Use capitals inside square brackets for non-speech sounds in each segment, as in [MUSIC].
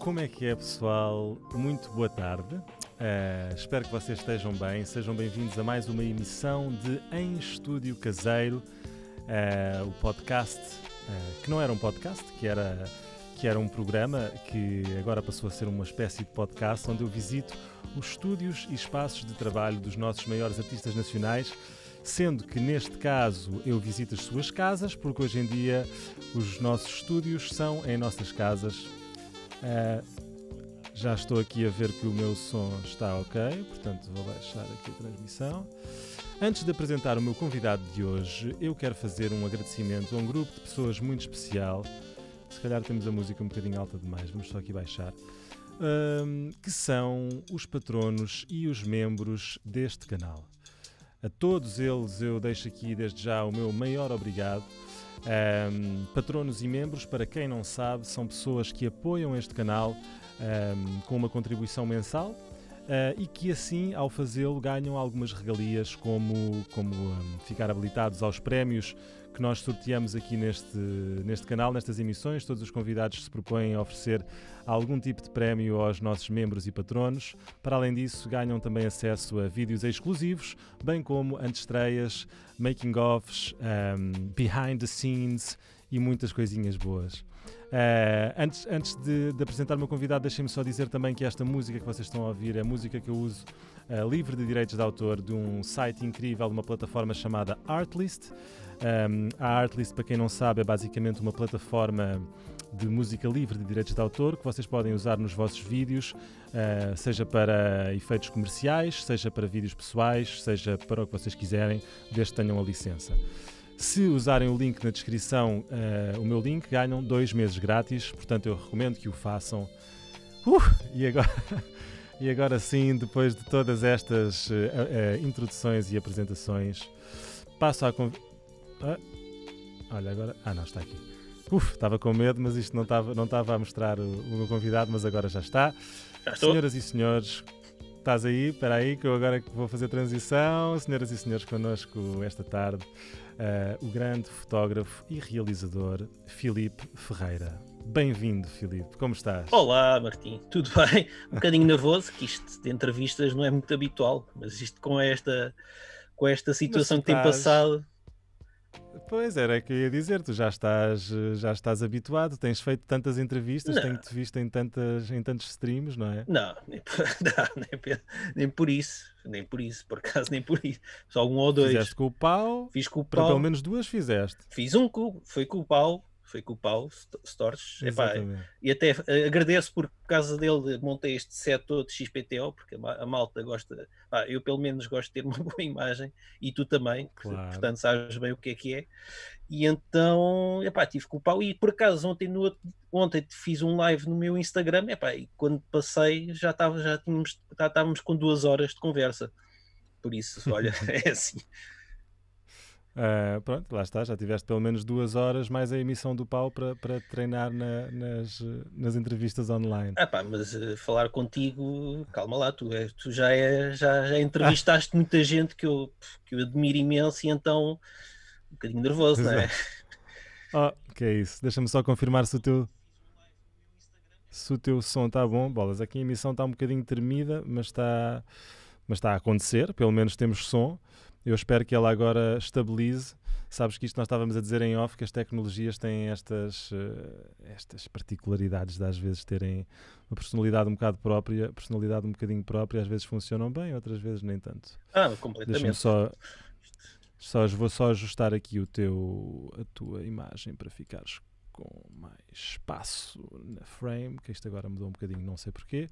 Como é que é, pessoal? Muito boa tarde. Uh, espero que vocês estejam bem. Sejam bem-vindos a mais uma emissão de Em Estúdio Caseiro, uh, o podcast uh, que não era um podcast, que era, que era um programa que agora passou a ser uma espécie de podcast onde eu visito os estúdios e espaços de trabalho dos nossos maiores artistas nacionais sendo que neste caso eu visito as suas casas, porque hoje em dia os nossos estúdios são em nossas casas Uh, já estou aqui a ver que o meu som está ok, portanto vou baixar aqui a transmissão. Antes de apresentar o meu convidado de hoje, eu quero fazer um agradecimento a um grupo de pessoas muito especial. Se calhar temos a música um bocadinho alta demais, vamos só aqui baixar. Um, que são os patronos e os membros deste canal. A todos eles eu deixo aqui desde já o meu maior obrigado. Um, patronos e membros, para quem não sabe, são pessoas que apoiam este canal um, com uma contribuição mensal. Uh, e que assim, ao fazê-lo, ganham algumas regalias, como, como um, ficar habilitados aos prémios que nós sorteamos aqui neste, neste canal, nestas emissões. Todos os convidados se propõem a oferecer algum tipo de prémio aos nossos membros e patronos. Para além disso, ganham também acesso a vídeos exclusivos, bem como antestreias, making-offs, um, behind the scenes e muitas coisinhas boas. Uh, antes antes de, de, apresentar o meu convidado, deixem-me só dizer também que esta música que vocês estão a ouvir é música que eu uso uh, livre de direitos de autor de um site incrível, de uma plataforma chamada Artlist. Um, a Artlist, para quem não sabe, é basicamente uma plataforma de música livre de direitos de autor que vocês podem usar nos vossos vídeos, uh, seja para efeitos comerciais, seja para vídeos pessoais, seja para o que vocês quiserem, desde que tenham a licença. Se usarem o link na descrição, uh, o meu link, ganham dois meses grátis, portanto eu recomendo que o façam. Uh, e agora. [LAUGHS] e agora sim, depois de todas estas ah, introduções e apresentações, passo à conversa. Ah, olha, agora. Ah, não, está aqui. Uf, estava com medo, mas isto não estava, não estava a mostrar o, o meu convidado, mas agora já está. Já Senhoras e senhores, estás aí? Espera aí, que eu agora vou fazer transição. Senhoras e senhores, connosco esta tarde, uh, o grande fotógrafo e realizador Filipe Ferreira. Bem-vindo, Filipe. Como estás? Olá, Martim. Tudo [LAUGHS] bem? Um bocadinho nervoso, que isto de entrevistas não é muito habitual, mas isto com esta, com esta situação que estás... tem passado Pois era que eu ia dizer, tu já estás, já estás habituado, tens feito tantas entrevistas, tenho-te visto em, tantas, em tantos streams, não é? Não, nem por, [LAUGHS] não, nem, por, nem por isso, nem por isso, por acaso nem por isso. Só um ou dois. Fizeste com o pau? Fiz com o pau. pelo menos duas fizeste. Fiz um, foi com o pau, foi com o Paulo Storch. Epá, e até eh, agradeço por, causa dele montei este set todo de XPTO, porque a, malta gosta, eu pelo menos gosto de ter [LAUGHS] uma boa imagem e tu também, claro. portanto sabes bem o que é que é. E então, epá, tive com o Paulo e por acaso ontem, no ontem fiz um live no meu Instagram, epá, e quando passei já, tava, já, tínhamos, já estávamos com duas horas de conversa. Por isso, [LAUGHS] olha, [LAUGHS] é assim. Uh, pronto, lá está, já tiveste pelo menos duas horas mais a emissão do pau para, para treinar na, nas, nas entrevistas online. Ah, pá, mas uh, falar contigo, calma lá, tu, é, tu já, é, já, já entrevistaste ah. muita gente que eu, que eu admiro imenso e então um bocadinho nervoso, Exato. não é? [LAUGHS] Oh, que é isso, deixa-me só confirmar se o teu. Se o teu som está bom, bolas, aqui a emissão está um bocadinho tremida, mas está mas está a acontecer, pelo menos temos som. Eu espero que ela agora estabilize. Sabes que isto nós estávamos a dizer em off, que as tecnologias têm estas, eh, estas particularidades de às vezes terem uma personalidade um bocado própria, personalidade um bocadinho própria, às vezes funcionam bem, outras vezes nem tanto. Ah, completamente. Só, só, vou só ajustar aqui o teu, a tua imagem para ficares com mais espaço na frame, que isto agora mudou um bocadinho, não sei porquê.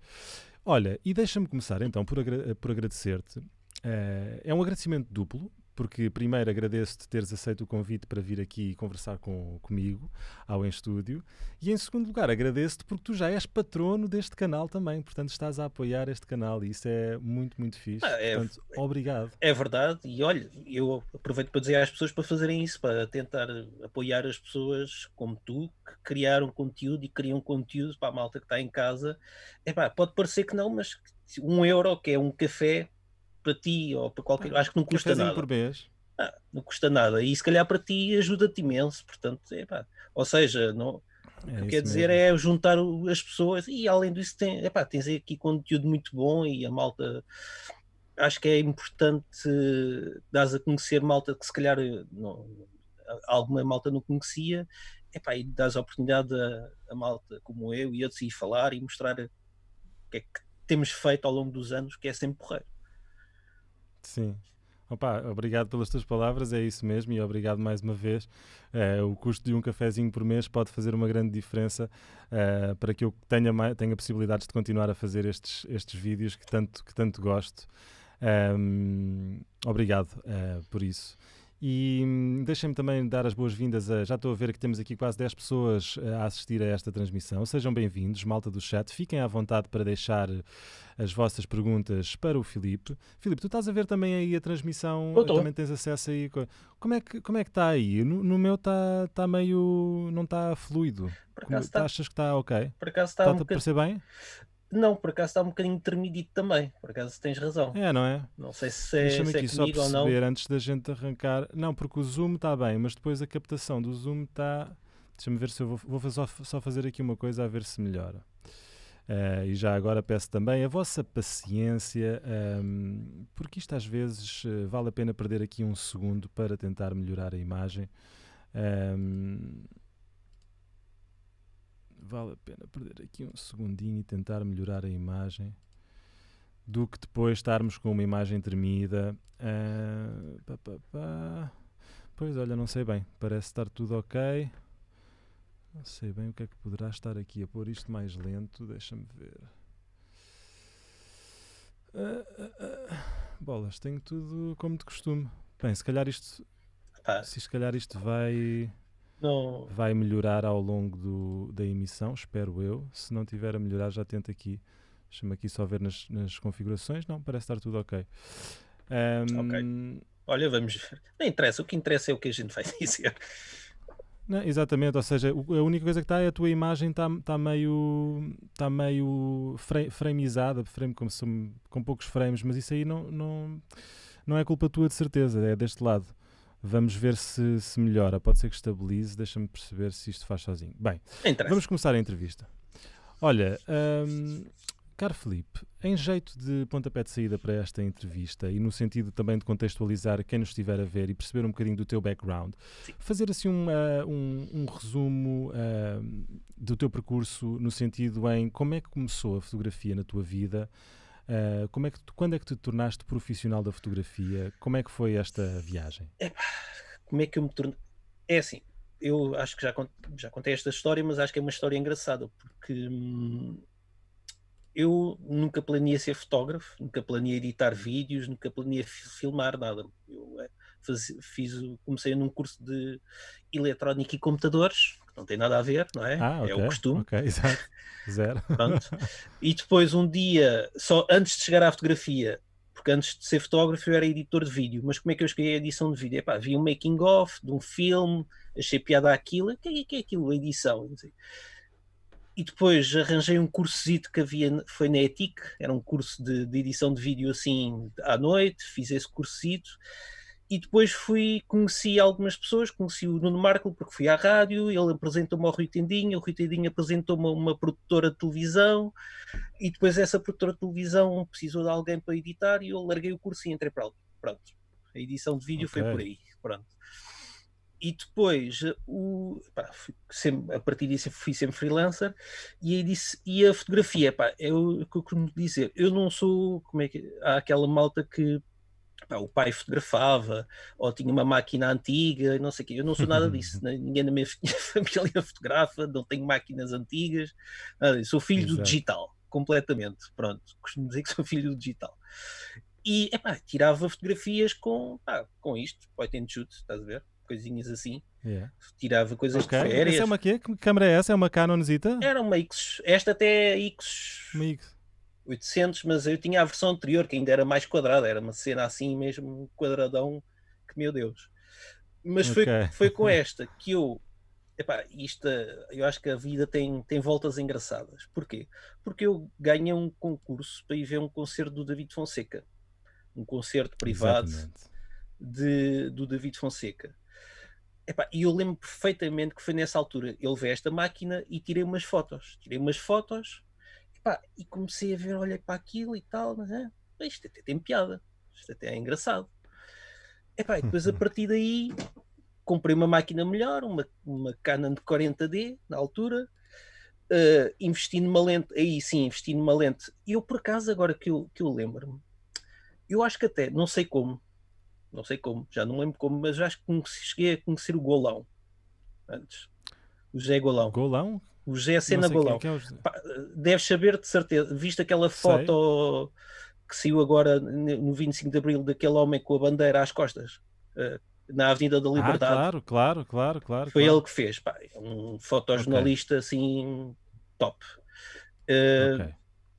Olha, e deixa-me começar então por, agra por agradecer-te. Uh, é um agradecimento duplo, porque primeiro agradeço-te teres aceito o convite para vir aqui conversar com, comigo ao em estúdio e em segundo lugar agradeço-te porque tu já és patrono deste canal também, portanto estás a apoiar este canal e isso é muito, muito fixe. Ah, é, portanto, obrigado. É verdade e olha, eu aproveito para dizer às pessoas para fazerem isso, para tentar apoiar as pessoas como tu que criaram conteúdo e criam conteúdo para a malta que está em casa. É pode parecer que não, mas um euro que é um café para ti ou para qualquer. Acho que não custa nada. por mês. Ah, não custa nada. E se calhar para ti ajuda-te imenso. Portanto, é pá. Ou seja, não. É o que é quer dizer mesmo. é juntar as pessoas e além disso tem, epá, tens aqui conteúdo muito bom e a malta acho que é importante dar a conhecer malta que se calhar eh, não, alguma malta não conhecia epá, e dás a oportunidade a, a, malta como eu e outros ir falar e mostrar o que é que temos feito ao longo dos anos que é sempre porreiro Sim. Opa, obrigado pelas tuas palavras, é isso mesmo, e obrigado mais uma vez. É, o custo de um cafezinho por mês pode fazer uma grande diferença é, para que eu tenha, tenha possibilidades de continuar a fazer estes, estes vídeos que tanto, que tanto gosto. Ehm, obrigado é, por isso. E hum, deixem-me também dar as boas-vindas a. Já estou a ver que temos aqui quase 10 pessoas eh, a assistir a esta transmissão. Sejam bem-vindos, malta do chat. Fiquem à vontade para deixar eh, as vossas perguntas para o Filipe. Filipe, tu estás a ver também aí a transmissão? Eu também tens acesso aí. Como é que, como é que está aí? No, no meu está tá meio. não está fluido. Por acaso como, tá, tá, achas que está ok? Por acaso está. Está um a bocad... bem? Não, por acaso está um bocadinho intermitido também. Por acaso tens razão. É, não é? Não sei se é. Deixa-me se é aqui é só perceber antes da gente arrancar. Não, porque o zoom está bem, mas depois a captação do zoom está. Deixa-me ver se eu vou, vou só, só, fazer aqui uma coisa a ver se melhora. Uh, e já agora peço também a vossa paciência, um, ehm, porque isto às vezes eh, vale a pena perder aqui um segundo para tentar melhorar a imagem. Um, ehm, vale a pena perder aqui um segundinho e tentar melhorar a imagem do que depois estarmos com uma imagem tremida. Uh, pá, pá, pá. Pois olha, não sei bem, parece estar tudo ok. Não sei bem o que é que poderá estar aqui a pôr isto mais lento, deixa-me ver. Uh, uh, bolas, tenho tudo como de costume. Bem, se calhar isto. Se calhar isto vai. Não. Vai melhorar ao longo do, da emissão, espero eu. Se não tiver a melhorar, já tento aqui. Deixa-me aqui só ver nas, nas, configurações. Não, parece estar tudo ok. Um, ok. Olha, vamos ver. Não interessa. O que interessa é o que a gente vai [LAUGHS] dizer. Não, exatamente, ou seja, a única coisa que está é a tua imagem está tá meio, tá meio frame, frameizada, frame como se, com poucos frames, mas isso aí não, não, não é culpa tua de certeza, é deste lado. Vamos ver se, se melhora. Pode ser que estabilize. Deixa-me perceber se isto faz sozinho. Bem, Interesse. vamos começar a entrevista. Olha, hum, caro Felipe, em jeito de pontapé de saída para esta entrevista e no sentido também de contextualizar quem nos estiver a ver e perceber um bocadinho do teu background, Sim. fazer assim um, um, um resumo uh, do teu percurso no sentido em como é que começou a fotografia na tua vida Uh, como é que tu, quando é que te tornaste profissional da fotografia? Como é que foi esta viagem? É, como é que eu me tornei? É assim, eu acho que já, cont... já contei esta história, mas acho que é uma história engraçada, porque hum, eu nunca planeei ser fotógrafo, nunca planeei editar vídeos, nunca planeei filmar nada. Eu, eh, Fiz, fiz, comecei num curso de eletrónica e computadores, que não tem nada a ver, não é? Ah, okay, é o costume. Ok, [LAUGHS] exato. Zero. Pronto. [LAUGHS] E depois um dia, só antes de chegar à fotografia, porque antes de ser fotógrafo eu era editor de vídeo, mas como é que eu escolhi a edição de vídeo? Epá, vi um making off de um filme, achei piada aquilo, o que é, que é aquilo, a edição? E depois arranjei um cursozito que havia, foi na ETIC, era um curso de, de edição de vídeo assim à noite, fiz esse cursozito, e depois fui, conheci algumas pessoas, conheci o Nuno Marco porque fui à rádio, ele apresentou-me ao Rui Tendinho o Rui Tendinho apresentou-me a uma produtora de televisão, e depois essa produtora de televisão precisou de alguém para editar e eu larguei o curso e entrei para ali. Pronto. A edição de vídeo okay. foi por aí. Pronto. E depois, eh, o, pá, sempre, a partir disso fui sempre freelancer e, aí disse, e a fotografia, pá, é o que eu costumo dizer, eu não sou, como é que, há aquela malta que pá, o pai fotografava, ou tinha uma máquina antiga, não sei o quê. Eu não sou nada uhum. disso, né? ninguém na [LAUGHS] minha família fotografa, não tenho máquinas antigas, sou filho Exato. do digital, completamente. Pronto, costumo dizer que sou filho do digital. E epá, tirava fotografias com, pá, com isto, point and shoot, estás a ver? Coisinhas assim. Yeah. Tirava coisas okay. de férias. Essa é uma quê? Que câmera é essa? É uma Canon Zita Era uma X. Esta até é X. Uma X. 800, mas eu tinha a versão anterior que ainda era mais quadrada, era uma cena assim mesmo, um quadradão, que meu Deus. Mas okay. foi, foi com [LAUGHS] esta que eu. Epá, isto, eu acho que a vida tem, tem voltas engraçadas. Porquê? Porque eu ganhei um concurso para ir ver um concerto do David Fonseca. Um concerto privado de, do David Fonseca. E eu lembro perfeitamente que foi nessa altura. Eu levei esta máquina e tirei umas fotos. Tirei umas fotos Pá, e comecei a ver, olhei para aquilo e tal, mas é, isto até tem piada, isto até é engraçado. e depois a uhum. partir daí comprei uma máquina melhor, uma, uma Canon de 40D na altura, uh, investi numa lente, aí sim, investi numa lente. Eu por acaso, agora que eu, que eu lembro-me, eu acho que até, não sei como, não sei como, já não lembro como, mas acho que cheguei a conhecer o Golão antes. O José Golão. Golão? O GC na é Balão. É é Deves saber de certeza, visto aquela foto sei. que saiu agora no 25 de Abril daquele homem com a bandeira às costas. Eh, na Avenida da ah, Liberdade. Ah, claro, claro, claro, claro. Foi claro. ele que fez. Pá, é um fotojornalista okay. assim top. Uh, okay. Eh,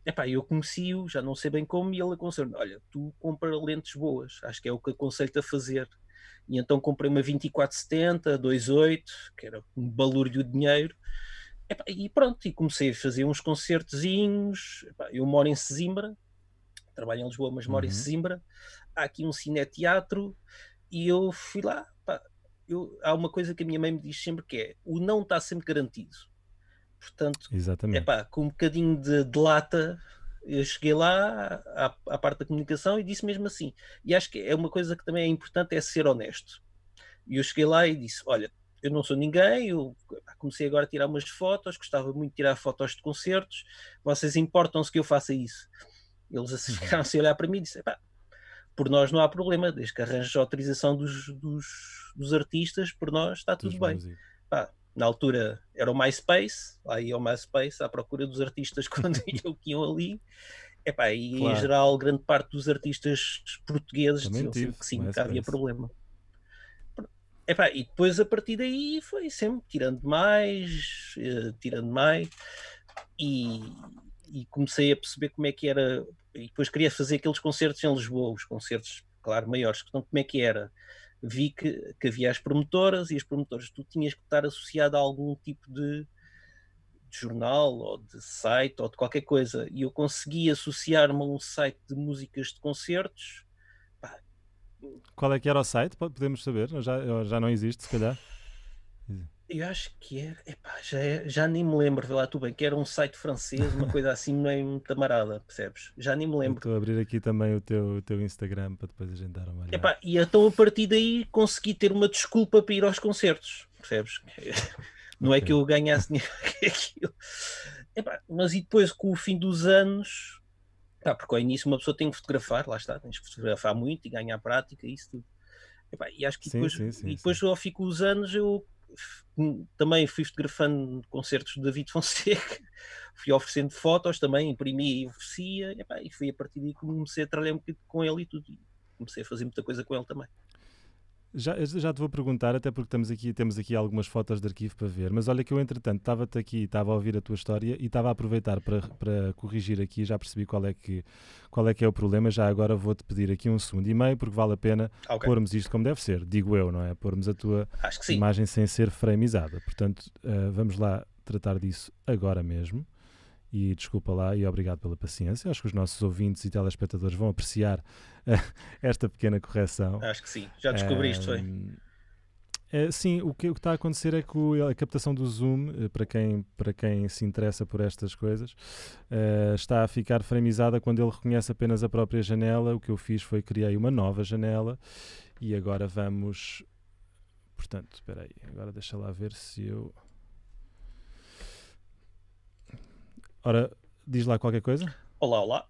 epá, eu conheci-o, já não sei bem como, e ele aconselhou-me: Olha, tu compra lentes boas, acho que é o que aconselho-te a fazer. E então comprei uma 2470, 28, que era um balúrdio de dinheiro, e pronto, e comecei a fazer uns concertezinhos. Eu moro em Sesimbra, trabalho em Lisboa, mas moro uhum. em Sesimbra. Há aqui um cineteatro e eu fui lá. eu, há uma coisa que a minha mãe me diz sempre que é o não está sempre garantido. Portanto, Exatamente. Epá, com um bocadinho de, de lata, eu cheguei lá à, à, parte da comunicação e disse mesmo assim. E acho que é uma coisa que também é importante é ser honesto. E eu cheguei lá e disse: Olha, eu não sou ninguém, eu comecei agora a tirar umas fotos, gostava muito de tirar fotos de concertos, vocês importam-se que eu faça isso? Eles assim, uhum. ficaram-se a olhar para mim e disseram, por nós não há problema, desde que arranjes a autorização dos, dos, dos, artistas, por nós está tudo bem. Pá, na altura era o MySpace, lá ia o MySpace à procura dos artistas [LAUGHS] quando iam, [LAUGHS] que iam ali. Epá, e claro. em geral, grande parte dos artistas portugueses diziam que sim, que havia problema. Epá, e depois a partir daí foi sempre tirando mais, uh, tirando mais, e, e, comecei a perceber como é que era. E depois queria fazer aqueles concertos em Lisboa, os concertos, claro, maiores, então como é que era? Vi que, que havia as promotoras, e as promotoras tu tinhas que estar associado a algum tipo de, de jornal ou de site ou de qualquer coisa, e eu consegui associar-me a um site de músicas de concertos qual é que era o site? Podemos saber? Já, já não existe, se calhar. Eu acho que era. Epá, já, é, já nem me lembro, vê lá tu bem, que era um site francês, uma coisa assim [LAUGHS] meio tamarada, percebes? Já nem me lembro. Estou a abrir aqui também o teu, o teu Instagram para depois a gente dar uma olhada. Epá, e então a partir daí consegui ter uma desculpa para ir aos concertos, percebes? [LAUGHS] Não é okay. é que eu ganhasse dinheiro [LAUGHS] aquilo. Epá, mas e depois com o fim dos anos tá porque ao início uma pessoa tem que fotografar, lá está, tens que fotografar muito e ganhar prática e isso tudo. E, pá, e acho que depois, sim, sim, e depois ao fico os anos, eu também fui fotografando concertos de David [LAUGHS] Fonseca, fui oferecendo fotos também, imprimia e oferecia, e, pá, e foi a partir daí que comecei a trabalhar um bocadinho com ele e tudo. E comecei a fazer muita coisa com ele também. Já, já te vou perguntar, até porque estamos aqui, temos aqui algumas fotos de arquivo para ver, mas olha que eu, entretanto, estava-te aqui, estava a ouvir a tua história e estava a aproveitar para, para corrigir aqui, já percebi qual é, que, qual é que é o problema, já agora vou-te pedir aqui um segundo e meio, porque vale a pena ah, okay. pormos isto como deve ser, digo eu, não é? Pormos a tua imagem sem ser frameizada. Portanto, uh, vamos lá tratar disso agora mesmo e desculpa lá e obrigado pela paciência. Acho que os nossos ouvintes e telespectadores vão apreciar uh, [LAUGHS] esta pequena correção. Acho que sim, já descobriste, foi? é sim, o que, o que, está a acontecer é que o, a captação do zoom, eh, para quem, para quem se interessa por estas coisas, uh, está a ficar framizada quando ele reconhece apenas a própria janela. O que eu fiz foi criei uma nova janela e agora vamos. Portanto, espera aí, agora deixa lá ver se eu. Ora, diz lá qualquer coisa. Olá, olá.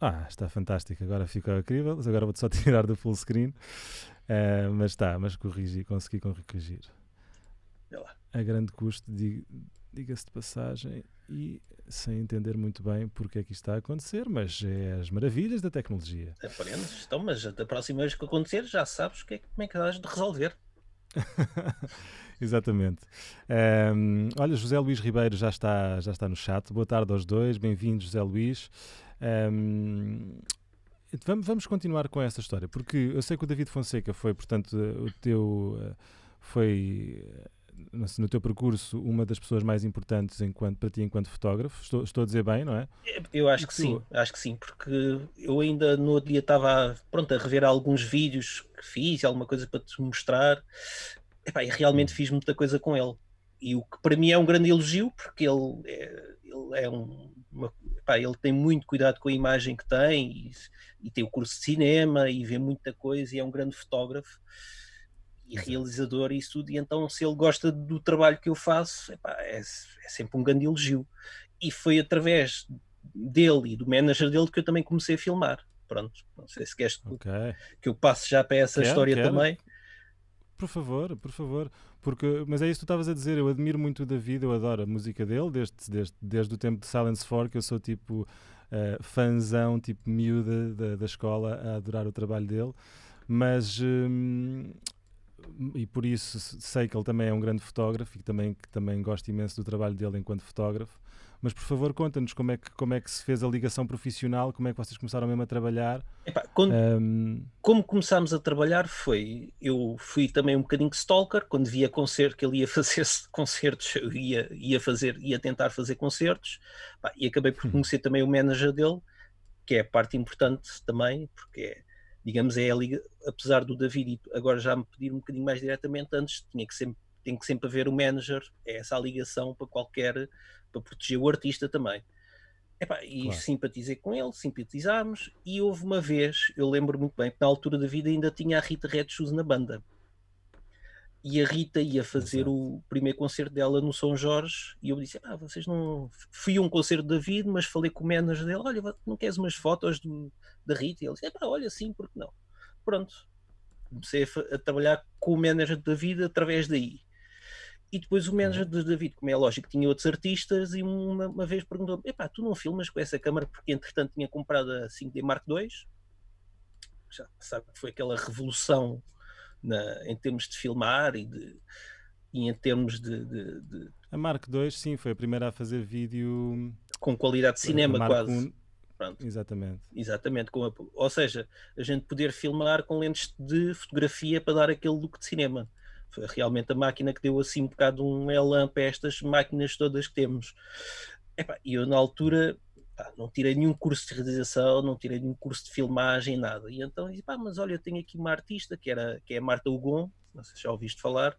Ah, está fantástico. Agora ficou incrível. Agora vou-te só [LAUGHS] tirar do full screen. Uh, mas está, mas corrigi, consegui corrigir. A grande custo, diga-se de passagem, e sem entender muito bem porque é que isto está a acontecer, mas é as maravilhas da tecnologia. Aprendes, então, mas da próxima vez que acontecer já sabes que é, como é que vais de resolver. [LAUGHS] Exatamente. Um, olha, José Luís Ribeiro já está, já está no chat. Boa tarde aos dois, bem-vindo, José Luís. Um, vamos, vamos continuar com essa história, porque eu sei que o David Fonseca foi, portanto, eh, o teu. Eh, foi no teu percurso uma das pessoas mais importantes enquanto, para ti enquanto fotógrafo. Estou, estou a dizer bem, não é? é? Eu acho e que tu... sim, acho que sim, porque eu ainda no outro dia estava pronto, a rever alguns vídeos que fiz, alguma coisa para te mostrar, Epá, e realmente hum. fiz muita coisa com ele. E o que para mim é um grande elogio, porque ele é, ele é um. Uma, ele tem muito cuidado com a imagem que tem, e, e tem o curso de cinema, e vê muita coisa, e é um grande fotógrafo e realizador e isso tudo, e então se ele gosta do trabalho que eu faço, epá, é, é, sempre um grande elogio. E foi através dele e do manager dele que eu também comecei a filmar. Pronto, não sei se queres okay. que eu passe já para essa quero, história quero. também. Por favor, por favor. Porque, mas é isso que tu estavas a dizer. Eu admiro muito o David, eu adoro a música dele, desde, desde, desde o tempo de Silence 4, que eu sou tipo uh, tipo miúda da, da escola, a adorar o trabalho dele. Mas hum, e por isso sei que ele também é um grande fotógrafo e também, que também gosto imenso do trabalho dele enquanto fotógrafo. Mas por favor, conta-nos como, é que, como é que se fez a ligação profissional, como é que vocês começaram mesmo a trabalhar. quando, um... Como começámos a trabalhar foi. Eu fui também um bocadinho stalker, quando via concerto que ele ia [LAUGHS] fazer concertos, eu ia, ia, fazer, ia tentar fazer concertos e acabei por hum. conhecer também o manager dele, que é a parte importante também, porque é digamos, é a liga, apesar do David agora já me pedir um bocadinho mais diretamente, antes tinha que sempre, tem que sempre haver o um manager, é essa a ligação para qualquer, para proteger o artista também. e claro. simpatizei com ele, simpatizámos, e houve uma vez, eu lembro muito bem, que na altura da vida ainda tinha a Rita Red Shoes na banda e a Rita ia fazer Exato. o primeiro concerto dela no São Jorge e eu disse, ah, vocês não... Fui a um concerto da David, mas falei com o manager dele, olha, não queres umas fotos do, da Rita? E ele disse, pá, olha, sim, porque não? Pronto. Comecei a, a, trabalhar com o manager da David através daí. E depois o uhum. manager de David, como é lógico, tinha outros artistas e uma, uma vez perguntou-me, epá, tu não filmas com essa câmara porque entretanto tinha comprado a 5D Mark II, já sabe que foi aquela revolução na, em termos de filmar e, de, e em termos de, de, de, A Mark II, sim, foi a primeira a fazer vídeo... Com qualidade de eh, cinema quase. Pronto. Exatamente. Exatamente. Com a, ou seja, a gente poder filmar com lentes de fotografia para dar aquele look de cinema. Foi realmente a máquina que deu assim um bocado um elan para estas máquinas todas que temos. E eu na altura Pá, não tirei nenhum curso de realização, não tirei nenhum curso de filmagem, nada. E então disse, pá, mas olha, eu tenho aqui uma artista que, era, que é a Marta Ugon, não sei se já ouviste falar,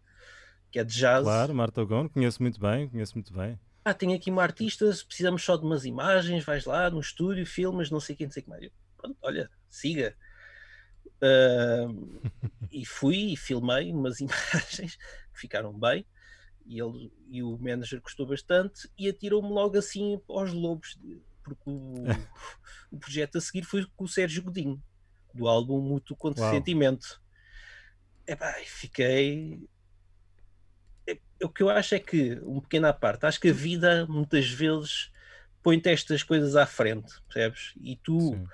que é de jazz. Claro, Marta Ugon, conheço muito bem, conheço muito bem. Ah, tenho aqui uma artista, precisamos só de umas imagens, vais lá no estúdio, filmas, não sei quem não sei que mais. Eu, pronto, olha, siga. Uh, e fui e filmei umas [LAUGHS] imagens que ficaram bem e, ele, e o manager gostou bastante e atirou-me logo assim aos lobos porque o, [LAUGHS] o projeto a seguir foi com o Sérgio Godinho, do álbum Mútuo Contra Uau. Sentimento. Epá, fiquei. É, é, o que eu acho é que, um pequeno à parte, acho que a vida muitas vezes põe-te estas coisas à frente, percebes? E tu sim.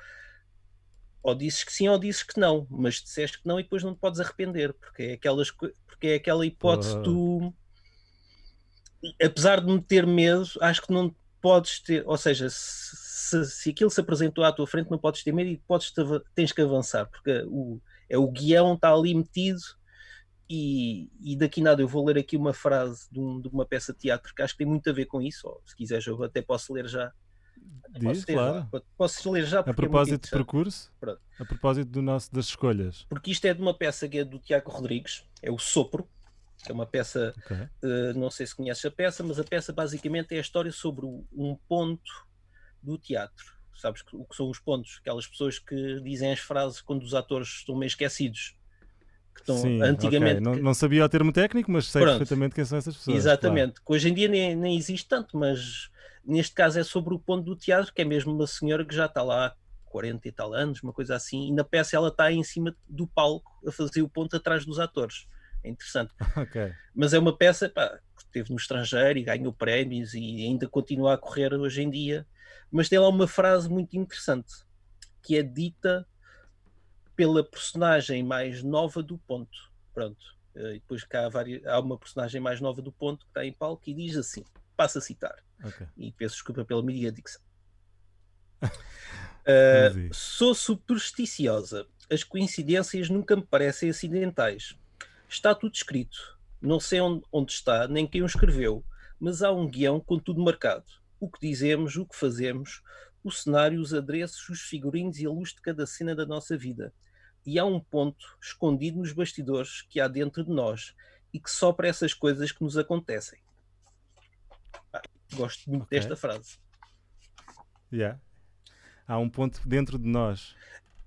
ou dizes que sim ou dizes que não, mas disseste que não e depois não te podes arrepender, porque é, aquelas, porque é aquela hipótese uh. tu apesar de me ter medo, acho que não podes ter, ou seja, se, se aquilo se apresentou à tua frente, não podes ter medo e podes te, tens que avançar, porque o, é o guião está ali metido. E, e daqui nada eu vou ler aqui uma frase de, um, de, uma peça de teatro que acho que tem muito a ver com isso. Ou, se quiseres, eu até posso ler já. Diz, posso, ter, claro. posso ler já a é propósito é de percurso, Pronto. a propósito do nosso das escolhas, porque isto é de uma peça que é do Tiago Rodrigues, é o Sopro, é uma peça, okay. uh, não sei se conheces a peça, mas a peça basicamente é a história sobre um ponto do teatro. Sabes o que são os pontos? Aquelas pessoas que dizem as frases quando os atores estão meio esquecidos. Que estão Sim, antigamente. Okay. Não, não, sabia o termo técnico, mas sei Pronto. perfeitamente quem são essas pessoas. Exatamente, claro. que hoje em dia nem, nem existe tanto, mas neste caso é sobre o ponto do teatro, que é mesmo uma senhora que já está lá 40 e tal anos, uma coisa assim, e na peça ela está em cima do palco a fazer o ponto atrás dos atores é interessante. [LAUGHS] Okay. Mas é uma peça pá, que teve no estrangeiro e ganhou prémios e ainda continua a correr hoje em dia. Mas tem lá uma frase muito interessante que é dita pela personagem mais nova do ponto. Pronto. Eh, e depois cá há, várias, há uma personagem mais nova do ponto que está em palco e diz assim: passa a citar. Okay. E peço desculpa pela minha dicção. uh, [LAUGHS] sou supersticiosa. As coincidências nunca me parecem acidentais. Está tudo escrito. Não sei onde, onde está, nem quem o escreveu, mas há um guião com tudo marcado. O que dizemos, o que fazemos, o cenário, os adereços, os figurinos e a luz de cada cena da nossa vida. E há um ponto escondido nos bastidores que há dentro de nós e que só para essas coisas que nos acontecem. Ah, gosto muito okay. desta frase. Yeah. Há um ponto dentro de nós.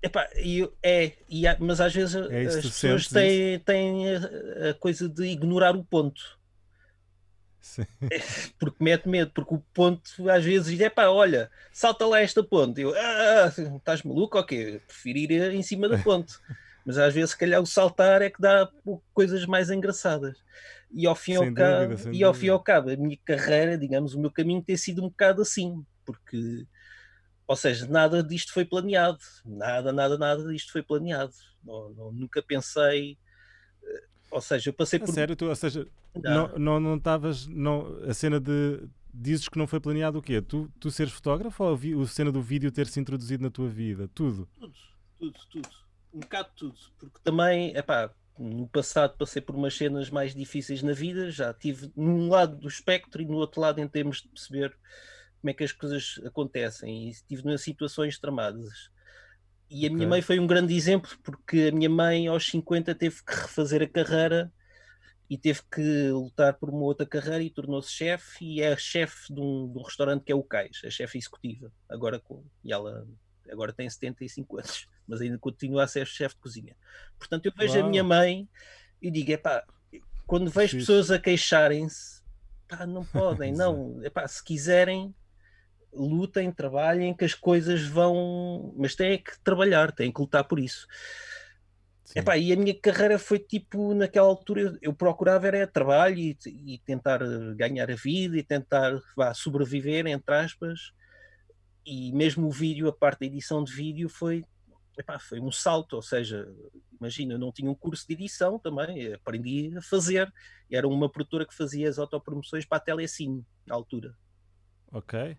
Epá, eu, é, e há, mas às vezes é as pessoas têm, têm a, a, coisa de ignorar o ponto. Sim. É, porque mete medo, porque o ponto às vezes é pá, olha, salta lá esta ponte. Eu, ah, ah, ah, estás maluco? Ok, preferir ir eh, em cima da ponte. mas às vezes, se calhar, o saltar é que dá coisas mais engraçadas. E ao fim, ao, dúvida, cabo, e ao, fim ao cabo, a minha carreira, digamos, o meu caminho tem sido um bocado assim, porque ou seja, nada disto foi planeado, nada, nada, nada disto foi planeado. Não, não, nunca pensei. Eh, ou seja, eu passei por. A sério, tu, ou seja, não estavas. Não, não, não, a cena de. Dizes que não foi planeado o quê? Tu, tu seres fotógrafo ou a, vi, a cena do vídeo ter se introduzido na tua vida? Tudo? Tudo, tudo, tudo. Um bocado tudo. Porque também, é pá, no passado passei por umas cenas mais difíceis na vida, já tive num lado do espectro e no outro lado em termos de perceber como é que as coisas acontecem e estive em situações tramadas. E a okay. minha mãe foi um grande exemplo, porque a minha mãe, aos 50, teve que refazer a carreira e teve que lutar por uma outra carreira e tornou-se chefe. E é chefe de, um, de um, restaurante que é o Cais, a chefe executiva, agora com. E ela agora tem 75 anos, mas ainda continua a ser chefe de cozinha. Portanto, eu vejo a minha mãe e digo: é pá, quando vejo Sim. pessoas a queixarem-se, pá, não podem, [LAUGHS] não, é pá, se quiserem lutem, trabalhem, que as coisas vão. Mas têm que trabalhar, têm que lutar por isso. Epá, e a minha carreira foi tipo, naquela altura eu, eu procurava era trabalho e, e, tentar eh, ganhar a vida e tentar vá, sobreviver, entre aspas. E mesmo o vídeo, a parte da edição de vídeo foi, epá, foi um salto, ou seja, imagina, eu não tinha um curso de edição também, aprendi a fazer. Era uma produtora que fazia as autopromoções para a Telecine, na altura. Ok.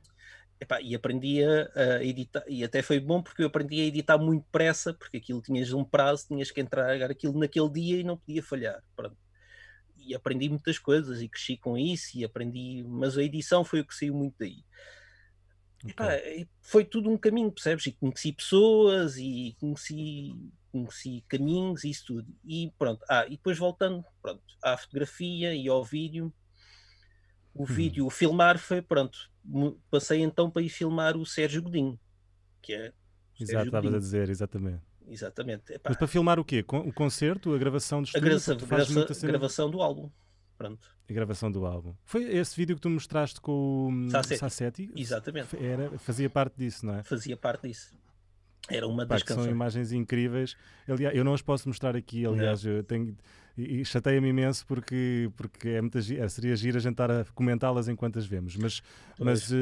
Epá, e aprendi a, editar, e até foi bom porque eu aprendi a editar muito pressa, porque aquilo tinhas um prazo, tinhas que entregar aquilo naquele dia e não podia falhar. Pronto. E aprendi muitas coisas e cresci com isso e aprendi, mas a edição foi o que saiu muito daí. Okay. foi tudo um caminho, percebes? E conheci pessoas e conheci, conheci caminhos e isso tudo. E pronto, ah, e depois voltando pronto, à fotografia e ao vídeo, o uhum. vídeo, o filmar foi pronto passei então para ir filmar o Sérgio Godinho, que é. Exato, estavas a dizer, exatamente. Exatamente. Epá. Mas para filmar o quê? O concerto, a gravação do estúdio? A, gravação do álbum. Pronto. A gravação do álbum. Foi esse vídeo que tu mostraste com o hum, Sassetti? Sassetti? Exatamente. Era, fazia parte disso, não é? Fazia parte disso. Era uma das canções. São imagens incríveis. Aliás, eu não as posso mostrar aqui, aliás, não. eu tenho e, e chateia-me imenso porque, porque é muita, é, seria giro a gente estar a comentá-las enquanto as vemos. Mas, mas uh,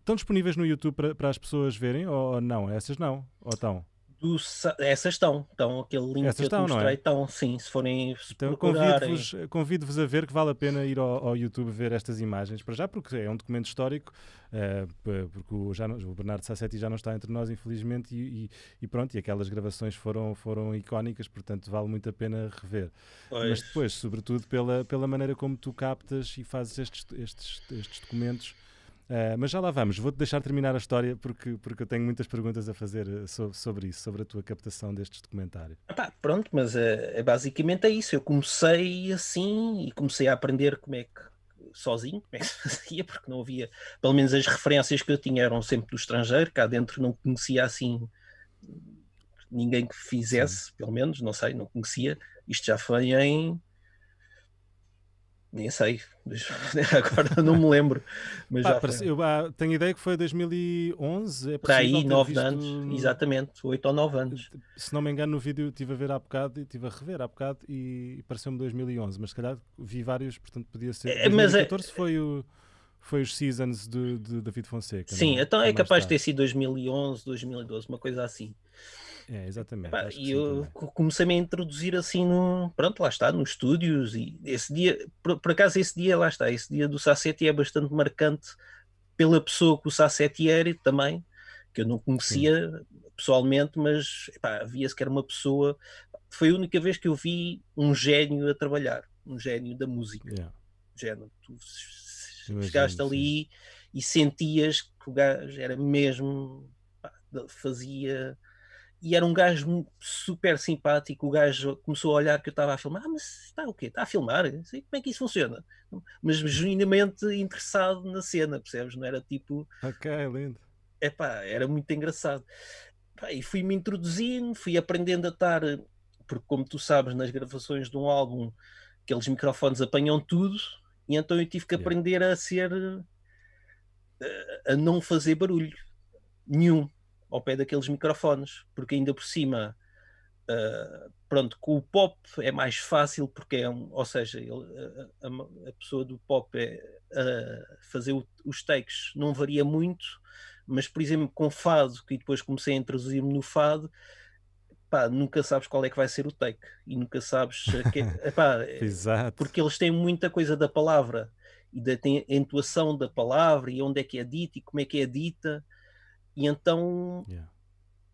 estão disponíveis no YouTube para, para as pessoas verem ou não? Essas não? Ou estão? do, essas é estão, estão aquele link essas é que estão, eu te é? mostrei, é? estão, sim, se forem se então, Convido-vos convido a ver que vale a pena ir ao, ao, YouTube ver estas imagens, para já porque é um documento histórico, uh, porque o, já, o Bernardo Sassetti já não está entre nós, infelizmente, e, e, e, pronto, e aquelas gravações foram, foram icónicas, portanto vale muito a pena rever. Pois. Mas depois, sobretudo pela, pela maneira como tu captas e fazes estes, estes, estes documentos Uh, mas já lá vamos, vou-te deixar terminar a história porque, porque eu tenho muitas perguntas a fazer eh, sobre, sobre isso, sobre a tua captação destes documentários. pronto, mas eh, é, basicamente é isso. Eu comecei assim e comecei a aprender como é que sozinho, como é que [LAUGHS] se fazia, porque não havia, pelo menos as referências que eu tinha eram sempre do estrangeiro, cá dentro não conhecia assim ninguém que fizesse, Sim. pelo menos, não sei, não conhecia. Isto já foi em nem sei, [LAUGHS] agora não me lembro. Mas já parece, eu, ah, tenho ideia que foi 2011. É para aí, 9 visto... anos, exatamente, 8 ou 9 anos. Se não me engano, no vídeo estive a ver há bocado, estive a rever há bocado e pareceu-me 2011, mas se calhar vi vários, portanto podia ser. É, 2014 é... foi o foi os seasons de, de David Fonseca. Sim, não? É? então é, é capaz de ter sido 2011, 2012, uma coisa assim. É, exatamente. Epá, e eu também. comecei-me a introduzir assim no. Pronto, lá está, nos estúdios. E esse dia, por, por acaso, esse dia, lá está, esse dia do Sassetti é bastante marcante pela pessoa que o Sassetti era também, que eu não conhecia Sim. pessoalmente, mas havia se que era uma pessoa. Foi a única vez que eu vi um gênio a trabalhar, um gênio da música. Yeah. Género, tu chegaste ali e sentias que o gajo era mesmo. Pá, fazia e era um gajo super simpático. O gajo começou a olhar que eu estava a filmar. Ah, mas está o quê? Está a filmar? sei como é que isso funciona. Mas genuinamente interessado na cena, percebes? Não era tipo. Ok, lindo. Epá, era muito engraçado. Epá, e fui-me introduzindo, fui aprendendo a estar. Porque, como tu sabes, nas gravações de um álbum, aqueles microfones apanham tudo, e então eu tive que aprender yeah. a ser. Eh, a não fazer barulho nenhum ao pé daqueles microfones, porque ainda por cima, uh, pronto, com o pop é mais fácil, porque é um, ou seja, ele, ah, a, a, pessoa do pop é uh, fazer o, os takes não varia muito, mas por exemplo com fado, que depois comecei a introduzir-me no fado, pá, nunca sabes qual é que vai ser o take e nunca sabes que, [LAUGHS] epá, porque eles têm muita coisa da palavra e da tem a entoação da palavra e onde é que é dita e como é que é dita e então yeah.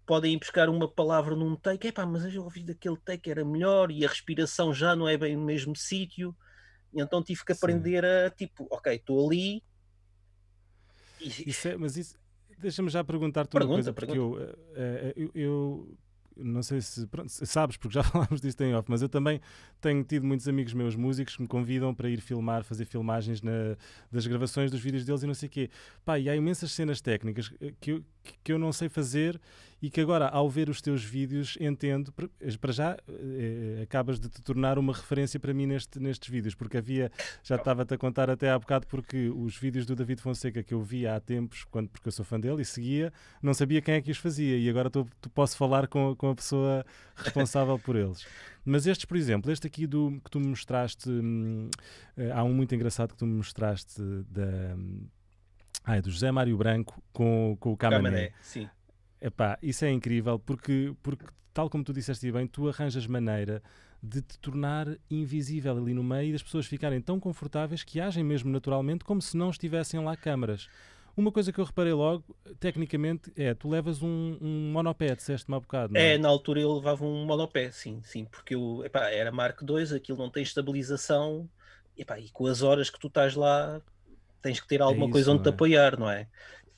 podem ir buscar uma palavra num take, epá, mas eu ouvi daquele take era melhor e a respiração já não é bem no mesmo sítio. E então tive que aprender Sim. a tipo, ok, estou ali. E... Isso é, mas isso, deixa-me já perguntar-te pergunta, uma coisa, porque eh, eh, eu, eu, eu, não sei se pronto, sabes, porque já [LAUGHS] falámos disto em off, mas eu também tenho tido muitos amigos meus músicos que me convidam para ir filmar, fazer filmagens na, das gravações dos vídeos deles e não sei o quê. Pá, e há imensas cenas técnicas que eu, que eu não sei fazer e que agora, ao ver os teus vídeos, entendo, eh, para já, eh, eh, acabas de te tornar uma referência para mim neste, nestes vídeos, porque havia, já então. estava-te a contar até há bocado, porque os vídeos do David Fonseca que eu via há tempos, quando, porque eu sou fã dele e seguia, não sabia quem é que os fazia e agora tu, tu posso falar com, com a pessoa responsável por eles. Mas estes, por exemplo, este aqui do que tu me mostraste, hum, eh, há um muito engraçado que tu me mostraste da. Ah, é do José Mário Branco com, com o Camané. Camané sim. Epá, isso é incrível, porque, porque tal como tu disseste bem, tu arranjas maneira de te tornar invisível ali no meio e das pessoas ficarem tão confortáveis que agem mesmo naturalmente como se não estivessem lá câmaras. Uma coisa que eu reparei logo, tecnicamente, é tu levas um, um monopé, disseste-me há bocado. É? é? na altura eu levava um monopé, sim, sim, porque eu epá, era Mark II, aquilo não tem estabilização, epá, e com as horas que tu estás lá tens que ter é alguma é isso, coisa onde é? te apoiar, não é?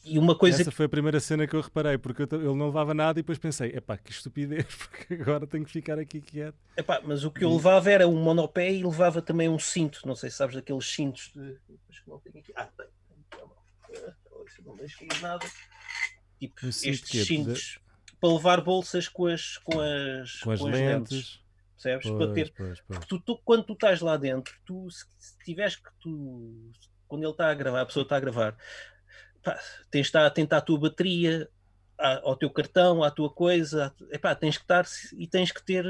E uma coisa Essa que... foi a primeira cena que eu reparei, porque eu, ele não levava nada e depois pensei, epá, que estupidez, [LAUGHS] porque agora tenho que ficar aqui quieto. Epá, mas o que eu levava era um monopé e levava também um cinto, não sei se sabes daqueles cintos de... É ah, tem. É não nada. Tipo, estes é cintos para levar bolsas com as, com as, com as, com as lentes. lentes. Percebes? Pois, para ter... Pois, pois. Porque tu, tu, quando tu estás lá dentro, tu, se, se tiveres que tu quando ele está a gravar, a pessoa está a gravar, pá, tens de estar atento à tua bateria, ao teu cartão, à tua coisa. É epá, tens que estar e tens que ter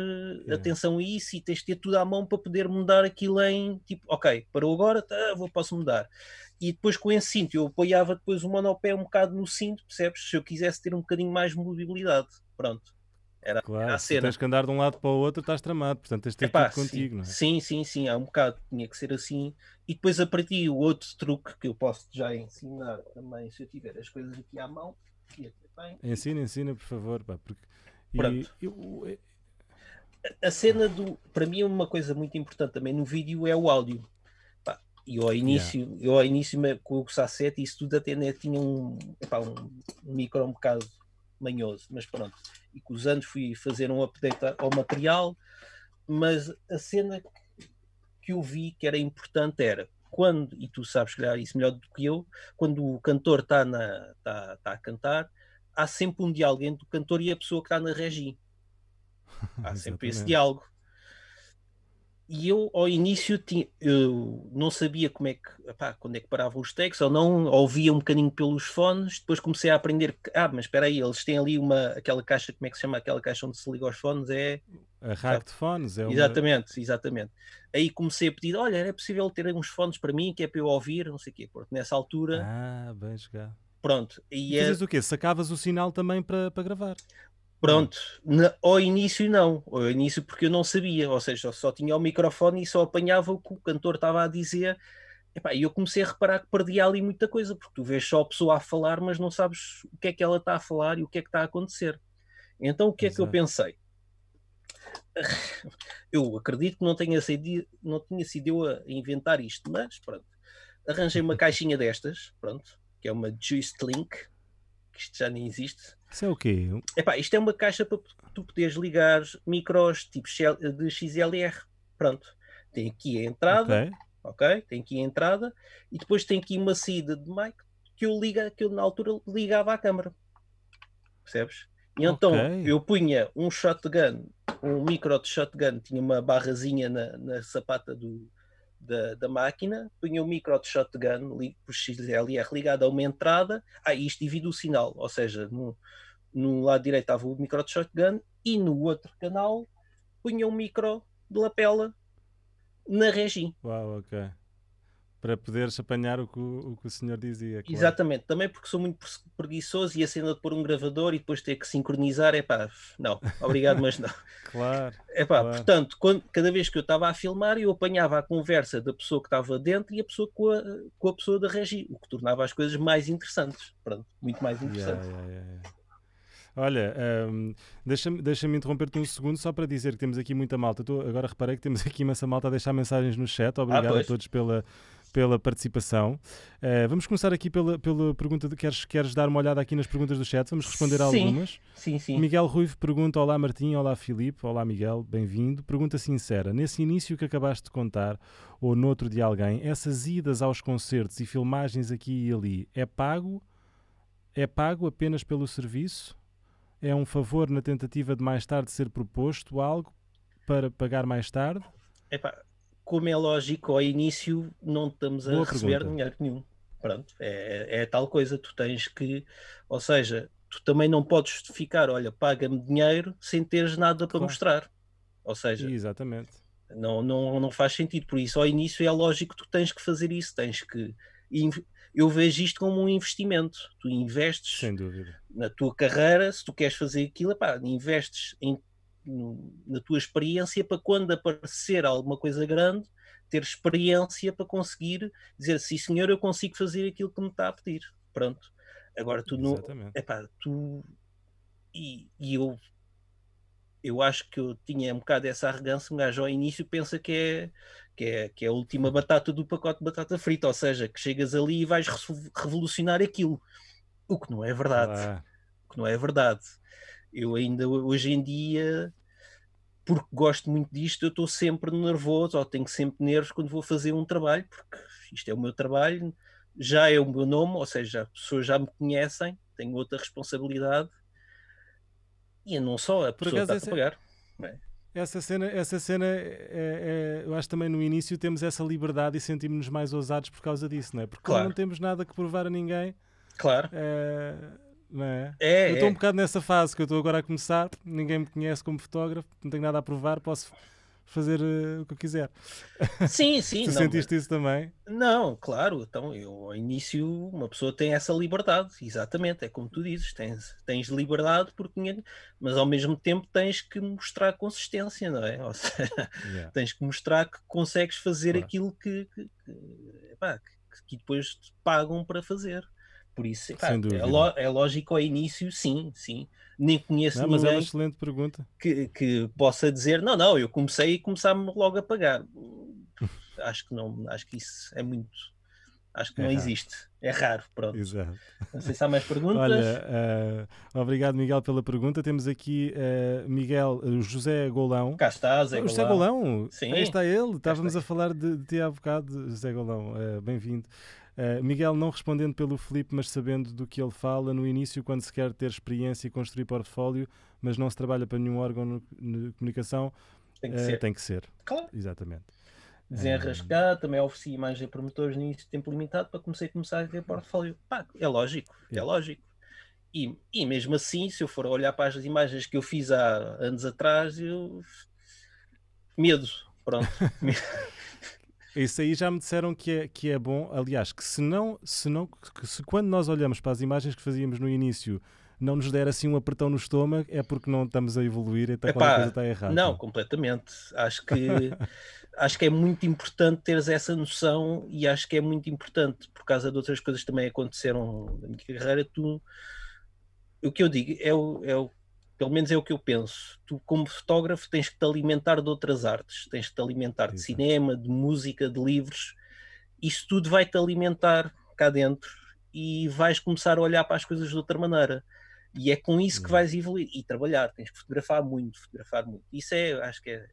é. atenção a isso e tens de ter tudo à mão para poder mudar aquilo em tipo, ok, parou agora, tá, vou, posso mudar. E depois com esse cinto, eu apoiava depois o monopé um bocado no cinto, percebes? Se eu quisesse ter um bocadinho mais mobilidade, pronto. Era, claro, era a cena. tens que andar de um lado para o outro, estás tramado, portanto tens de ter Epá, tudo contigo, sim, não é? Sim, sim, sim, há um bocado, tinha que ser assim. E depois aprendi o outro truque que eu posso já ensinar também, se eu tiver as coisas aqui à mão. Ensina, ensina, por favor, pá, porque... Pronto. E, eu... A cena do... Para mim é uma coisa muito importante também no vídeo é o áudio. e eu ao início, yeah. eu ao início com o Sassete, isso tudo até né, tinha um, epá, um micro um bocado manhoso, mas pronto e com os anos fui fazer um update ao material, mas a cena que eu vi que era importante era quando, e tu sabes calhar isso melhor do que eu, quando o cantor está tá, tá a cantar, há sempre um diálogo entre o cantor e a pessoa que está na regi. [LAUGHS] Há sempre esse diálogo e eu ao início tinha, eu não sabia como é que epá, quando é que paravam os textos ou não, ouvia um bocadinho pelos fones, depois comecei a aprender que, ah, mas espera aí, eles têm ali uma aquela caixa, como é que se chama aquela caixa onde se liga aos fones? É a rack de fones, é uma... Exatamente, exatamente. Aí comecei a pedir, olha, era possível ter uns fones para mim, que é para eu ouvir, não sei o quê, porque nessa altura Ah, bem jogar Pronto. E, e Fizes é... o quê? Sacavas o sinal também para, para gravar? Pronto, na, ao início não, ao início porque eu não sabia, ou seja, só tinha o microfone e só apanhava o que o cantor estava a dizer. E eu comecei a reparar que perdia ali muita coisa, porque tu vês só a pessoa a falar, mas não sabes o que é que ela está a falar e o que é que está a acontecer. Então o que é que eu pensei? [LAUGHS] Eu acredito que não tenha sido, não tinha sido eu a inventar isto, mas pronto. Arranjei uma [LAUGHS] caixinha destas, pronto, que é uma Juice Link, que isto já nem existe isso é o quê? Epá, isto é uma caixa para tu poderes ligar micros tipo de XLR. Pronto. Tem aqui a entrada, ok? okay? Tem aqui a entrada e depois tem aqui uma saída de mic que eu liga, que eu na altura ligava à câmara. Percebes? E então okay. eu punha um shotgun, um micro de shotgun, tinha uma barrazinha na, na sapata do, da, da máquina, punha o micro de shotgun por XLR ligado a uma entrada, ah, isto divide o sinal, ou seja, no, no lado direito estava o micro de shotgun e no outro canal punha um micro de lapela na regi. Uau, ok para poderes apanhar o que o, o que o, senhor dizia. Claro. Exatamente, também porque sou muito preguiçoso e acendo por um gravador e depois ter que sincronizar, é pá, não, obrigado, mas não. [LAUGHS] claro. É pá, claro. portanto, quando, cada vez que eu estava a filmar, eu apanhava a conversa da pessoa que estava dentro e a pessoa com a, com a pessoa da regi, o que tornava as coisas mais interessantes, pronto, muito mais interessantes. Yeah, yeah, yeah. Olha, um, deixa-me deixa interromper-te um segundo só para dizer que temos aqui muita malta. Tô, agora reparei que temos [LAUGHS] aqui imensa malta a deixar mensagens no chat. Obrigado ah, a todos pela, pela participação. Uh, vamos começar aqui pela, pela pergunta de queres, queres dar uma olhada aqui nas perguntas do chat? Vamos responder algumas. Sim, sim. Miguel Ruivo pergunta: Olá Martim, olá Filipe, olá Miguel, bem-vindo. Pergunta sincera: nesse início que acabaste de contar, ou noutro de alguém, essas idas aos concertos e filmagens aqui e ali é pago? É pago apenas pelo serviço? É um favor na tentativa de mais tarde ser proposto algo para pagar mais tarde? Epá, como é lógico, ao início não estamos a Boa receber pergunta. dinheiro nenhum. Pronto, é, é, é tal coisa, tu tens que, ou seja, tu também não podes justificar, olha, paga-me dinheiro sem teres nada para mostrar. Ou seja, exatamente. Não, não, não faz sentido. Por isso, ao início é lógico que tu tens que fazer isso, tens que. Eu vejo isto como um investimento. Tu investes na tua carreira, se tu queres fazer aquilo, pá, investes em no, na tua experiência para quando aparecer alguma coisa grande, ter experiência para conseguir dizer sim senhor, eu consigo fazer aquilo que me está a pedir. Pronto. Agora tu não. Epá, tu. E, e, eu. Eu acho que eu tinha um bocado essa arrogância. Um gajo ao início pensa que é, que é, que é a última batata do pacote de batata frita, ou seja, que chegas ali e vais revolucionar aquilo. O que não é verdade. Ah. O que não é verdade eu ainda hoje em dia, porque gosto muito disto, eu estou sempre nervoso, ou tenho sempre nervos quando vou fazer um trabalho, porque isto é o meu trabalho, já é o meu nome, ou seja, as pessoas já me conhecem, tenho outra responsabilidade, e não só, a pessoa está essa, a pagar. É? Essa cena, essa cena é, é, é, eu acho também no início temos essa liberdade e sentimos-nos mais ousados por causa disso, não é? Porque claro. não temos nada que provar a ninguém. Claro. É não é? é eu estou é. um bocado nessa fase que eu estou agora a começar, ninguém me conhece como fotógrafo, não tenho nada a provar, posso fazer uh, o que eu quiser. Sim, [LAUGHS] sim. tu não, sentiste mas... isso também? Não, claro. Então, eu, ao início, uma pessoa tem essa liberdade, exatamente. É como tu dizes, tens, tens liberdade, porque, mas ao mesmo tempo tens que mostrar consistência, não é? [LAUGHS] Ou seja, yeah. tens que mostrar que consegues fazer claro. aquilo que, que, que, que, que depois te pagam para fazer. Por isso, é, lo, é, lógico ao início, sim, sim. Nem conheço não, ninguém mas é excelente pergunta. Que, que possa dizer, não, não, eu comecei e começámos logo a pagar. [LAUGHS] acho que não, acho que isso é muito. Acho que é não raro. existe. É raro, pronto. Exato. Não sei se há mais [LAUGHS] perguntas. Olha, uh, obrigado, Miguel, pela pergunta. Temos aqui uh, Miguel, uh, José Golão. Cá está, Zé Golão. José Golão. Sim. Aí está ele. Estávamos está. a falar de, de há bocado, José Golão. Bem-vindo. Uh, Miguel, não respondendo pelo Felipe, mas sabendo do que ele fala, no início, quando se quer ter experiência e construir portfólio, mas não se trabalha para nenhum órgão de comunicação, tem que, uh, ser. Eh, tem que ser. Claro. Exatamente. Desenrascar, um... Eh, também ofereci imagem a promotores no de tempo limitado para comecei a começar a ter portfólio. Pá, é lógico, é, é lógico. E, e mesmo assim, se eu for olhar para as imagens que eu fiz há anos atrás, eu medo, pronto. [LAUGHS] Isso aí já me disseram que é, que é bom. Aliás, que se não, se não, que se quando nós olhamos para as imagens que fazíamos no início não nos der assim um apertão no estômago, é porque não estamos a evoluir, então Epá, qualquer coisa está errada. Não, completamente. Acho que [LAUGHS] acho que é muito importante teres essa noção e acho que é muito importante por causa de outras coisas que também aconteceram na minha carreira. Tu, o que eu digo é o, é o pelo menos é o que eu penso. Tu, como fotógrafo, tens que te alimentar de outras artes, tens que te alimentar de cinema, de música, de livros. Isso tudo vai te alimentar cá dentro e vais começar a olhar para as coisas de outra maneira. E é com isso que uhum. vais evoluir e trabalhar. Tens que fotografar muito, fotografar muito. Isso é, acho que é.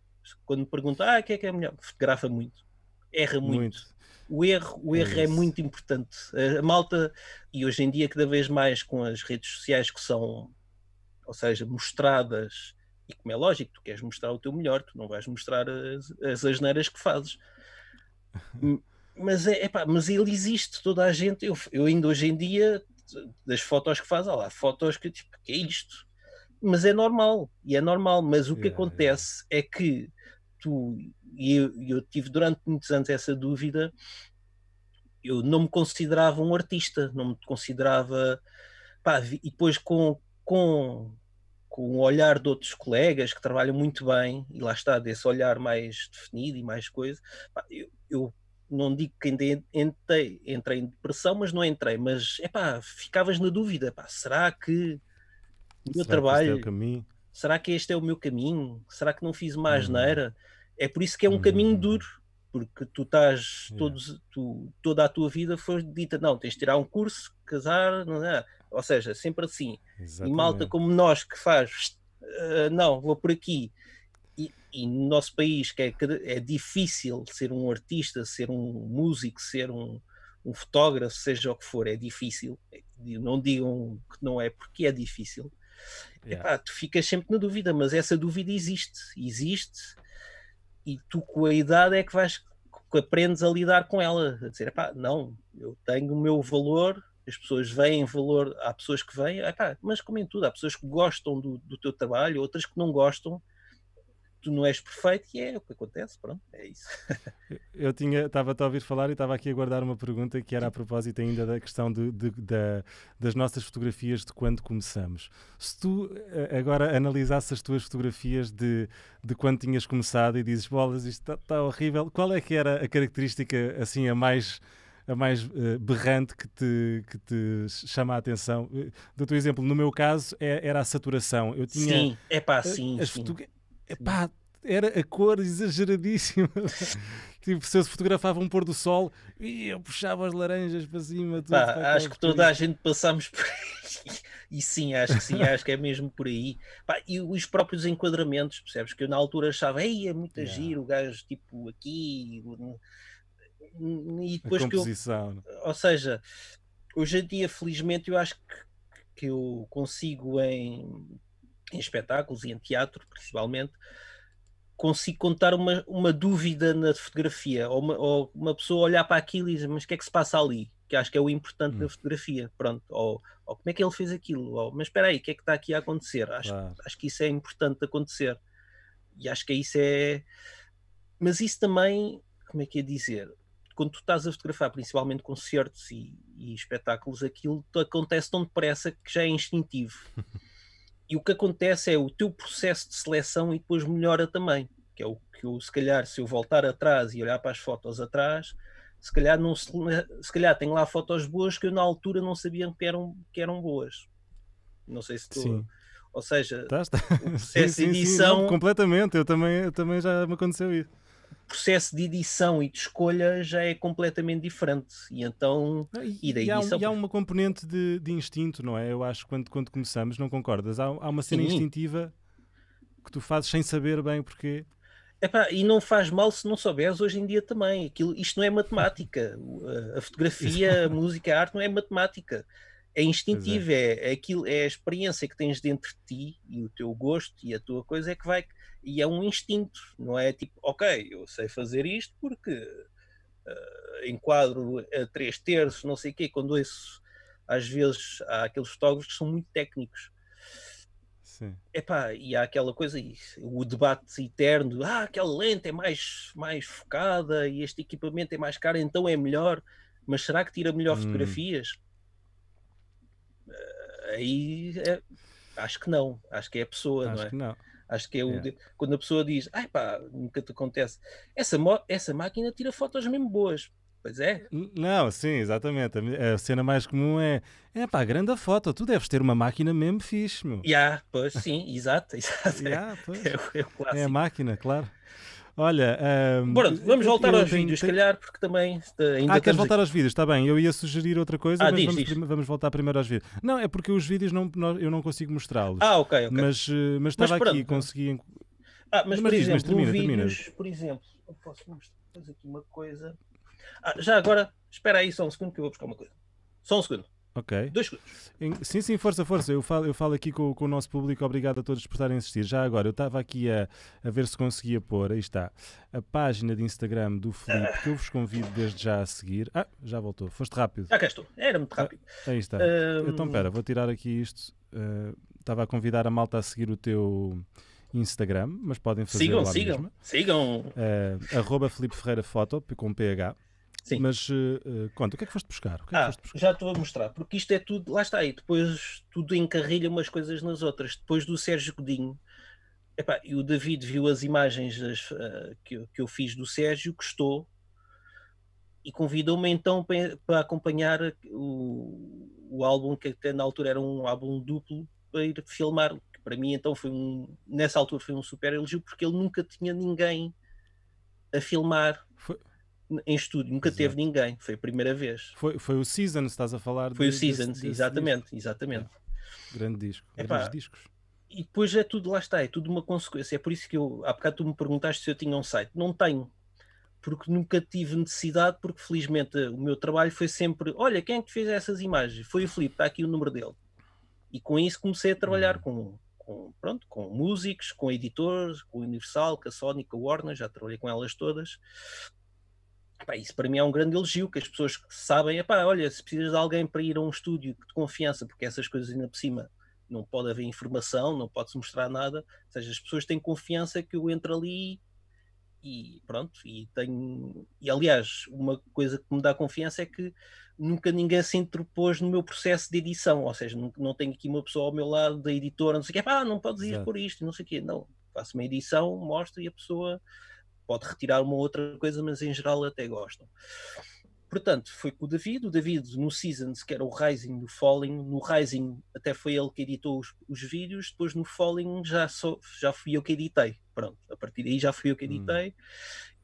Quando me perguntam, ah, o que é que é melhor? Fotografa muito, erra muito. muito. O erro, o é erro é, é muito importante. A malta, e hoje em dia, cada vez mais com as redes sociais que são ou seja, mostradas, e como é lógico, tu queres mostrar o teu melhor, tu não vais mostrar as, as asneiras que fazes. Mas, é, mas ele existe, toda a gente. Eu, eu ainda hoje em dia, das fotos que faz, olha lá fotos que tipo, que é isto? Mas é normal, e é normal. Mas o que yeah, acontece yeah. é que tu, e eu, eu tive durante muitos anos essa dúvida, eu não me considerava um artista, não me considerava. Pá, e depois com, com com o olhar de outros colegas que trabalham muito bem, e lá está, desse olhar mais definido e mais coisa. Eu, eu não digo que ainda entrei, entrei em depressão, mas não entrei. Mas, é pá, ficavas na dúvida, pá será que o meu será é trabalho... Que é será que este é o meu caminho? Será que não fiz uma uhum. asneira? Uhum. É por isso que é um uhum. caminho duro, porque tu estás, yeah. todos, tu, toda a tua vida foi dita, não, tens de tirar um curso, casar, não é? Ou seja, sempre assim. Exatamente. E malta como nós que faz, uh, não, vou por aqui. E, e, no nosso país, que é, é difícil ser um artista, ser um músico, ser um, um fotógrafo, seja o que for, é difícil. Não digam que não é, porque é difícil. Yeah. Epá, tu ficas sempre na dúvida, mas essa dúvida existe, existe, e tu com a idade é que vais que aprendes a lidar com ela, a dizer, não, eu tenho o meu valor, as pessoas veem valor, há pessoas que veem, ah, mas como em tudo, há pessoas que gostam do, do teu trabalho, outras que não gostam, tu não és perfeito e é o que acontece, pronto, é isso. Eu tinha, estava-te a ouvir falar e estava aqui a guardar uma pergunta que era a propósito ainda da questão de, de, das nossas fotografias de quando começamos. Se tu eh, agora analisasses as tuas fotografias de, de quando tinhas começado e dizes, bolas, isto está tá horrível, qual é que era a característica assim a mais a é mais uh, berrante que te, que te chama a atenção? Eh, do teu exemplo, no meu caso, é, era a saturação. Eu tinha, sim, é pá, eh, sim. As sim. Epá, era a cor exageradíssima. [LAUGHS] tipo, se eu fotografava um pôr do sol e eu puxava as laranjas para cima. Pá, acho que toda a gente passámos por aí. [LAUGHS] E sim, acho que sim, [LAUGHS] acho que é mesmo por aí. Pá, e os próprios enquadramentos, percebes? Que eu na altura achava, ei, é muito yeah. giro, o gajo tipo aqui e depois que eu, ou seja, hoje em dia felizmente eu acho que, que eu consigo em, em espetáculos e em teatro principalmente consigo contar uma, uma dúvida na fotografia ou uma, ou uma pessoa olhar para aquilo e dizer mas o que é que se passa ali? Que acho que é o importante hum. da fotografia, pronto, ou, ou, como é que ele fez aquilo, ou, mas espera aí, o que é que está aqui a acontecer? Acho, acho que isso é importante de acontecer e acho que isso é mas isso também, como é que é dizer? quando tu estás a fotografar principalmente concertos e, e espetáculos, aquilo acontece tão depressa que já é instintivo. [LAUGHS] e o que acontece é o teu processo de seleção e depois melhora também, que é o que eu, se calhar, se eu voltar atrás e olhar para as fotos atrás, se calhar, não, se, se calhar tenho lá fotos boas que eu na altura não sabia que eram, que eram boas. Não sei se tu... Sim. Ou seja, tá, tá. [LAUGHS] sim, sim, edição... completamente, eu também, eu também já me aconteceu isso processo de edição e de escolha já é completamente diferente. E então. Ah, e, e, e, há, edição... e há, uma componente de, de, instinto, não é? Eu acho que quando, quando começamos, não concordas? Há, há uma cena Sim. instintiva que tu fazes sem saber bem o porquê. Epá, e não faz mal se não souberes hoje em dia também. Aquilo, isto não é matemática. [LAUGHS] A fotografia, a música, a arte não é matemática. É instintivo, é. É, é. aquilo, é a experiência que tens dentro de ti e o teu gosto e a tua coisa é que vai e é um instinto, não é tipo, ok, eu sei fazer isto porque uh, enquadro a 3 terços, não sei o quê, quando isso às vezes há aqueles fotógrafos que são muito técnicos. Sim. Epá, e há aquela coisa, o debate eterno, ah, aquela lente é mais, mais focada e este equipamento é mais caro, então é melhor, mas será que tira melhor hum. fotografias? Eh, aí é, acho que não, acho que é a pessoa, acho não é? Que não. Acho que é o. Quando a pessoa diz, ai pá, nunca te acontece. Essa, mo... essa máquina tira fotos mesmo boas. Pois é? Não, sim, exatamente. A cena mais comum é, é pá, grande a foto, tu deves ter uma máquina mesmo fixe, meu. Já, yeah, pois sim, exato, [LAUGHS] exato. Yeah, pois. É, é, é, a máquina, claro. Olha. Um, ehm, vamos voltar aos tenho, vídeos, se calhar, porque também. Eh, ainda ah, queres voltar aqui. aos vídeos? Está bem, eu ia sugerir outra coisa, ah, mas diz, vamos, diz. vamos, voltar primeiro aos vídeos. Não, é porque os vídeos não, eu não consigo mostrá-los. Ah, ok, ok. Mas, eh, mas estava mas, aqui, consegui. Ah, mas, mas por diz, exemplo, mas termina, vídeos, termina. por exemplo, eu posso mostrar aqui uma coisa. Ah, já agora, espera aí só um segundo que eu vou buscar uma coisa. Só um segundo. Ok. Dois Sim, sim, força, força. Eu falo, eu falo aqui com, com o nosso público. Obrigado a todos por estarem a assistir. Já agora, eu estava aqui a, a ver se conseguia pôr, aí está, a página de Instagram do Felipe, que eu vos convido desde já a seguir. Ah, já voltou. Foste rápido. Já cá estou. Era muito ah, rápido. Ah, aí está. Um... Então, espera, vou tirar aqui isto. Ah, estava uh, a convidar a malta a seguir o teu... Instagram, mas podem fazer sigam, lá sigam, mesmo. sigam. Uh, arroba Felipe Ferreira Foto, com PH. Sim. Mas uh, conta, o que é que foste buscar? Que é que ah, foste buscar? Já estou a mostrar, porque isto é tudo, lá está aí, depois tudo encarrilha umas coisas nas outras. Depois do Sérgio Godinho, epá, e o David viu as imagens das, uh, que, eu, que eu fiz do Sérgio, gostou e convidou-me então para, para acompanhar o, o álbum, que até na altura era um álbum duplo, para ir filmar. Que para mim, então, foi um, nessa altura foi um super elogio, porque ele nunca tinha ninguém a filmar. Foi em estúdio, nunca Exato. teve ninguém, foi a primeira vez. Foi, foi o Season, estás a falar. Foi de, o Season, exatamente, disco. exatamente. É. Grande disco, Epá, grandes discos. E depois é tudo, lá está, é tudo uma consequência. É por isso que eu, há bocado tu me perguntaste se eu tinha um site. Não tenho, porque nunca tive necessidade, porque felizmente o meu trabalho foi sempre: olha, quem é que fez essas imagens? Foi o Filipe, está aqui o número dele. E com isso comecei a trabalhar hum. com com, pronto, com músicos, com editores, com Universal, com a Sony, com a Warner, já trabalhei com elas todas. Epá, isso para mim é um grande elogio, que as pessoas sabem, epá, olha, se precisas de alguém para ir a um estúdio de confiança, porque essas coisas ainda por cima não pode haver informação, não pode-se mostrar nada, ou seja, as pessoas têm confiança que eu entro ali e pronto, e tenho... E aliás, uma coisa que me dá confiança é que nunca ninguém se interpôs no meu processo de edição, ou seja, não, tenho aqui uma pessoa ao meu lado da editora, não sei o quê, não podes ir Exato. por isto, não sei o quê, não, faço uma edição, mostro e a pessoa pode retirar uma outra coisa, mas em geral até gostam. Portanto, foi com o David. O David no Seasons, que era o Rising do Falling, no Rising até foi ele que editou os, os vídeos, depois no Falling já, só, já fui eu que editei. Pronto, a partir daí já fui eu que hum. editei. Hum.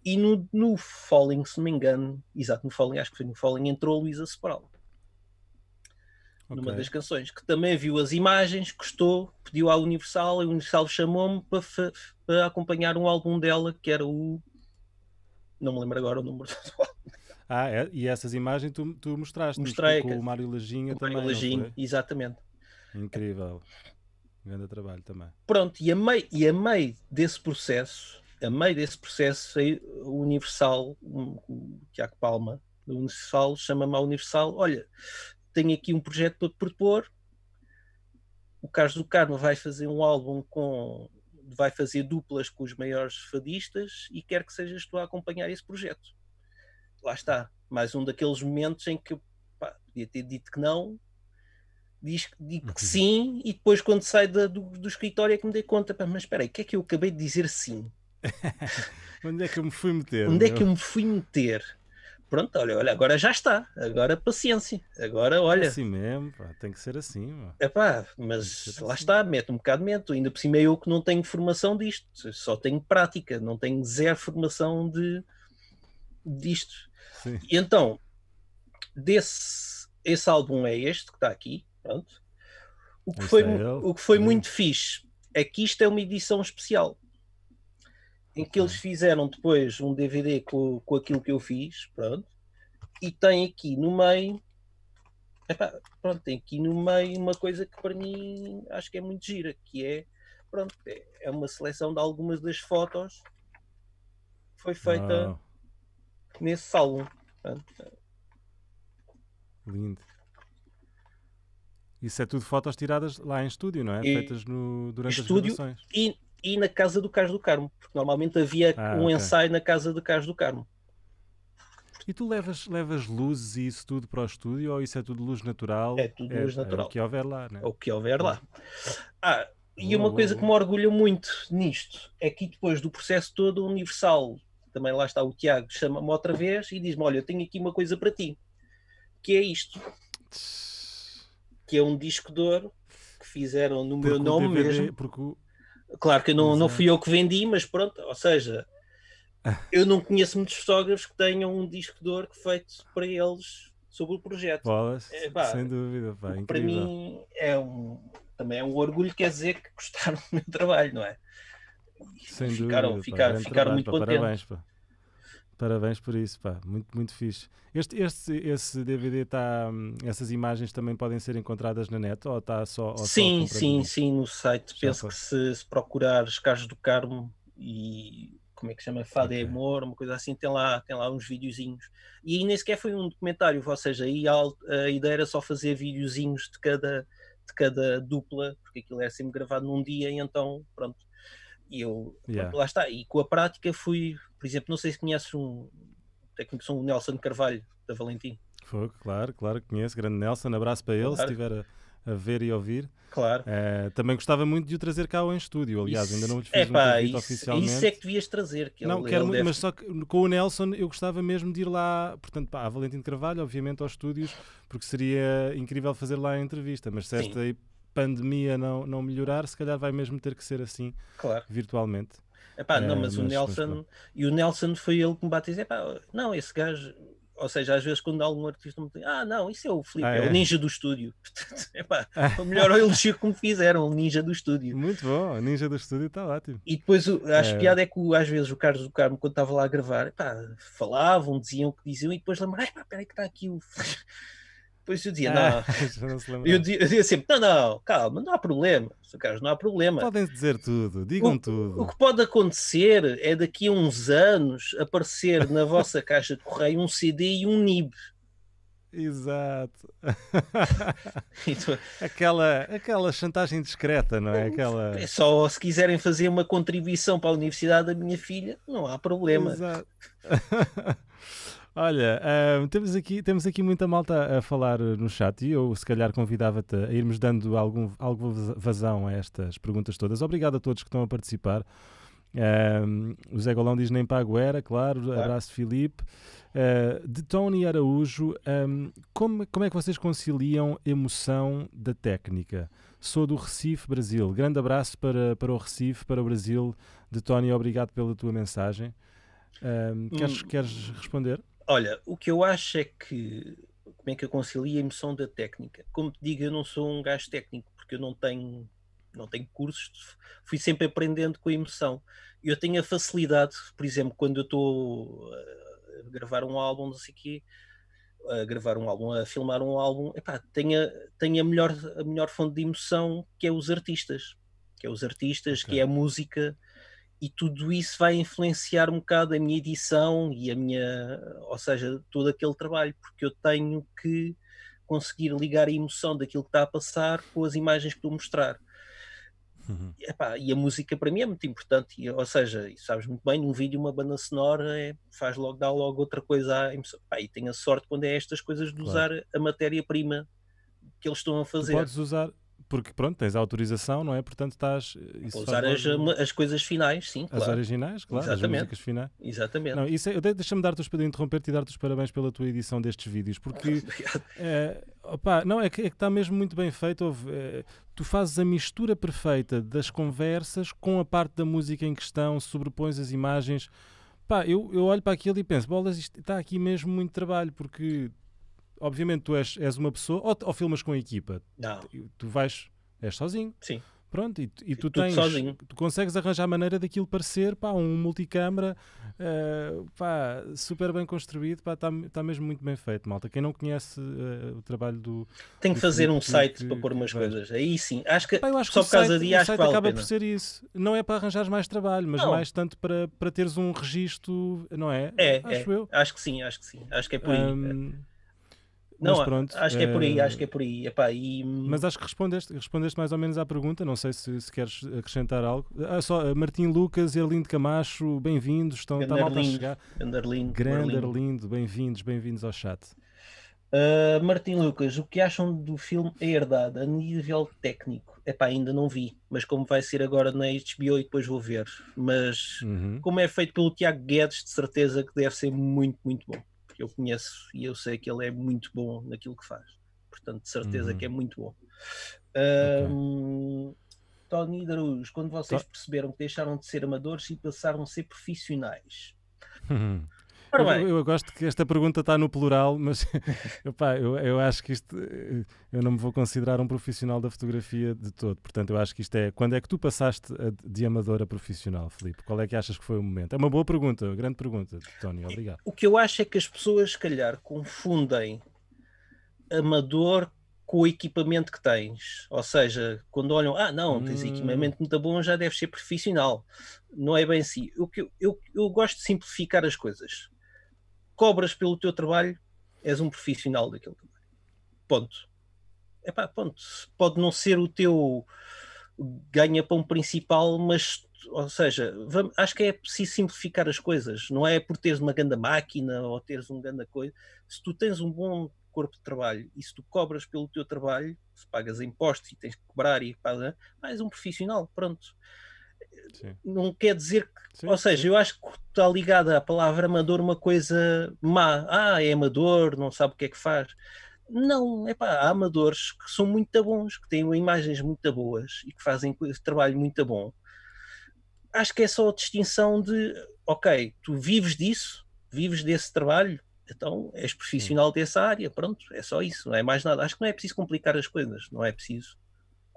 E no, no Falling, se não me engano, exato, no Falling, acho que foi no Falling, entrou a Luísa Sobral okay. numa das canções, que também viu as imagens, gostou, pediu à Universal, e a Universal chamou-me para, para, acompanhar um álbum dela que era o. Não me lembro agora o número do álbum. Ah, é, e essas imagens tu, tu mostraste Mostrei, com, com o Mário Leginha também. Mário Laginha, exatamente. Incrível. Um grande trabalho também. Pronto, e a meio, e a meio desse processo, a meio desse processo, a Universal, o Tiago Palma, da Universal, chama-me à Universal, olha, tenho aqui um projeto para propor. O Carlos do Carmo vai fazer um álbum com. vai fazer duplas com os maiores fadistas e quer que sejas tu a acompanhar esse projeto. Lá está. Mais um daqueles momentos em que pá, podia ter dito que não, diz, que uhum. sim, e depois quando sai da, do, do, escritório é que me dei conta, pá, mas espera aí, o que é que eu acabei de dizer sim? [LAUGHS] Onde é que eu me fui meter? Onde é meu? é que eu me fui meter? pronto, olha, olha, agora já está, agora paciência, agora é olha. É assim mesmo, pá, tem que ser assim. Mano. Epá, mas lá assim. está, mete um bocado de medo, ainda por cima eu que não tenho formação disto, só tenho prática, não tenho zero formação de disto. Sim. E então, desse esse álbum é este que está aqui, pronto. O que foi, é o que foi muito fixe é que isto é uma edição especial em que eles fizeram depois um DVD com, com aquilo que eu fiz, pronto, e tem aqui no meio. Epá, pronto, tem aqui no meio uma coisa que para mim acho que é muito gira, que é, pronto, é, é uma seleção de algumas das fotos que foi feita nesse salão Lindo. Isso é tudo fotos tiradas lá em estúdio, não é? E Feitas no, durante estúdio as gravações. E e na Casa do Cais do Carmo, porque normalmente havia ah, um okay. ensaio na Casa do Cais do Carmo. E tu levas, levas luzes e isso tudo para o estúdio ou isso é tudo luz natural? É tudo é, luz natural. É o que houver lá, né? É o que houver lá. Ah, e uma coisa que me orgulha muito nisto é que depois do processo todo, o Universal, também lá está o Tiago, chama-me outra vez e diz-me: Olha, eu tenho aqui uma coisa para ti, que é isto, que é um disco de ouro que fizeram no porque meu nome DVD, mesmo. Porque Claro que não, não fui eu que vendi, mas pronto, ou seja, ah. eu não conheço muitos fotógrafos que tenham um disco de ouro feito para eles sobre o projeto. Bolas, é, pá, sem dúvida, pá, para mim é um também é um orgulho, quer dizer que gostaram [LAUGHS] do meu trabalho, não é? Sem ficaram, dúvida, ficaram, pá, ficaram muito contentes. Pá, parabéns, Parabéns por isso, pá, muito, muito fixe. Este, este, esse DVD está. Hum, essas imagens também podem ser encontradas na net ou está só. Ou sim, só sim, sim, no site. Já Penso foi. que se, se procurares Cajos do Carmo e como é que se chama? Fada okay. e Amor, uma coisa assim, tem lá, tem lá uns videozinhos. E nem sequer foi um documentário, ou seja, aí a, a ideia era só fazer videozinhos de cada, de cada dupla, porque aquilo era é sempre gravado num dia, e então, pronto, e eu, yeah. lá está, e com a prática fui, por exemplo, não sei se conheces um técnico são o Nelson Carvalho, da Valentim. Foi, claro, claro, conheço, grande Nelson, abraço para ele, claro. se estiver a, a, ver e ouvir. Claro. É, também gostava muito de o trazer cá em estúdio, aliás, isso, ainda não lhe fiz epá, um isso, oficialmente. Isso é que devias trazer. Que não, ele, quero ele muito, deve... mas só que com o Nelson eu gostava mesmo de ir lá, portanto, pá, a Valentim Carvalho, obviamente, aos estúdios, porque seria incrível fazer lá a entrevista, mas se esta pandemia não, não melhorar, se calhar vai mesmo ter que ser assim, claro. virtualmente. Epá, não, eh, mas, mas o Nelson, mas... e o Nelson foi ele que me bate e não, esse gajo, ou seja, às vezes quando algum artista me diz, ah, não, isso é o Filipe, ah, é? é? o ninja do estúdio. [LAUGHS] epá, ah. o melhor elogio que me fizeram, o ninja do estúdio. Muito bom, o ninja do estúdio está ótimo. E depois acho é. piada é que às vezes o Carlos do Carmo, quando estava lá a gravar, epá, falavam, diziam o que diziam, e depois lembraram, peraí que está aqui o Pois eu dizia, ah, não. [LAUGHS] não eu, dizia, eu, dizia, sempre, não, não, calma, não há problema. Caros, não há problema. Podem dizer tudo, digam o, tudo. O que pode acontecer é daqui a uns anos aparecer na vossa caixa de correio um CD e um NIB. Exato. [LAUGHS] Então, aquela, aquela chantagem discreta, não é? Aquela... É só se quiserem fazer uma contribuição para a universidade da minha filha, não há problema. Exato. [LAUGHS] Olha, temos, aqui, temos aqui muita malta a falar eh, no chat e eu se calhar convidava-te a irmos dando algum, alguma vazão a estas perguntas todas. Obrigado a todos que estão a participar. o Zé Golão diz nem pago era, claro. claro. Abraço, Filipe. Uh, de Tony Araújo, um, como, como é que vocês conciliam emoção da técnica? Sou do Recife, Brasil. Grande abraço para, para o Recife, para o Brasil. De Tony, obrigado pela tua mensagem. queres, hum. queres responder? Olha, o que eu acho é que como é que eu concilio a emoção da técnica? Como te digo, eu não sou um gajo técnico, porque eu não tenho, não tenho cursos, fui sempre aprendendo com a emoção. Eu tenho a facilidade, por exemplo, quando eu estou a gravar um álbum, não sei o quê, a gravar um álbum, a filmar um álbum, epá, tenho, a, tenho a, melhor, a melhor fonte de emoção que é os artistas, que é os artistas, okay. que é a música, e tudo isso vai influenciar um bocado a minha edição e a minha, ou seja, todo aquele trabalho, porque eu tenho que conseguir ligar a emoção daquilo que está a passar com as imagens que estou a mostrar. Uhum. Epá, e a música para mim é muito importante, e, ou seja, sabes muito bem, num vídeo uma banda sonora é, faz logo, dá logo outra coisa à emoção. Epá, e tenho a sorte quando é estas coisas de claro. usar a matéria-prima que eles estão a fazer. Tu podes usar, porque pronto, tens a autorização, não é? Portanto, estás. Eh, isso usar as, eh, as coisas finais, sim. Claro. As originais, claro. Exatamente. As músicas finais. Exatamente. isso é, Deixa-me dar interromper-te e dar-te os parabéns pela tua edição destes vídeos, porque. é, [LAUGHS] eh, opa, não, é que, é está mesmo muito bem feito. é, tu fazes a mistura perfeita das conversas com a parte da música em questão, sobrepões as imagens. Pá, eu, eu olho para aquilo e penso, bolas, isto, está aqui mesmo muito trabalho, porque obviamente tu és, és uma pessoa, ou, ou, filmas com a equipa? Não. Tu vais, és sozinho. Sim. Pronto, e, e tu tens, sozinho. tu consegues arranjar a maneira daquilo parecer, pá, um multicâmara, uh, pá, super bem construído, pá, está tá mesmo muito bem feito, malta. Quem não conhece uh, o trabalho do... Tem que do fazer um site que, para pôr umas coisas, aí sim. Acho que, pá, acho só que por causa site, de, acho site que vale acaba por ser isso. Não é para arranjares mais trabalho, mas não. mais tanto para, para teres um registro, não é? É, acho é. eu. Acho que sim, acho que sim. Acho que é por aí. é. Não, pronto, acho que é por aí, acho eh, que é por aí. Epá, e... Mas acho que respondeste, respondeste mais ou menos à pergunta, não sei se, se queres acrescentar algo. Ah, só eh, Martim Lucas e Arlindo Camacho, bem-vindos, estão tá mal para chegar. Anderlindo, Grande Arlindo, bem-vindos, bem-vindos ao chat. Uh, Martim Lucas, o que acham do filme A Herdade a nível técnico? Epá, ainda não vi, mas como vai ser agora na HBO e depois vou ver. Mas uhum. como é feito pelo Tiago Guedes, de certeza que deve ser muito, muito bom eu conheço e eu sei que ele é muito bom naquilo que faz. Portanto, de certeza uhum. que é muito bom. Um, okay. Tony Daruz, quando vocês tá. perceberam que deixaram de ser amadores e passaram a ser profissionais, uhum. Eu, eu, gosto que esta pergunta está no plural, mas [LAUGHS] eu, eu acho que isto. Eu não me vou considerar um profissional da fotografia de todo. Portanto, eu acho que isto é. Quando é que tu passaste de amador a profissional, Felipe? Qual é que achas que foi o momento? É uma boa pergunta, grande pergunta, Tony. Obrigado. O que eu acho é que as pessoas, se calhar, confundem amador com o equipamento que tens. Ou seja, quando olham, ah, não, tens hum. equipamento muito bom, já deve ser profissional. Não é bem assim. Eu, eu, eu gosto de simplificar as coisas cobras pelo teu trabalho, és um profissional daquele trabalho. Ponto. Epá, ponto. Pode não ser o teu ganha-pão principal, mas, ou seja, vamos, acho que é preciso simplificar as coisas. Não é por teres uma grande máquina ou teres um grande coisa. Se tu tens um bom corpo de trabalho e se tu cobras pelo teu trabalho, se pagas impostos e tens que cobrar e pagar, és um profissional, pronto não quer dizer que. Sim, ou seja, sim. eu acho que está ligada à palavra amador uma coisa má. Ah, é amador, não sabe o que é que faz. Não, é pá, há amadores que são muito bons, que têm imagens muito boas e que fazem trabalho muito bom. Acho que é só a distinção de, ok, tu vives disso, vives desse trabalho, então és profissional dessa área, pronto, é só isso, não é mais nada. Acho que não é preciso complicar as coisas, não é preciso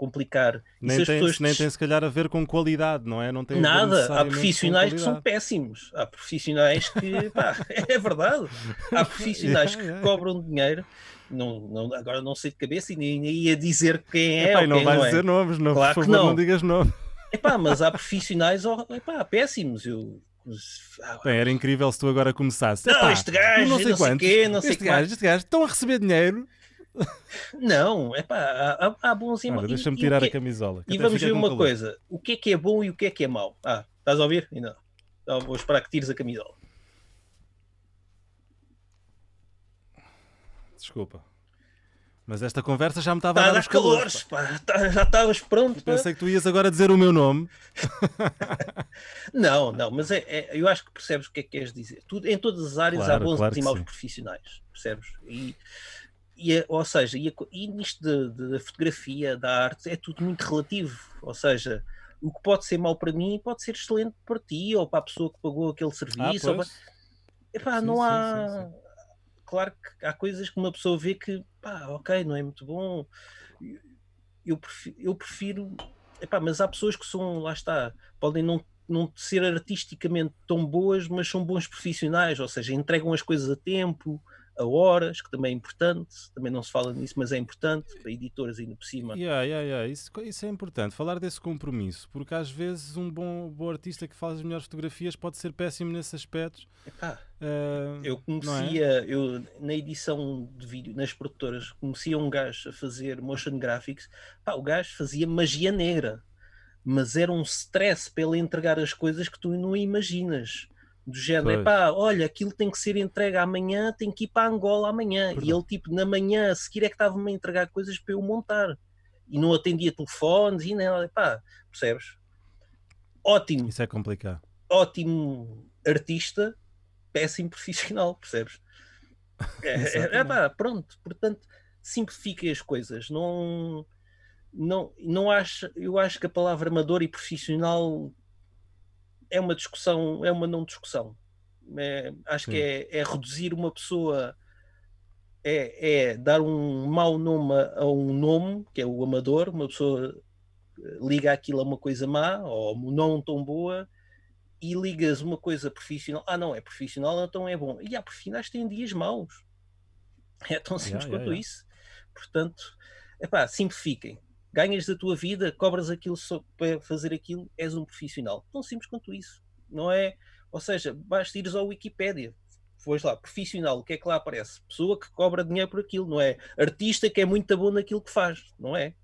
complicar. Nem, tem, pessoas... nem tem se calhar a ver com qualidade, não é? Não tem Nada, há profissionais que são péssimos, há profissionais que, [LAUGHS] pá, é verdade, há profissionais yeah, yeah. que cobram dinheiro não, não, agora não sei de cabeça e nem ia dizer quem é. Epá, ou não quem vais não é. dizer nomes, não, claro por favor, não. não digas nome. Epá, mas há [LAUGHS] profissionais oh, epá, péssimos. Eu... Ah, Bem, era incrível se tu agora começasses. Não, epá, este gajo, não sei, não sei quê, não sei este, gajo, este gajo, estão a receber dinheiro não, é pá, há, há bons e maus. Deixa-me tirar que... a camisola. E vamos ver uma calor. coisa: o que é que é bom e o que é que é mau? Ah, estás a ouvir? não. Então vou esperar que tires a camisola. Desculpa. Mas esta conversa já me estava tá a dar os calores. calores pá. Tá, já estavas pronto. Pá. Pensei que tu ias agora dizer o meu nome. [LAUGHS] não, não, mas é, é, eu acho que percebes o que é que queres dizer. Tudo, em todas as áreas claro, há bons claro e maus sim. profissionais, percebes? E e, ou seja, e, e nisto da fotografia, da arte, é tudo muito relativo. Ou seja, o que pode ser mau para mim pode ser excelente para ti ou para a pessoa que pagou aquele serviço. Ah, para... Epá, sim, não há. Sim, sim, claro que há coisas que uma pessoa vê que, pá, ok, não é muito bom. Eu prefiro. Eu prefiro... Epá, mas há pessoas que são, lá está, podem não, não ser artisticamente tão boas, mas são bons profissionais, ou seja, entregam as coisas a tempo a horas, que também é importante, também não se fala nisso, mas é importante, para editoras ainda por cima. Yeah, yeah, yeah. Isso, isso é importante, falar desse compromisso, porque às vezes um bom, bom artista que faz as melhores fotografias pode ser péssimo nesses aspectos. uh, ah, eu é? conhecia, é? eu na edição de vídeo, nas produtoras, conhecia um gajo a fazer motion graphics, pá, o gajo fazia magia negra, mas era um stress para ele entregar as coisas que tu não imaginas. Do género, pá, olha, aquilo tem que ser entregue amanhã, tem que ir para Angola amanhã. Perdão. E ele, tipo, na manhã a seguir é que estava-me a entregar coisas para eu montar. E não atendia telefones e não nada. Pá, percebes? Ótimo. Isso é complicado. Ótimo artista, péssimo [LAUGHS] profissional, percebes? é, é, pá, pronto. Portanto, simplifiquem as coisas. Não não, não acho, eu acho que a palavra amador e profissional é uma discussão, é uma não discussão. É, acho Sim. que hum. é, é, reduzir uma pessoa, é, é, dar um mau nome a um nome, que é o amador, uma pessoa eh, liga aquilo a uma coisa má ou não tão boa e ligas uma coisa profissional, ah não, é profissional, então é bom. E há profissionais têm dias maus. É tão simples yeah, quanto yeah, yeah. isso. Portanto, epá, simplifiquem ganhas da tua vida, cobras aquilo só para fazer aquilo, és um profissional. Tão simples quanto isso, não é? Ou seja, basta ires ao Wikipedia Pois lá, profissional, o que é que lá aparece? Pessoa que cobra dinheiro por aquilo, não é? Artista que é muito bom naquilo que faz, não é?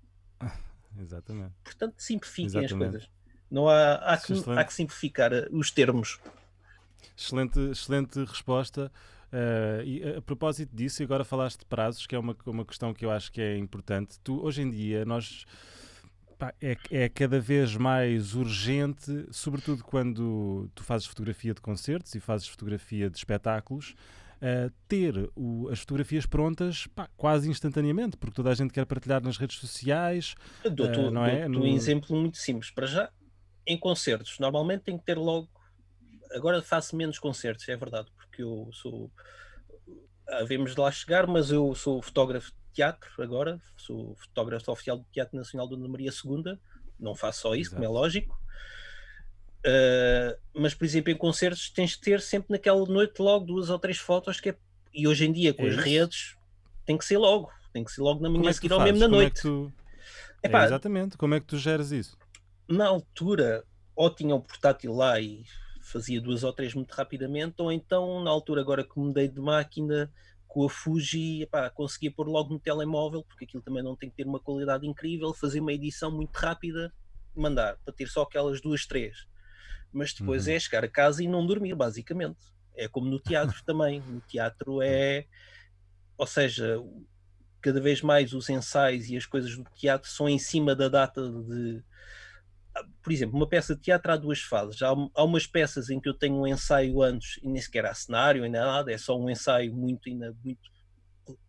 [LAUGHS] Exatamente. Portanto, simplifiquem Exatamente. as coisas. Não há, há, é que, há que simplificar os termos. Excelente, excelente resposta. Uh, e a propósito disso, agora falaste de prazos, que é uma, uma questão que eu acho que é importante. Tu, hoje em dia, nós. Pá, é, é cada vez mais urgente, sobretudo quando tu fazes fotografia de concertos e fazes fotografia de espetáculos, uh, ter o, as fotografias prontas pá, quase instantaneamente, porque toda a gente quer partilhar nas redes sociais. Dou-te uh, é? um exemplo muito simples. Para já, em concertos, normalmente tem que ter logo. Agora faço menos concertos, é verdade porque eu sou. Havemos ah, de lá chegar, mas eu sou fotógrafo de teatro agora, sou fotógrafo oficial do Teatro Nacional Dona Maria II. Não faço só isso, Exato. como é lógico. Uh, mas, por exemplo, em concertos tens de ter sempre naquela noite logo duas ou três fotos que é... E hoje em dia, com é as redes, tem que ser logo. Tem que ser logo na manhã é seguinte ou mesmo na como é noite. É tu... É, Epá, exatamente. Como é que tu geras isso? Na altura, ou tinha um portátil lá e fazia duas ou três muito rapidamente, ou então, na altura agora que mudei de máquina com a Fuji, epá, conseguia pôr logo no telemóvel, porque aquilo também não tem que ter uma qualidade incrível, fazer uma edição muito rápida, mandar, para ter só aquelas duas, três. Mas depois uhum. é chegar a casa e não dormir, basicamente. É como no teatro [LAUGHS] também. No teatro é. Ou seja, cada vez mais os ensaios e as coisas do teatro são em cima da data de por exemplo, uma peça de teatro há duas fases. Há, há umas peças em que eu tenho um ensaio antes e nem sequer há cenário, ainda nada, é só um ensaio muito, ainda, muito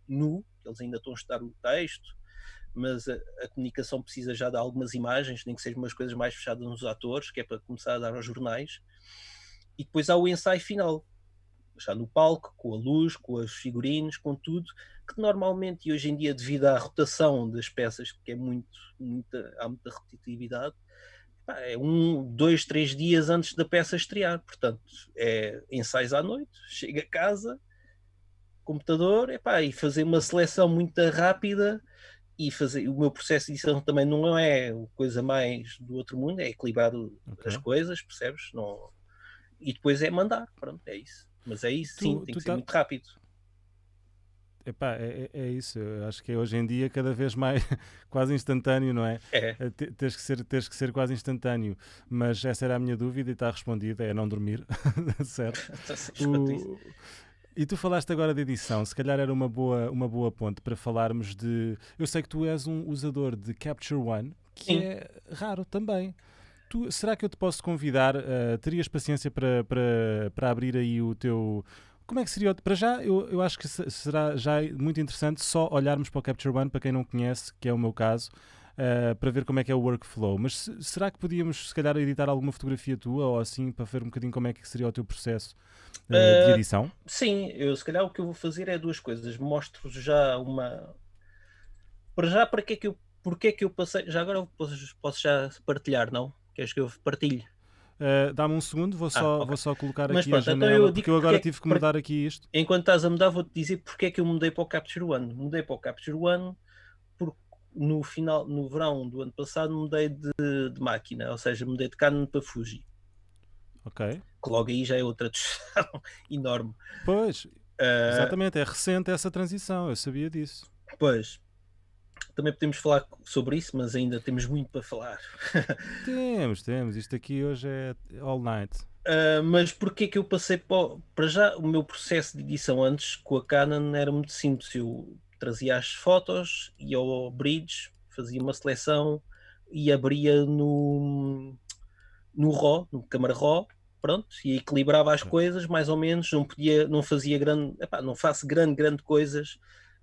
nu, eles ainda estão a estudar o texto, mas a, a, comunicação precisa já de algumas imagens, nem que sejam umas coisas mais fechadas nos atores, que é para começar a dar aos jornais. E depois há o ensaio final, já no palco, com a luz, com os figurinos, com tudo, que normalmente e hoje em dia, devido à rotação das peças, porque é muito, muita, há muita repetitividade, é um, dois, três dias antes da peça estrear. Portanto, é ensaios à noite, chega a casa, computador, epá, e fazer uma seleção muito rápida e fazer o meu processo de edição também não é coisa mais do outro mundo, é equilibrar okay. as coisas, percebes? Não... E depois é mandar, pronto, é isso. Mas é isso, tu, sim, tem que tá... ser muito rápido Epá, é, é, é isso. Eu acho que é hoje em dia cada vez mais [LAUGHS] quase instantâneo, não é? é. Eh, tens, que ser, tens que ser quase instantâneo. Mas essa era a minha dúvida e está respondida: é não dormir, [LAUGHS] [LAUGHS] tá certo? o... E tu falaste agora de edição, se calhar era uma boa, uma boa ponte para falarmos de. Eu sei que tu és um usador de Capture One, que Sim. é raro também. Tu, será que eu te posso convidar? Uh, terias paciência para, para, para abrir aí o teu, como é que seria? Para já, eu, eu acho que será já muito interessante só olharmos para o Capture One, para quem não conhece, que é o meu caso, uh, para ver como é que é o workflow. Mas se, será que podíamos, se calhar, editar alguma fotografia tua ou assim, para ver um bocadinho como é que seria o teu processo uh, uh, de eh, edição? Sim, eu, se calhar o que eu vou fazer é duas coisas. Mostro já uma. Para já, para que é que eu. Porque é que eu passei. Já agora eu posso, posso já partilhar, não? Queres que eu partilhe? Uh, Dá-me um segundo, vou ah, só, ah, okay. vou só colocar Mas aqui pronto, a então janela, então eu porque eu agora porque, é tive que mudar aqui isto. Enquanto estás a mudar, vou-te dizer porque é que eu mudei para o Capture One. Mudei para o Capture One porque no final, no verão do ano passado, mudei de, de máquina, ou seja, mudei de Canon para Fuji. Ok. Que logo aí já é outra discussão [LAUGHS] enorme. Pois, uh, exatamente, é recente essa transição, eu sabia disso. Pois, também podemos falar sobre isso, mas ainda temos muito para falar. [LAUGHS] temos, temos. Isto aqui hoje é all night. Uh, mas porquê que eu passei para, para já? O meu processo de edição antes com a Canon era muito simples. Eu trazia as fotos, ia ao bridge, fazia uma seleção e abria no, no RAW, no câmara RAW, pronto, e equilibrava as coisas mais ou menos. Não podia, não fazia grande, epá, não faço grande, grande coisas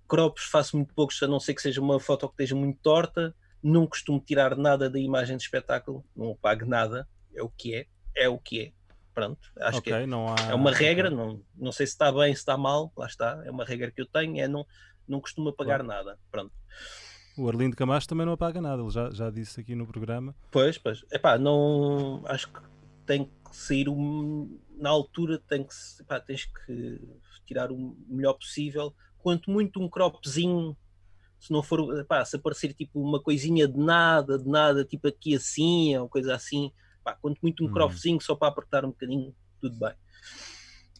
crops faço muito poucos, a não ser que seja uma foto que esteja muito torta. Não costumo tirar nada da imagem de espetáculo, não pago nada, é o que é, é o que é. Pronto, acho okay, que é, não há... é uma regra, não, não sei se está bem, se está mal, lá está, é uma regra que eu tenho, é não, não costumo apagar claro. nada. Pronto. O Arlindo Camacho também não apaga nada, ele já, já disse aqui no programa. Pois, pois. é pá, não. Acho que tem que sair um, na altura, tem que, epá, tens que tirar o melhor possível, quanto muito um cropzinho, se não for, pá, se aparecer tipo uma coisinha de nada, de nada, tipo aqui assim, ou coisa assim, pá, quanto muito um hum. cropzinho só para apertar um bocadinho, tudo bem.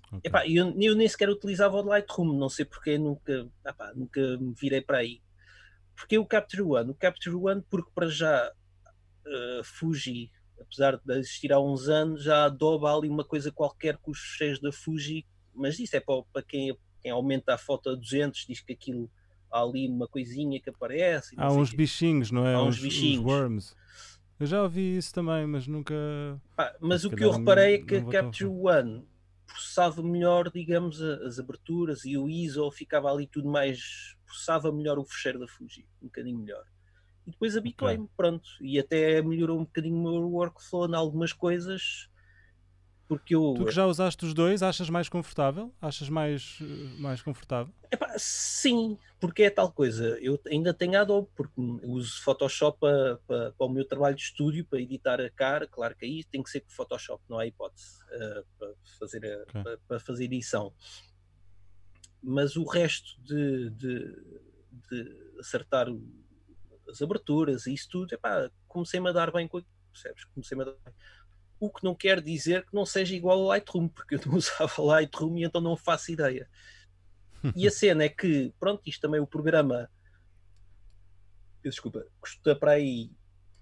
Okay. Epá, eu, eu, nem sequer utilizava o Lightroom, não sei porque nunca, epá, ah, nunca me virei para aí. Porque o Capture One, o Capture One, porque para já uh, Fuji, apesar de existir há uns anos, já adoba ali uma coisa qualquer com os fecheiros da Fuji, mas isso é para, para quem quem é aumenta a foto a 200 diz que aquilo há ali uma coisinha que aparece. Há uns bichinhos, não é? Há uns, uns bichinhos. Uns worms. Eu já ouvi isso também, mas nunca. mas o que eu reparei é que a Capture One processava melhor, digamos, as aberturas e o ISO ficava ali tudo mais. processava melhor o fecheiro da Fuji, um bocadinho melhor. E depois habituei-me, okay. pronto. E até melhorou um bocadinho o meu workflow em algumas coisas porque eu, tu que já usaste os dois, achas mais confortável? Achas mais, eh, mais confortável? Epá, sim, porque é tal coisa. Eu ainda tenho Adobe, porque uso Photoshop para, para, para o meu trabalho de estúdio, para editar a cara. Claro que aí tem que ser com Photoshop, não há hipótese uh, para, fazer a, okay. para, para, fazer edição. Mas o resto de, de, de acertar as aberturas e isso tudo, epá, comecei-me a dar bem com aquilo, percebes? Comecei-me a dar bem o que não quer dizer que não seja igual ao Lightroom, porque eu não [LAUGHS] usava Lightroom e então não faço ideia. e a cena é que, pronto, isto também o programa, desculpa, custa para aí,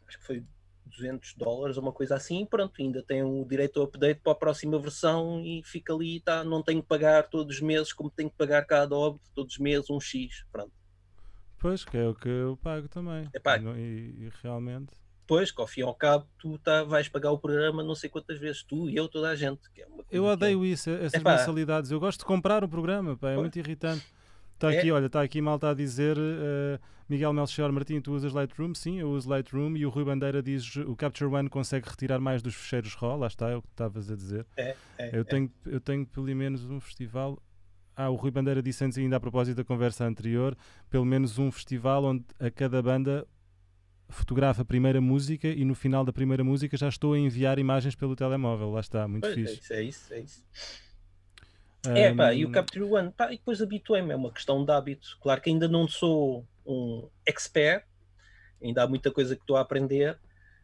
acho que foi 200 dólares, uma coisa assim, pronto, ainda tem o direito ao update para a próxima versão e fica ali, tá, não tenho que pagar todos os meses, como tenho que pagar cada Adobe todos os meses um X, pronto. Pois, que é o que eu pago também. É pago. E, e realmente depois que ao fim e ao cabo tu tá, vais pagar o programa não sei quantas vezes, tu e eu, toda a gente. É eu odeio isso, essas Epá. mensalidades. Eu gosto de comprar o programa, pá, é muito irritante. Está é. aqui, olha, está aqui malta a dizer, uh, Miguel Melchior Martim, tu usas Lightroom? Sim, eu uso Lightroom. E o Rui Bandeira diz, o Capture One consegue retirar mais dos fecheiros RAW, lá está, é o que estavas a dizer. É, é, eu, é. Tenho, eu tenho pelo menos um festival... Ah, o Rui Bandeira disse antes, ainda a propósito da conversa anterior, pelo menos um festival onde a cada banda fotografo a primeira música e no final da primeira música já estou a enviar imagens pelo telemóvel. Lá está, muito pois, é fixe. É isso, é isso. É, isso. Um... é pá, e o Capture One, pá, e depois habituei-me, é uma questão de hábito. Claro que ainda não sou um expert, ainda há muita coisa que estou a aprender,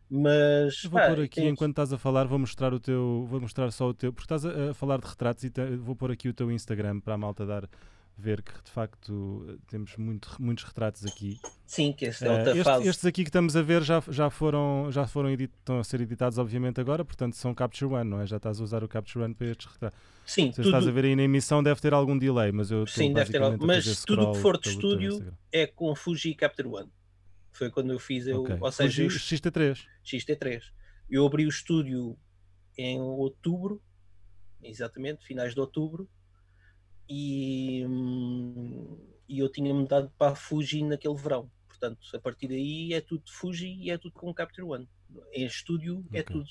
mas vou pá, pôr aqui tens... É enquanto estás a falar vou mostrar o teu vou mostrar só o teu porque estás a, a falar de retratos e te, vou pôr aqui o teu Instagram para a Malta dar ver que de facto temos muito, muitos retratos aqui. Sim, que este é eh, outra uh, este, fase. Estes aqui que estamos a ver já, já foram, já foram edit, estão a ser editados, obviamente, agora, portanto são Capture One, não é? Já estás a usar o Capture One para estes retratos. Sim, tudo... estás a ver aí na emissão, deve ter algum delay, mas eu Sim, deve ter algum... Mas tudo que for de estúdio é com Fuji Capture One. Foi quando eu fiz, eu, okay. ou seja, Fuji, eu... XT3. XT3. Eu abri o estúdio em outubro, exatamente, finais de outubro, e, e eu tinha mudado para a Fuji naquele verão. Portanto, a partir daí é tudo Fuji e é tudo com Capture One. Em estúdio é okay. é tudo.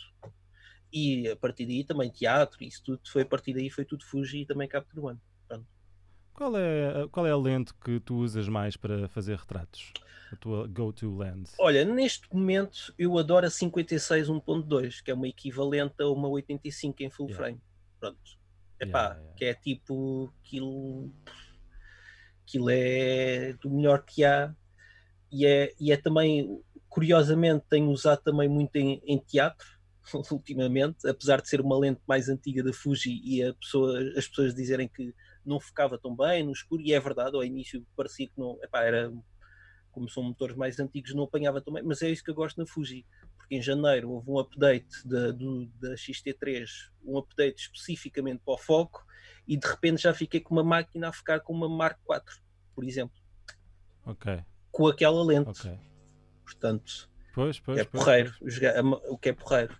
E a partir daí também teatro, isso tudo foi a partir daí foi tudo Fuji e também Capture One. Pronto. Qual é, qual é a lente que tu usas mais para fazer retratos? A tua go-to lens? Olha, neste momento eu adoro a 56 1.2, que é uma equivalente a uma 85 em full yeah. frame. Pronto. Epá, yeah, yeah. que é tipo aquilo, aquilo é do melhor que há e é, e é também, curiosamente, tenho usado também muito em, em teatro [LAUGHS] ultimamente, apesar de ser uma lente mais antiga da Fuji e pessoa, as pessoas dizerem que não focava tão bem no escuro, e é verdade, ao início parecia que não, epá, era como são motores mais antigos, não apanhava tão bem, mas é isso que eu gosto na Fuji, porque em janeiro houve um update da, do, da XT3, um update especificamente para o foco, e de repente já fiquei com uma máquina a ficar com uma Mark 4, por exemplo. Ok. Com aquela lente. Okay. Portanto, pois, pois, é pois, porreiro. Pois. Jogar, o que é porreiro.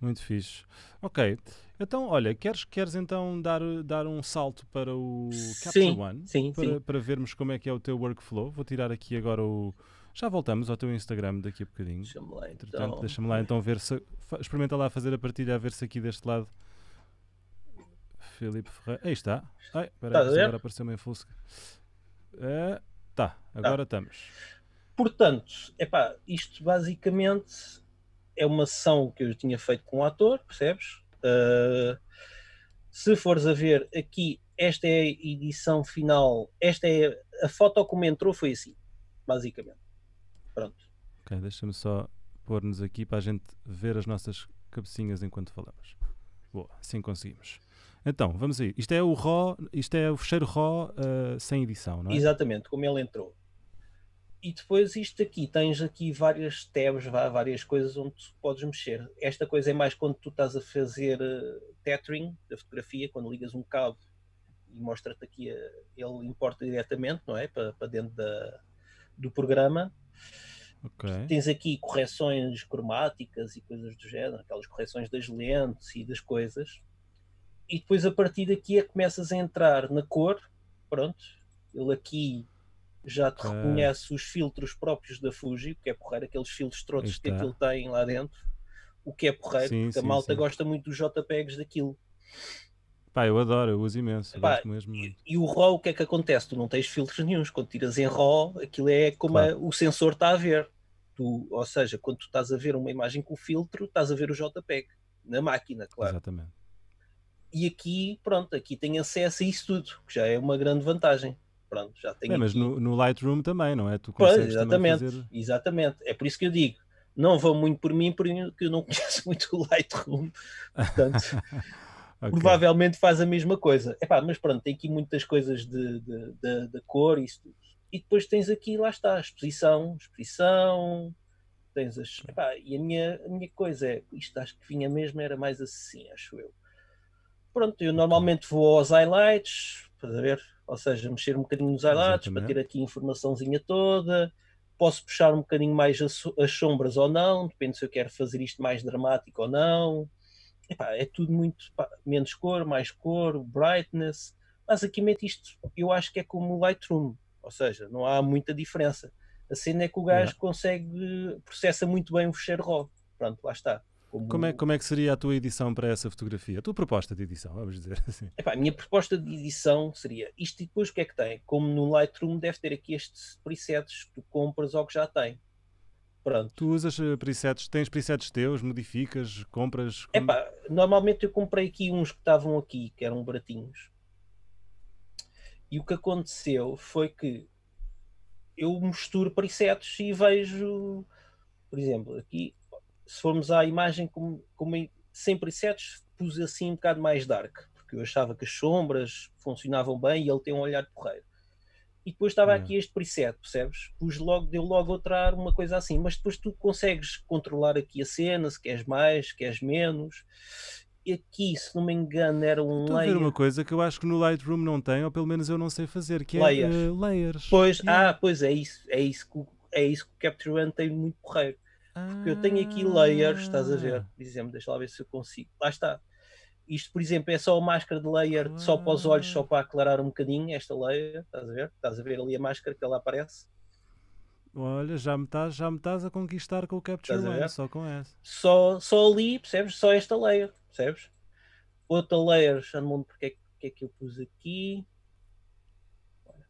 Muito fixe. Ok. Então, olha, queres, queres então dar, dar um salto para o Capture sim, One? Sim para, sim, para vermos como é que é o teu workflow. Vou tirar aqui agora o, já voltamos ao teu Instagram daqui a bocadinho. Deixa-me lá então. Entretanto, deixa-me lá então ver se. Experimenta lá fazer a partilha, a ver se aqui deste lado. Filipe Ferreira. Aí está. Ai, peraí, agora apareceu uma infusca. Uh, eh, tá, agora tá. estamos. Portanto, epá, isto basicamente é uma sessão que eu tinha feito com o um ator, percebes? Uh, se fores a ver aqui, esta é a edição final, esta é a foto como entrou, foi assim, basicamente. Pronto. Ok, deixa-me só pôr-nos aqui para a gente ver as nossas cabecinhas enquanto falamos. Boa, assim conseguimos. Então, vamos aí. Isto é o RAW, isto é o fecheiro RAW uh, eh, sem edição, não é? Exatamente, como ele entrou. E depois isto aqui, tens aqui várias tabs, várias coisas onde tu podes mexer. Esta coisa é mais quando tu estás a fazer eh, tethering da fotografia, quando ligas um cabo e mostra-te aqui, ele importa diretamente, não é? Para, para dentro da, do programa Okay. Tens aqui correções cromáticas e coisas do género, aquelas correções das lentes e das coisas. E depois a partir daqui é que começas a entrar na cor. Pronto, ele aqui já te okay. reconhece os filtros próprios da Fuji, que é porreiro, aqueles filtros trotos que aquilo tem lá dentro. O que é porreiro, sim, porque sim, a malta sim. gosta muito dos JPEGs daquilo. Pá, eu adoro, eu uso imenso. mesmo e, e, o RAW, o que é que acontece? Tu não tens filtros nenhums. Quando tiras em RAW, aquilo é como claro. a, o sensor está a ver. Tu, ou seja, quando tu estás a ver uma imagem com filtro, estás a ver o JPEG na máquina, claro. Exatamente. E aqui, pronto, aqui tem acesso a isso tudo, que já é uma grande vantagem. Pronto, já tem é, aqui... mas no, no, Lightroom também, não é? Tu consegues pois, exatamente, fazer... exatamente. É por isso que eu digo, não vão muito por mim, porque eu não [LAUGHS] conheço muito o Lightroom. Portanto, [LAUGHS] Okay. Provavelmente faz a mesma coisa. Epá, mas pronto, tem aqui muitas coisas de, de, de, de cor e isso E depois tens aqui, lá está, exposição, exposição, tens as. Epá, e a minha, a minha coisa é, isto acho que vinha mesmo, era mais assim, acho eu. Pronto, eu normalmente vou aos highlights, para ver? Ou seja, mexer um bocadinho nos highlights Exatamente. para ter aqui a informaçãozinha toda. Posso puxar um bocadinho mais as, as sombras ou não, depende se eu quero fazer isto mais dramático ou não epá, é tudo muito pá, menos cor, mais cor, brightness. Basicamente isto eu acho que é como o Lightroom, ou seja, não há muita diferença. A cena é que o gajo consegue, processa muito bem o fecheiro RAW. Pronto, lá está. Como... como... é, como é que seria a tua edição para essa fotografia? A tua proposta de edição, vamos dizer [LAUGHS] assim. Epá, a minha proposta de edição seria isto e depois o que é que tem? Como no Lightroom deve ter aqui estes presets que tu compras ou que já tem. Pronto. Tu usas eh, presets, tens presets teus, modificas, compras? Epá, é normalmente eu comprei aqui uns que estavam aqui, que eram baratinhos. E o que aconteceu foi que eu misturo presets e vejo, por exemplo, aqui, se formos à imagem como, como sem presets, pus assim um bocado mais dark, porque eu achava que as sombras funcionavam bem e ele tem um olhar porreiro e depois estava hum. aqui este preset, percebes? Pus logo, deu logo outra uma coisa assim, mas depois tu consegues controlar aqui a cena, se queres mais, se queres menos. E aqui, se não me engano, era um Estou layer. ver uma coisa que eu acho que no Lightroom não tem, ou pelo menos eu não sei fazer, que é, layers. é uh, layers. Pois, yeah. É ah, pois é isso, é isso que, é isso que o Capture One tem muito correio. Porque ah. eu tenho aqui layers, estás a ver? Dizemos, ah. deixa lá ver se eu consigo. Lá está isto, por exemplo, é só a máscara de layer, só para os olhos, só para aclarar um bocadinho esta layer. Estás a ver? Estás a ver ali a máscara que ela aparece? Olha, já me estás, já a conquistar com o Capture One, só com essa. Só, só ali, percebes? Só esta layer, percebes? Outra layer, já não me porque, é porque é que eu pus aqui.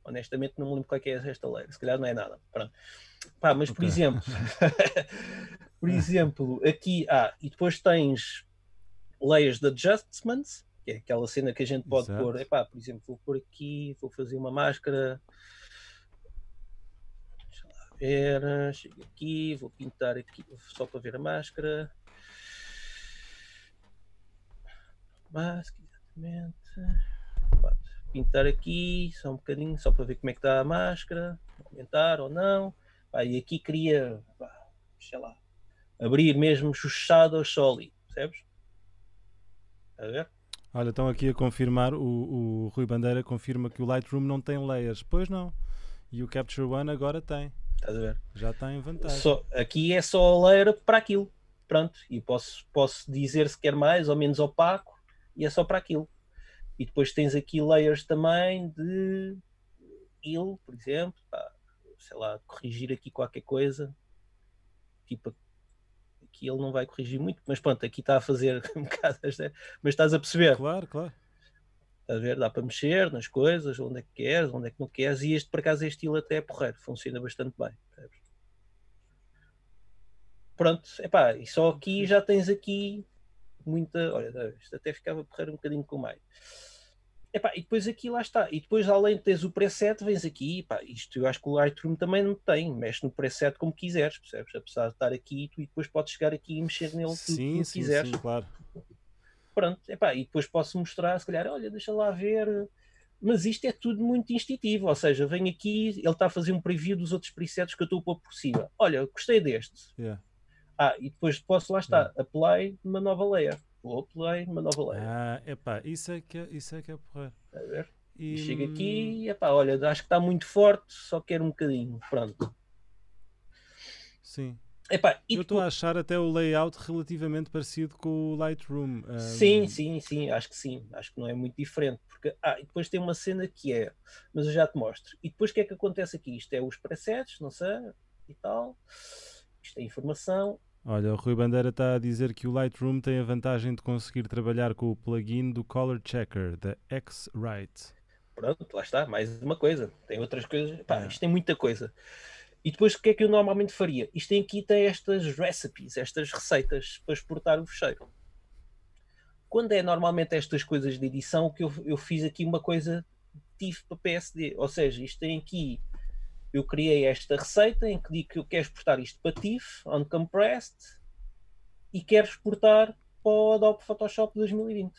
Honestamente, não me lembro qual é, que é esta layer. Se calhar não é nada. Pronto. Pá, mas okay. [LAUGHS] por exemplo, [LAUGHS] por exemplo, aqui, ah, e depois tens layers de adjustments, que é aquela cena que a gente pode Exato. pôr, epá, por exemplo, vou pôr aqui, vou fazer uma máscara, deixa lá ver, chego aqui, vou pintar aqui só para ver a máscara, máscara, exatamente, Pode pintar aqui só um bocadinho, só para ver como é que está a máscara, aumentar ou não, e aqui queria, pá, sei lá, abrir mesmo chuchado shadows só ali, percebes? a ver? Olha, estão aqui a confirmar, o, o Rui Bandeira confirma que o Lightroom não tem layers. Pois não. E o Capture One agora tem. Estás a ver? Já está em vantagem. Só, aqui é só a layer para aquilo. Pronto. E posso, posso dizer se quer mais ou menos opaco e é só para aquilo. E depois tens aqui layers também de il, por exemplo, pá, sei lá, corrigir aqui qualquer coisa, tipo que ele não vai corrigir muito, mas pronto, aqui está a fazer [LAUGHS] um bocado mas estás a perceber. Claro, claro. Estás a ver? Dá para mexer nas coisas, onde é que queres, onde é que não queres, e este, por acaso, este estilo até é porreiro, funciona bastante bem. Pronto, epá, e só aqui já tens aqui muita. Olha, isto até ficava porreiro um bocadinho com mais. Epá, e depois aqui lá está. E depois, além de teres o preset, vens aqui, isto eu acho que o Lightroom também não tem. Mexe no preset como quiseres, percebes? Apesar de estar aqui, tu e depois podes chegar aqui e mexer nele sim, tudo sim, quiseres. Sim, claro. Pronto, epá, e depois posso mostrar, se calhar, olha, deixa lá ver. Mas isto é tudo muito instintivo, ou seja, vem aqui, ele está a fazer um preview dos outros presets que eu estou a pôr por cima. Olha, gostei deste. Yeah. Ah, e depois posso, lá está, yeah. apply uma nova layer o play uma nova layer. Ah, epá, isso é que é, isso é, que é porra. a ver? E... Chega hum, aqui é epá, olha, acho que está muito forte, só quero um bocadinho. Pronto. Sim. Epá, eu estou depois... a achar até o layout relativamente parecido com o Lightroom. Um... Sim, sim, sim, acho que sim. Acho que não é muito diferente. Porque, ah, e depois tem uma cena que é, mas eu já te mostro. E depois o que é que acontece aqui? Isto é os presets, não sei, e tal. Isto é informação. Olha, o Rui Bandeira está a dizer que o Lightroom tem a vantagem de conseguir trabalhar com o plugin do Color Checker, da x write Pronto, lá está, mais uma coisa. Tem outras coisas. Pá, é. isto tem muita coisa. E depois o que é que eu normalmente faria? Isto tem aqui tem estas recipes, estas receitas para exportar o fecheiro. Quando é normalmente estas coisas de edição, que eu, eu fiz aqui uma coisa tive para PSD, ou seja, isto tem aqui eu criei esta receita em que digo que eu quero exportar isto para TIFF, uncompressed, e quero exportar para o Adobe Photoshop 2020.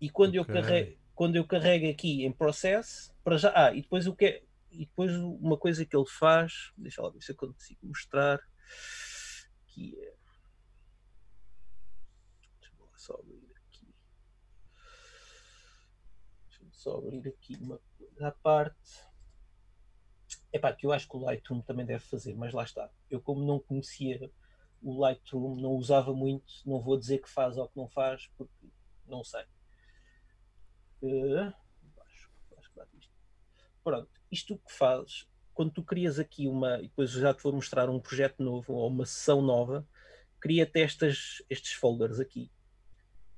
E quando, okay. eu, carrego, quando eu carrego aqui em processo, para já. Ah, e depois o que é, E depois uma coisa que ele faz, deixa lá ver se eu consigo mostrar, que é. Deixa me só abrir aqui. Deixa me só abrir aqui uma coisa à parte. É pá, que eu acho que o Lightroom também deve fazer, mas lá está. Eu, como não conhecia o Lightroom, não usava muito, não vou dizer que faz ou que não faz, porque não sei. Uh, eh, acho, acho que isto. Pronto, isto que fazes, quando tu crias aqui uma, e depois já te vou mostrar um projeto novo ou uma sessão nova, cria-te estas, estes folders aqui.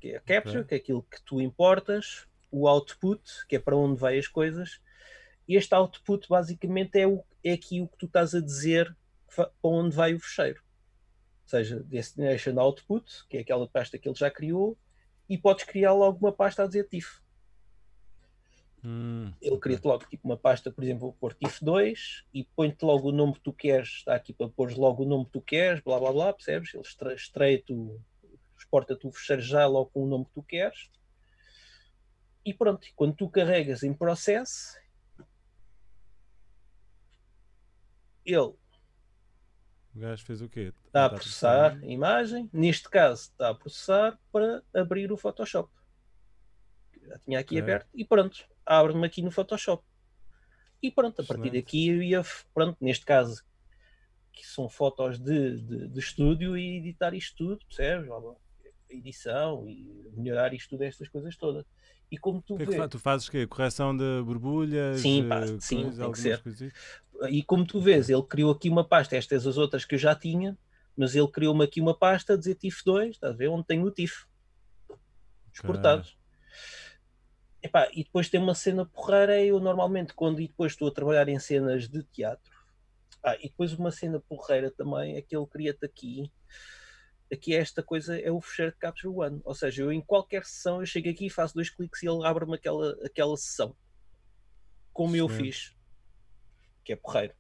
Que é a capture, okay. que é aquilo que tu importas, o output, que é para onde vai as coisas, este output basicamente é, o, é aqui o que tu estás a dizer para onde vai o fecheiro. Ou seja, destination output, que é aquela pasta que ele já criou, e podes criar logo uma pasta a dizer TIFF. Hum. Ele cria-te logo tipo, uma pasta, por exemplo, vou pôr TIFF2 e põe-te logo o nome que tu queres, está aqui para pôr logo o nome que tu queres, blá blá blá, percebes? Ele estreia-te, exporta-te o fecheiro já logo com o nome que tu queres. E pronto, quando tu carregas em processo, ele. O gajo fez o quê? Está a processar, a imagem, neste caso está a processar para abrir o Photoshop. Já tinha aqui aberto e pronto, abre-me aqui no Photoshop. E pronto, a partir daqui eu ia, pronto, neste caso, que são fotos de, de, de estúdio e editar isto tudo, percebes? Edição e melhorar isto tudo, estas coisas todas. E como tu que É que tu fazes que? Correção de borbulhas? Sim, eh, pá, sim, tem que ser. Coisas? e como tu vês, ele criou aqui uma pasta, estas as outras que eu já tinha, mas ele criou-me aqui uma pasta, dizer TIF2, estás a ver, onde tem o TIF. exportado Okay. Epá, e depois tem uma cena porreira, eu normalmente quando e depois estou a trabalhar em cenas de teatro, ah, e depois uma cena porreira também é que ele cria-te aqui, aqui é esta coisa é o fecheiro de Capture One, ou seja, eu em qualquer sessão eu chego aqui, faço dois cliques e ele abre-me aquela, aquela sessão, como Sim. eu fiz que é porreiro.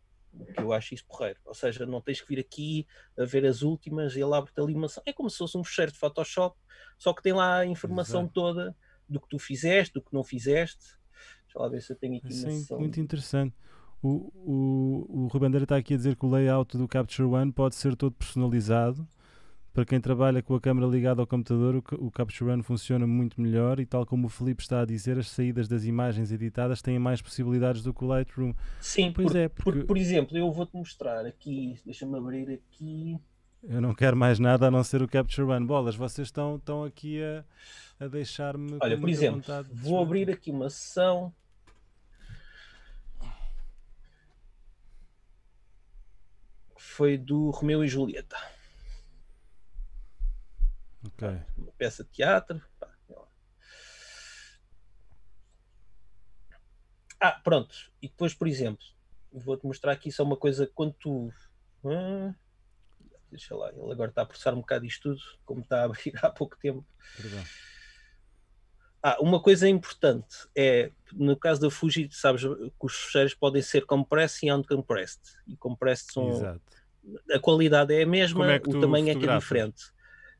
Que eu acho isso porreiro. Ou seja, não tens que vir aqui a ver as últimas e ele abre-te ali uma. É como se fosse um fecheiro de Photoshop, só que tem lá a informação Exato. toda do que tu fizeste, do que não fizeste. Deixa lá ver se eu tenho aqui Sim, muito interessante. O, o, o Rubandeira está aqui a dizer que o layout do Capture One pode ser todo personalizado para quem trabalha com a câmera ligada ao computador, o, o Capture Run funciona muito melhor e, tal como o Felipe está a dizer, as saídas das imagens editadas têm mais possibilidades do que o Lightroom. Sim, pois por, é. Porque... Por, por exemplo, eu vou-te mostrar aqui, deixa-me abrir aqui. Eu não quero mais nada a não ser o Capture Run. Bolas, vocês estão, estão aqui a, a deixar-me. Olha, por exemplo, vou abrir aqui uma sessão. Foi do Romeu e Julieta. Okay. Uma peça de teatro. Pá. Ah, pronto. E depois, por exemplo, vou-te mostrar aqui só uma coisa. Quando tu. Hum, deixa lá, ele agora está a processar um bocado isto tudo, como está a abrir [LAUGHS] há pouco tempo. Perdão. Ah, uma coisa importante é, no caso da Fuji, sabes que os fecheiros podem ser compressed e uncompressed. E compressed são. Exato. A qualidade é a mesma, é o tamanho é que é diferente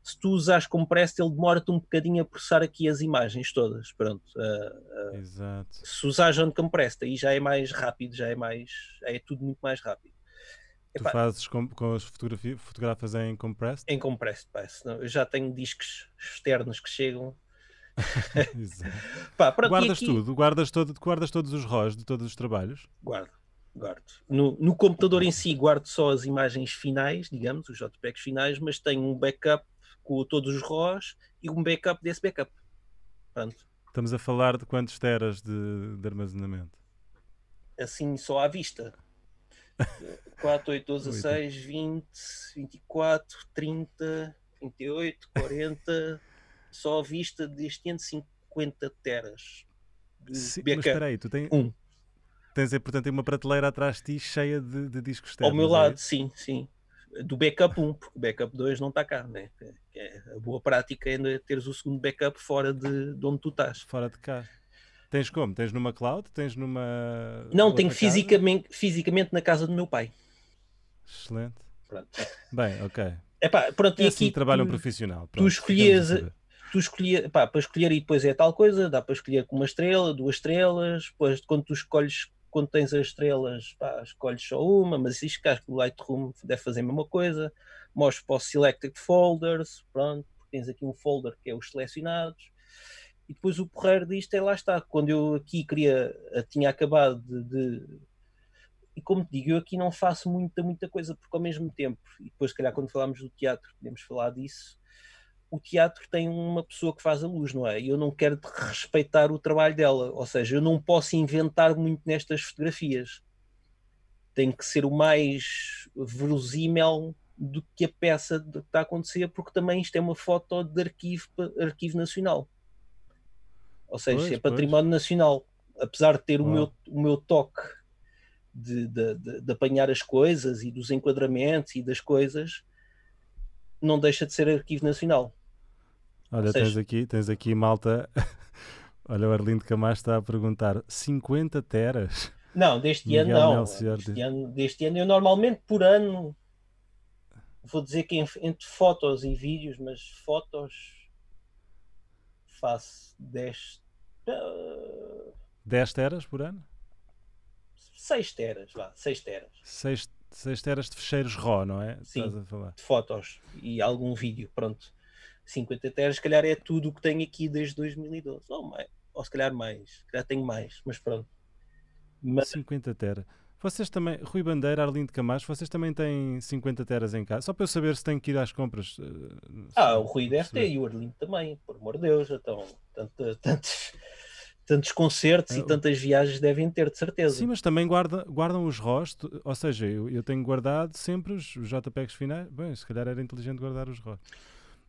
se tu usares compressed, ele demora-te um bocadinho a processar aqui as imagens todas. Pronto. Uh, uh, Exato. Se usares uncompressed, aí já é mais rápido, já é mais. é tudo muito mais rápido. Tu Epá, fazes com, com as fotografias, fotografas em compressed? Em compressed, pá. Senão, eu já tenho discos externos que chegam. [LAUGHS] pá, pronto, guardas aqui... tudo? Guardas, todo, guardas todos os ROS de todos os trabalhos? Guardo, guardo. No, no computador em si guardo só as imagens finais, digamos, os JPEGs finais, mas tenho um backup com todos os ROS e um backup desse backup. Pronto. Estamos a falar de quantos teras de, de armazenamento? Assim, só à vista. 4, 8, 12, 16, 20, 24, 30, 28, 40. só à vista deste 150 teras. De Sim, backup. mas espera aí, tu tens. Um. Tens, portanto, uma prateleira atrás de ti cheia de, de discos externos. Ao meu é lado, é? sim, sim do backup 1, porque o backup 2 não está cá, né? É, é, a boa prática é teres o segundo backup fora de, de onde tu estás. Fora de cá. Tens como? Tens numa cloud? Tens numa. Não, tenho fisicamente, fisicamente na casa do meu pai. Excelente. Pronto. Bem, ok. Epá, pronto, é e assim aqui trabalha um profissional. Pronto, tu escolhias. Tu escolhia, pá, para escolher e depois é tal coisa, dá para escolher com uma estrela, duas estrelas, depois quando tu escolhes quando tens as estrelas, pá, escolhes só uma, mas isto que acho que o Lightroom deve fazer a mesma coisa. Mostro para o Selected Folders, pronto, tens aqui um folder que é os selecionados. E depois o porreiro disto é lá está. Quando eu aqui queria, eh, tinha acabado de, de. e como te digo, eu aqui não faço muita, muita coisa, porque ao mesmo tempo, e depois, se calhar, quando falámos do teatro, podemos falar disso, o teatro tem uma pessoa que faz a luz, não é? E eu não quero respeitar o trabalho dela, ou seja, eu não posso inventar muito nestas fotografias. Tem que ser o mais verosímil do que a peça que está a acontecer, porque também isto é uma foto de arquivo, arquivo nacional. Ou seja, pois, é património pois. nacional. Apesar de ter o meu, o meu toque de, de, de, de apanhar as coisas e dos enquadramentos e das coisas, não deixa de ser arquivo nacional. Olha, seja... tens, aqui, tens aqui malta. [LAUGHS] Olha, o Arlindo Camacho está a perguntar: 50 teras? Não, deste Miguel ano não. Melcior deste, ano, deste ano eu normalmente por ano vou dizer que entre fotos e vídeos, mas fotos faço 10 10 ah, teras por ano? 6 teras, vá, 6 teras. 6 Disseste eras de fecheiros RAW, não é? Sim, de fotos e algum vídeo, pronto. 50 teras, se calhar é tudo o que tenho aqui desde 2012, ou, mais, ou se calhar mais, se calhar tenho mais, mas pronto. Mas... 50 teras. Vocês também, Rui Bandeira, Arlindo Camacho, vocês também têm 50 teras em casa? Só para eu saber se tenho que ir às compras. Eh, ah, o Rui deve ter e o Arlindo também, por amor de Deus, então, tantos... tantos tantos concertos é, e tantas viagens devem ter, de certeza. Sim, mas também guarda, guardam os rostos, ou seja, eu, eu tenho guardado sempre os JPEGs finais. Bem, se calhar era inteligente guardar os rostos.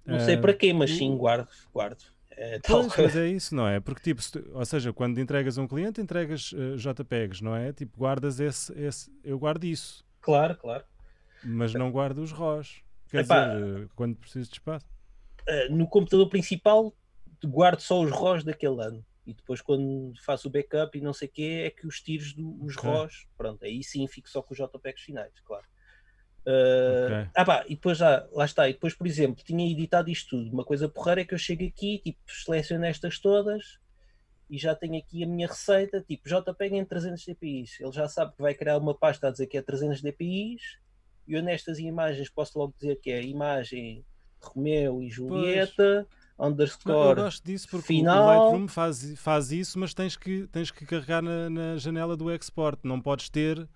Não é, sei para quê, mas sim, eh, guardo, guardo. É, pois, que... mas é isso, não é? Porque, tipo, se tu, ou seja, quando entregas a um cliente, entregas uh, JPEGs, não é? Tipo, guardas esse, esse. Eu guardo isso. Claro, claro. Mas não guardo os ROS. Quer Epá, dizer, eh, quando preciso de espaço. no computador principal, guardo só os ROS daquele ano e depois quando faço o backup e não sei o quê, é que os tiros dos okay. ROS, pronto, aí sim fico só com os JPEGs finais, claro. Uh, okay. Ah, ah pá, e depois já, lá está, e depois, por exemplo, tinha editado isto tudo, uma coisa porreira é que eu chego aqui, tipo, seleciono estas todas e já tenho aqui a minha receita, tipo, JPEG em 300 dpis, ele já sabe que vai criar uma pasta a dizer que é 300 dpis, e eu nestas imagens posso logo dizer que é a imagem Romeu e Julieta... Pois underscore. eu gosto disso porque final. o Lightroom faz, faz isso, mas tens que, tens que carregar na, na janela do export, não podes ter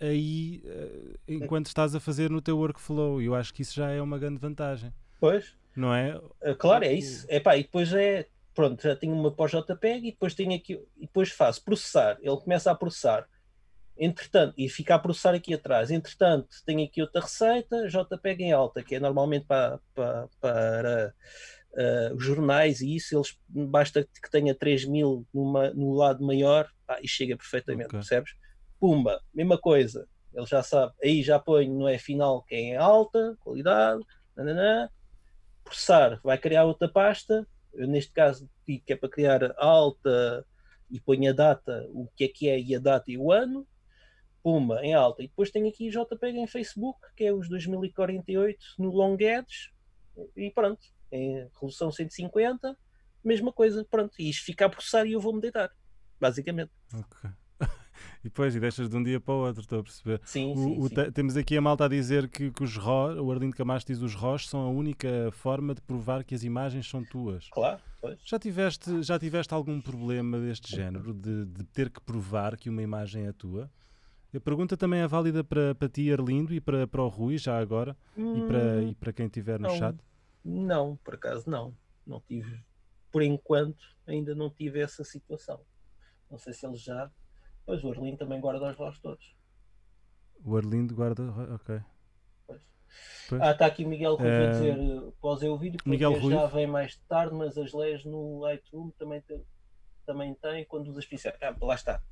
aí eh, enquanto estás a fazer no teu workflow. Eu acho que isso já é uma grande vantagem. Pois. Não é? Eh, claro, é isso. Epá, e depois é. Pronto, já tenho uma pós JPEG e depois tenho aqui. E depois faço processar. Ele começa a processar. Entretanto, e fica a processar aqui atrás. Entretanto, tenho aqui outra receita, JPEG em alta, que é normalmente para, para, para Uh, os jornais e isso, eles basta que tenha 3 mil numa, no lado maior pá, e chega perfeitamente, okay. percebes? Pumba, mesma coisa, ele já sabe, aí já põe, não é final quem é alta, qualidade, nananã, processar, vai criar outra pasta, eu, neste caso digo que é para criar alta e põe a data, o que é que é e a data e o ano, pumba, em alta. E depois tem aqui JPEG em Facebook, que é os 2048 no Long Ads, e pronto, em resolução 150, mesma coisa, pronto, e isto fica a processar e eu vou-me deitar, basicamente. Ok. [LAUGHS] E depois, e deixas de um dia para o outro, estou a perceber. Sim, o, sim, o, sim. Temos aqui a malta a dizer que, que os ROS, o Arlindo Camacho diz os ROS são a única forma de provar que as imagens são tuas. Claro, pois. Já tiveste, já tiveste algum problema deste género, de, de ter que provar que uma imagem é tua? A pergunta também é válida para, para ti, Arlindo, e para, para o Rui, já agora, hum, e, para, e para quem estiver no não. chat. Não, por acaso não. Não tive, por enquanto, ainda não tive essa situação. Não sei se ele já. Pois o Arlindo também guarda os lados todos. O Arlindo guarda. Ok. Pois. Pois. Ah, está aqui Miguel Rui é... a eh, dizer eh, pós o vídeo, porque Miguel já Rui. vem mais tarde, mas as leis no iTunes também tem, também tem quando usas pincel. Ah, lá está.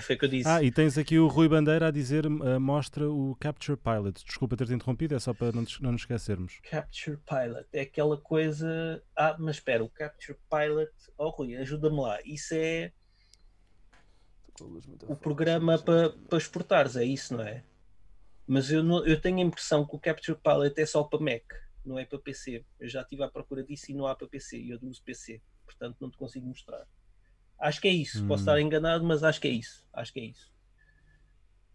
Foi o que eu disse. Ah, e tens aqui o Rui Bandeira a dizer: uh, mostra o Capture Pilot. Desculpa ter-te interrompido, é só para não, não nos esquecermos. Capture Pilot é aquela coisa. Ah, mas espera, o Capture Pilot. Oh, Rui, ajuda-me lá. Isso é. O programa para, para exportares, é isso, não é? Mas eu, não, eu tenho a impressão que o Capture Pilot é só para Mac, não é para PC. Eu já estive à procura disso e não há para PC. E eu uso PC, portanto não te consigo mostrar. Acho que é isso. Hum. Posso estar enganado, mas acho que é isso. Acho que é isso.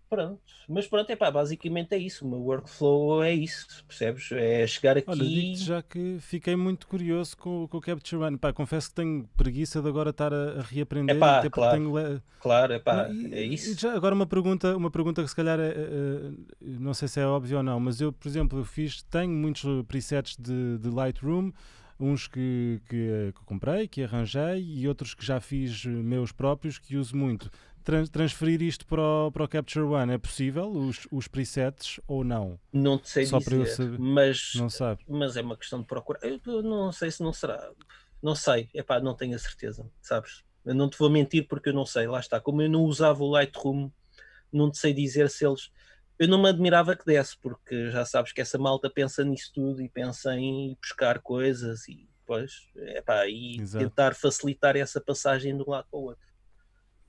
Pronto. Mas pronto, é pá, basicamente é isso. O meu workflow é isso, percebes? É chegar aqui. Olha, digo já que fiquei muito curioso com, com o Capture One. Pá, confesso que tenho preguiça de agora estar a, a reaprender. Epá, até claro, tenho... Le... claro, epá, e, é isso. Já agora uma pergunta, uma pergunta que se calhar é, é, é não sei se é óbvio ou não, mas eu, por exemplo, eu fiz, tenho muitos presets de, de Lightroom uns que, que, eh, que comprei, que arranjei e outros que já fiz eh, meus próprios, que uso muito transferir isto para o, para o Capture One é possível? Os, os presets ou não? Não te sei Só dizer, mas, não sabe. mas é uma questão de procurar. Eu não sei se não será. Não sei, é pá não tenho a certeza, sabes? Eu não te vou mentir porque eu não sei, lá está. Como eu não usava o Lightroom, não te sei dizer se eles eu não me admirava que desse, porque já sabes que essa malta pensa nisso tudo e pensa em buscar coisas e depois epá, e Exato. tentar facilitar essa passagem de um lado para o outro.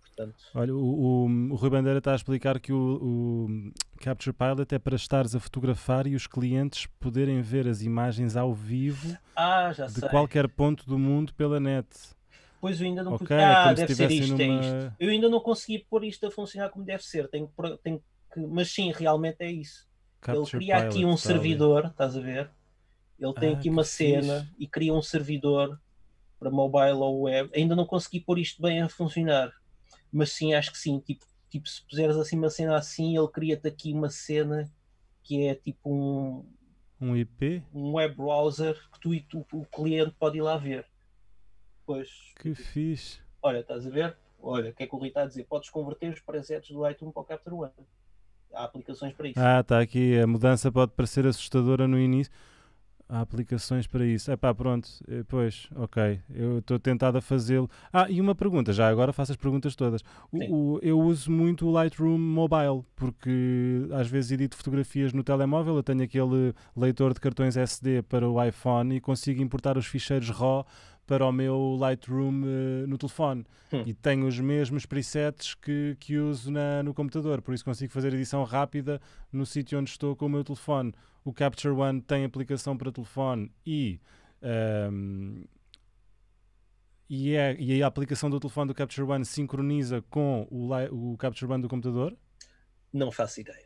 Portanto... Olha, o, o, o Rui Bandeira está a explicar que o, o Capture Pilot é para estares a fotografar e os clientes poderem ver as imagens ao vivo ah, de sei. qualquer ponto do mundo pela net. Pois eu ainda não okay, consegui. Ah, deve ser isto, é numa... é isto. Eu ainda não consegui pôr isto a funcionar como deve ser. Tenho, tenho que, mas sim, realmente é isso. Capture ele cria aqui um tá servidor, ali. estás a ver? Ele tem ah, aqui uma cena fixe. e cria um servidor para mobile ou web. Ainda não consegui pôr isto bem a funcionar, mas sim, acho que sim. Tipo, tipo se puseres assim uma cena assim, ele cria-te aqui uma cena que é tipo um. Um IP? Um web browser que tu e tu, o cliente pode ir lá ver. Pois. Que tipo, fixe. Olha, estás a ver? Olha, o que é que o Rui está a dizer? Podes converter os presets do iTunes para o Capture One há aplicações para isso. Ah, está aqui. A mudança pode parecer assustadora no início. Há aplicações para isso. É pá, pronto. Eh, pois, ok. Eu estou tentado a fazê-lo. Ah, e uma pergunta, já agora faço as perguntas todas. O, o, eu uso muito o Lightroom Mobile, porque às vezes edito fotografias no telemóvel. Eu tenho aquele leitor de cartões SD para o iPhone e consigo importar os ficheiros RAW para o meu Lightroom uh, no telefone. Hum. E tenho os mesmos presets que, que uso na, no computador, por isso consigo fazer edição rápida no sítio onde estou com o meu telefone. O Capture One tem aplicação para telefone e. Um, ehm, e, é, e a aplicação do telefone do Capture One sincroniza com o, o Capture One do computador? Não faço ideia.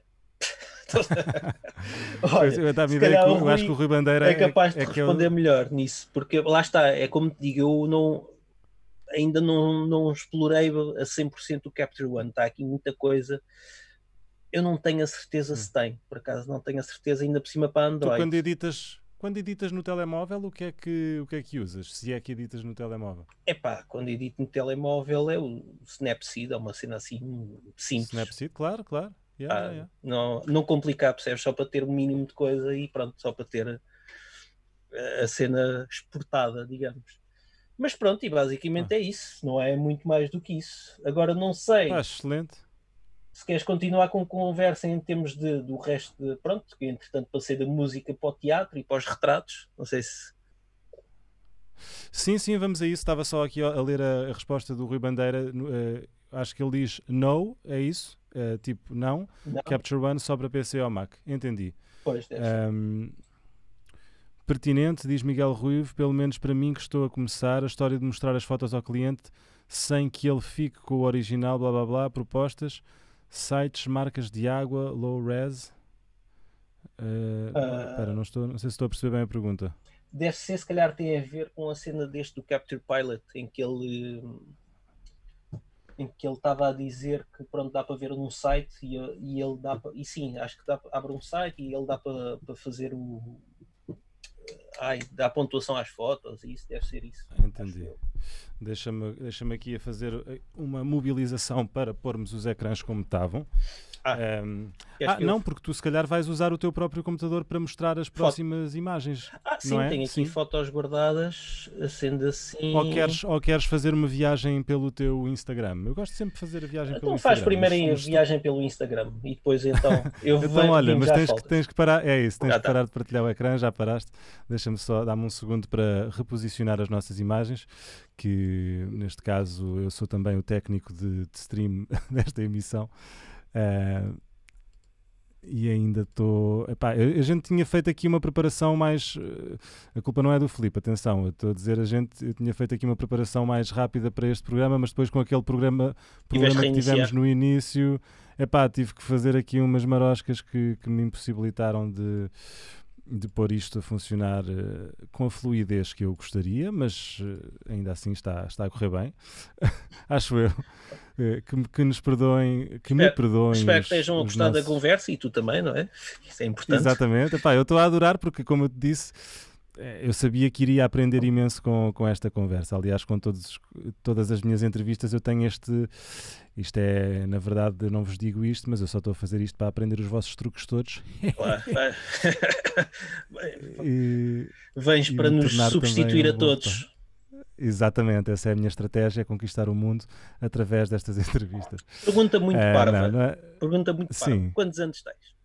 [LAUGHS] Olha, eu, eu, eu acho que o Rui Bandeira é, é capaz de é, é responder eu... melhor nisso, porque lá está, é como te digo, eu não ainda não, não explorei a 100% o Capture One, está aqui muita coisa. Eu não tenho a certeza hum. se tem, por acaso não tenho a certeza, ainda por cima para Android. Tu, quando editas, quando editas no telemóvel, o que é que, o que, é que usas? Se é que editas no telemóvel? É pá, quando edito no telemóvel é o Snapseed, é uma cena assim simples. Snapseed, claro, claro. Yeah, ah, yeah. Não, não complicar, percebes? Só para ter o um mínimo de coisa e pronto, só para ter eh, a, cena exportada, digamos. Mas pronto, e basicamente ah. é isso, não é muito mais do que isso. Agora não sei. Ah, excelente. Se queres continuar com conversa em termos de, do resto de. Pronto, que entretanto passei da música para o teatro e para os retratos. Não sei se. Sim, sim, vamos a isso. Estava só aqui a ler a, a resposta do Rui Bandeira. Uh, acho que ele diz no, é isso? Uh, tipo, não. não. Capture One só para PC ou Mac. Entendi. Pois, um, Pertinente, diz Miguel Ruivo, pelo menos para mim que estou a começar, a história de mostrar as fotos ao cliente sem que ele fique com o original, blá blá blá, propostas, sites, marcas de água, low res. Uh, uh, espera, não, estou, não sei se estou a perceber bem a pergunta. Deve ser, se calhar, tem a ver com a cena deste do Capture Pilot, em que ele em que ele estava a dizer que pronto, dá para ver num site e, e ele dá pra, e sim, acho que dá, abre um site e ele dá para, para fazer o eh, ai, dá pontuação às fotos e isso deve ser isso. Ah, entendi. Deixa-me deixa aqui a fazer eh, uma mobilização para pormos os ecrãs como estavam. Ah, um, ah não, eu... porque tu se calhar vais usar o teu próprio computador para mostrar as próximas Foto. imagens. Ah, sim, não é? tenho aqui sim. fotos guardadas, sendo assim. Ou queres, ou queres fazer uma viagem pelo teu Instagram? Eu gosto sempre de fazer a viagem então pelo Instagram. Então faz primeiro a viagem pelo Instagram e depois então eu [LAUGHS] então, Então olha, mas tens que, tens que, parar, é isso, tens que parar de partilhar o ecrã, já paraste. Deixa-me só, dar me um segundo para reposicionar as nossas imagens, que neste caso eu sou também o técnico de, de stream [LAUGHS] desta emissão. Uh, e ainda estou. A gente tinha feito aqui uma preparação mais. Eh, a culpa não é do Felipe atenção, eu estou a dizer, a gente eu tinha feito aqui uma preparação mais rápida para este programa, mas depois com aquele programa problema que tivemos no início, epá, tive que fazer aqui umas maroscas que, que me impossibilitaram de, de pôr isto a funcionar uh, com a fluidez que eu gostaria, mas uh, ainda assim está, está a correr bem, [LAUGHS] acho eu. Eh, que, que, nos perdoem, que espero, me perdoem. Espero os, que estejam a gostar nossos... da conversa e tu também, não é? Isso é importante. Exatamente. Epá, eu estou a adorar porque, como eu te disse, eh, eu sabia que iria aprender imenso com, com esta conversa. Aliás, com todos, todas as minhas entrevistas, eu tenho este. Isto é, na verdade, não vos digo isto, mas eu só estou a fazer isto para aprender os vossos truques todos. Claro, [LAUGHS] [LAUGHS] e, Vens para nos substituir a todos. Exatamente, essa é a minha estratégia, é conquistar o mundo através destas [LAUGHS] entrevistas. Pergunta muito é, Não, não é... Pergunta muito parva. Sim. Quantos anos tens?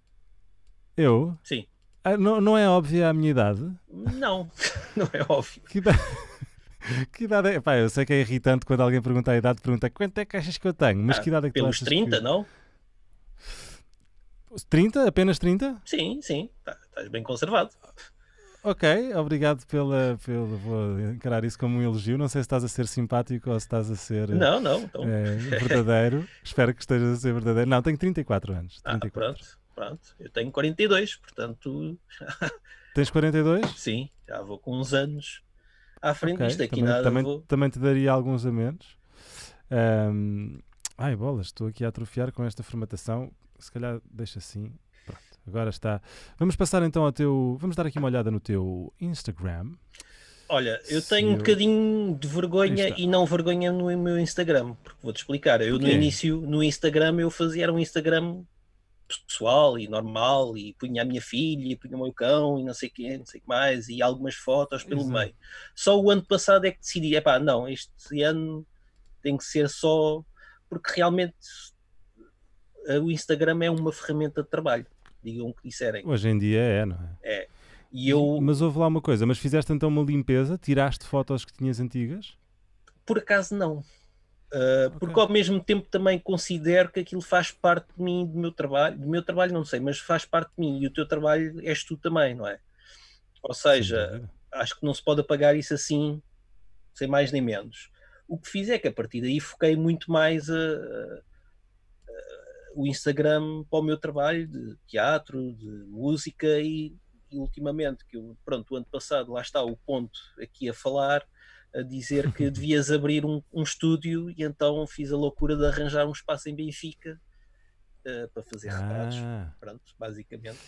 Eu? Sim. Ah, não, não é óbvia a minha idade? Não, [LAUGHS] não é óbvio. Que idade... [LAUGHS] Que idade é? Pá, eu sei que é irritante quando alguém pergunta a idade, pergunta quanto é que achas que eu tenho, mas ah, que idade é que pelos tu achas? 30, que... não? 30? Apenas 30? Sim, sim, tá, estás tá bem conservado. Ok, obrigado pela, pela. Vou encarar isso como um elogio. Não sei se estás a ser simpático ou se estás a ser. Eh, não, não. É, [LAUGHS] verdadeiro. Espero que estejas a ser verdadeiro. Não, tenho 34 anos. 34. Ah, pronto, pronto. Eu tenho 42, portanto. [LAUGHS] Tens 42? Sim, já vou com uns anos à frente okay, aqui. Também, nada também, vou... também te daria alguns a menos. Um... Ai, bolas, estou aqui a atrofiar com esta formatação. Se calhar deixa assim agora está. Vamos passar então ao teu. Vamos dar aqui uma olhada no teu Instagram. Olha, eu tenho eu... um bocadinho de vergonha e não vergonha no meu Instagram, porque vou-te explicar. Eu no início, no Instagram, eu fazia um Instagram pessoal e normal, e punha a minha filha, e punha o meu cão, e não sei quem, não sei que mais, e algumas fotos pelo Exato. meio. Só o ano passado é que decidi, epá, não, este ano tem que ser só, porque realmente o Instagram é uma ferramenta de trabalho digam o que disserem. Hoje em dia é, não é? É. E eu... Mas houve lá uma coisa, mas fizeste então uma limpeza? Tiraste fotos que tinhas antigas? Por acaso não. Uh, okay. Porque ao mesmo tempo também considero que aquilo faz parte de mim, do meu trabalho, do meu trabalho não sei, mas faz parte de mim e o teu trabalho és tu também, não é? Ou seja, Sim. acho que não se pode apagar isso assim, sem mais nem menos. O que fiz é que a partir daí foquei muito mais a, ah, a ah, o Instagram para o meu trabalho de teatro, de música e, e ultimamente, que eu, pronto, o ano passado, lá está o ponto aqui a falar, a dizer que [LAUGHS] devias abrir um, um estúdio e então fiz a loucura de arranjar um espaço em Benfica uh, para fazer ah. retratos, pronto, basicamente.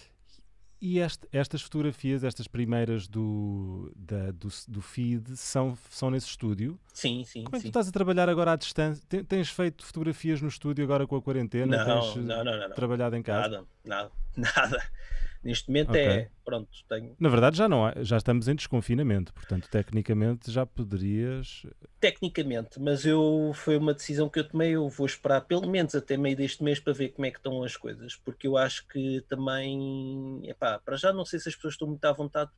E este, estas fotografias, estas primeiras do, da, do, do, feed, são, são nesse estúdio? Sim, sim. Como é que sim. tu estás a trabalhar agora à distância? Tens, feito fotografias no estúdio agora com a quarentena? Não, tens não, não, não, não. trabalhado em casa? Nada, nada, [LAUGHS] nada. Neste momento okay. é, pronto, tenho. Na verdade já não há, já estamos em desconfinamento, portanto, tecnicamente já poderias. Tecnicamente, mas eu foi uma decisão que eu tomei, eu vou esperar pelo menos até meio deste mês para ver como é que estão as coisas, porque eu acho que também, epá, para já não sei se as pessoas estão muito à vontade.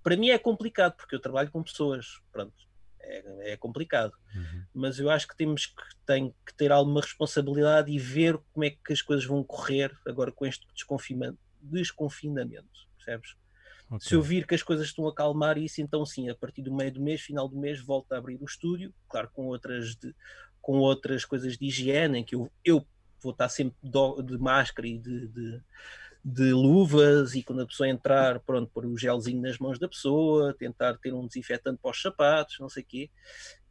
Para mim é complicado, porque eu trabalho com pessoas, pronto, é, é, complicado. Uhum. Mas eu acho que temos que, tem que ter alguma responsabilidade e ver como é que as coisas vão correr agora com este desconfinamento, desconfinamento, percebes? Okay. Se eu vir que as coisas estão a calmar isso, então sim, a partir do meio do mês, final do mês, volto a abrir o estúdio, claro, com outras, de, com outras coisas de higiene, em que eu, eu vou estar sempre de máscara e de, de, de, luvas, e quando a pessoa entrar, pronto, pôr o gelzinho nas mãos da pessoa, tentar ter um desinfetante para os sapatos, não sei o quê,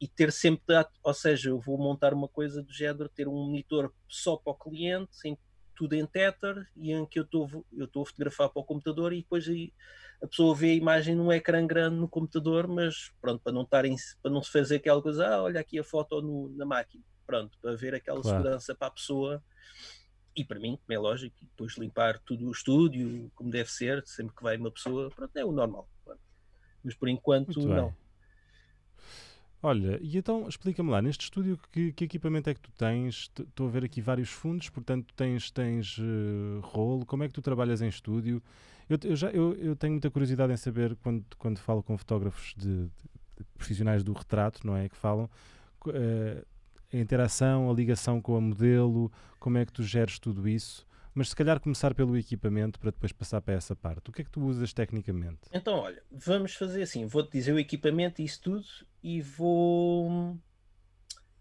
e ter sempre, ou seja, eu vou montar uma coisa do género, ter um monitor só para o cliente, sem tudo em tether e em que eu estou eu estou a fotografar para o computador e depois aí a pessoa vê a imagem num ecrã grande no computador, mas pronto, para não estarem para não se fazer aquela coisa, ah, olha aqui a foto no, na máquina, pronto, para ver aquela claro. segurança para a pessoa e para mim, como é lógico, depois limpar tudo o estúdio, como deve ser, sempre que vai uma pessoa, pronto, é o normal. Pronto. Mas por enquanto, Muito não. Bem. Olha, e então explica-me lá, neste estúdio, que, que, equipamento é que tu tens? Estou a ver aqui vários fundos, portanto, tens, tens uh, rolo, como é que tu trabalhas em estúdio? Eu, eu já, eu, eu, tenho muita curiosidade em saber, quando, quando falo com fotógrafos de, de, profissionais do retrato, não é? Que falam uh, a interação, a ligação com a modelo, como é que tu geres tudo isso? mas se calhar começar pelo equipamento para depois passar para essa parte. O que é que tu usas tecnicamente? Então, olha, vamos fazer assim: vou-te dizer o equipamento e isso tudo e vou.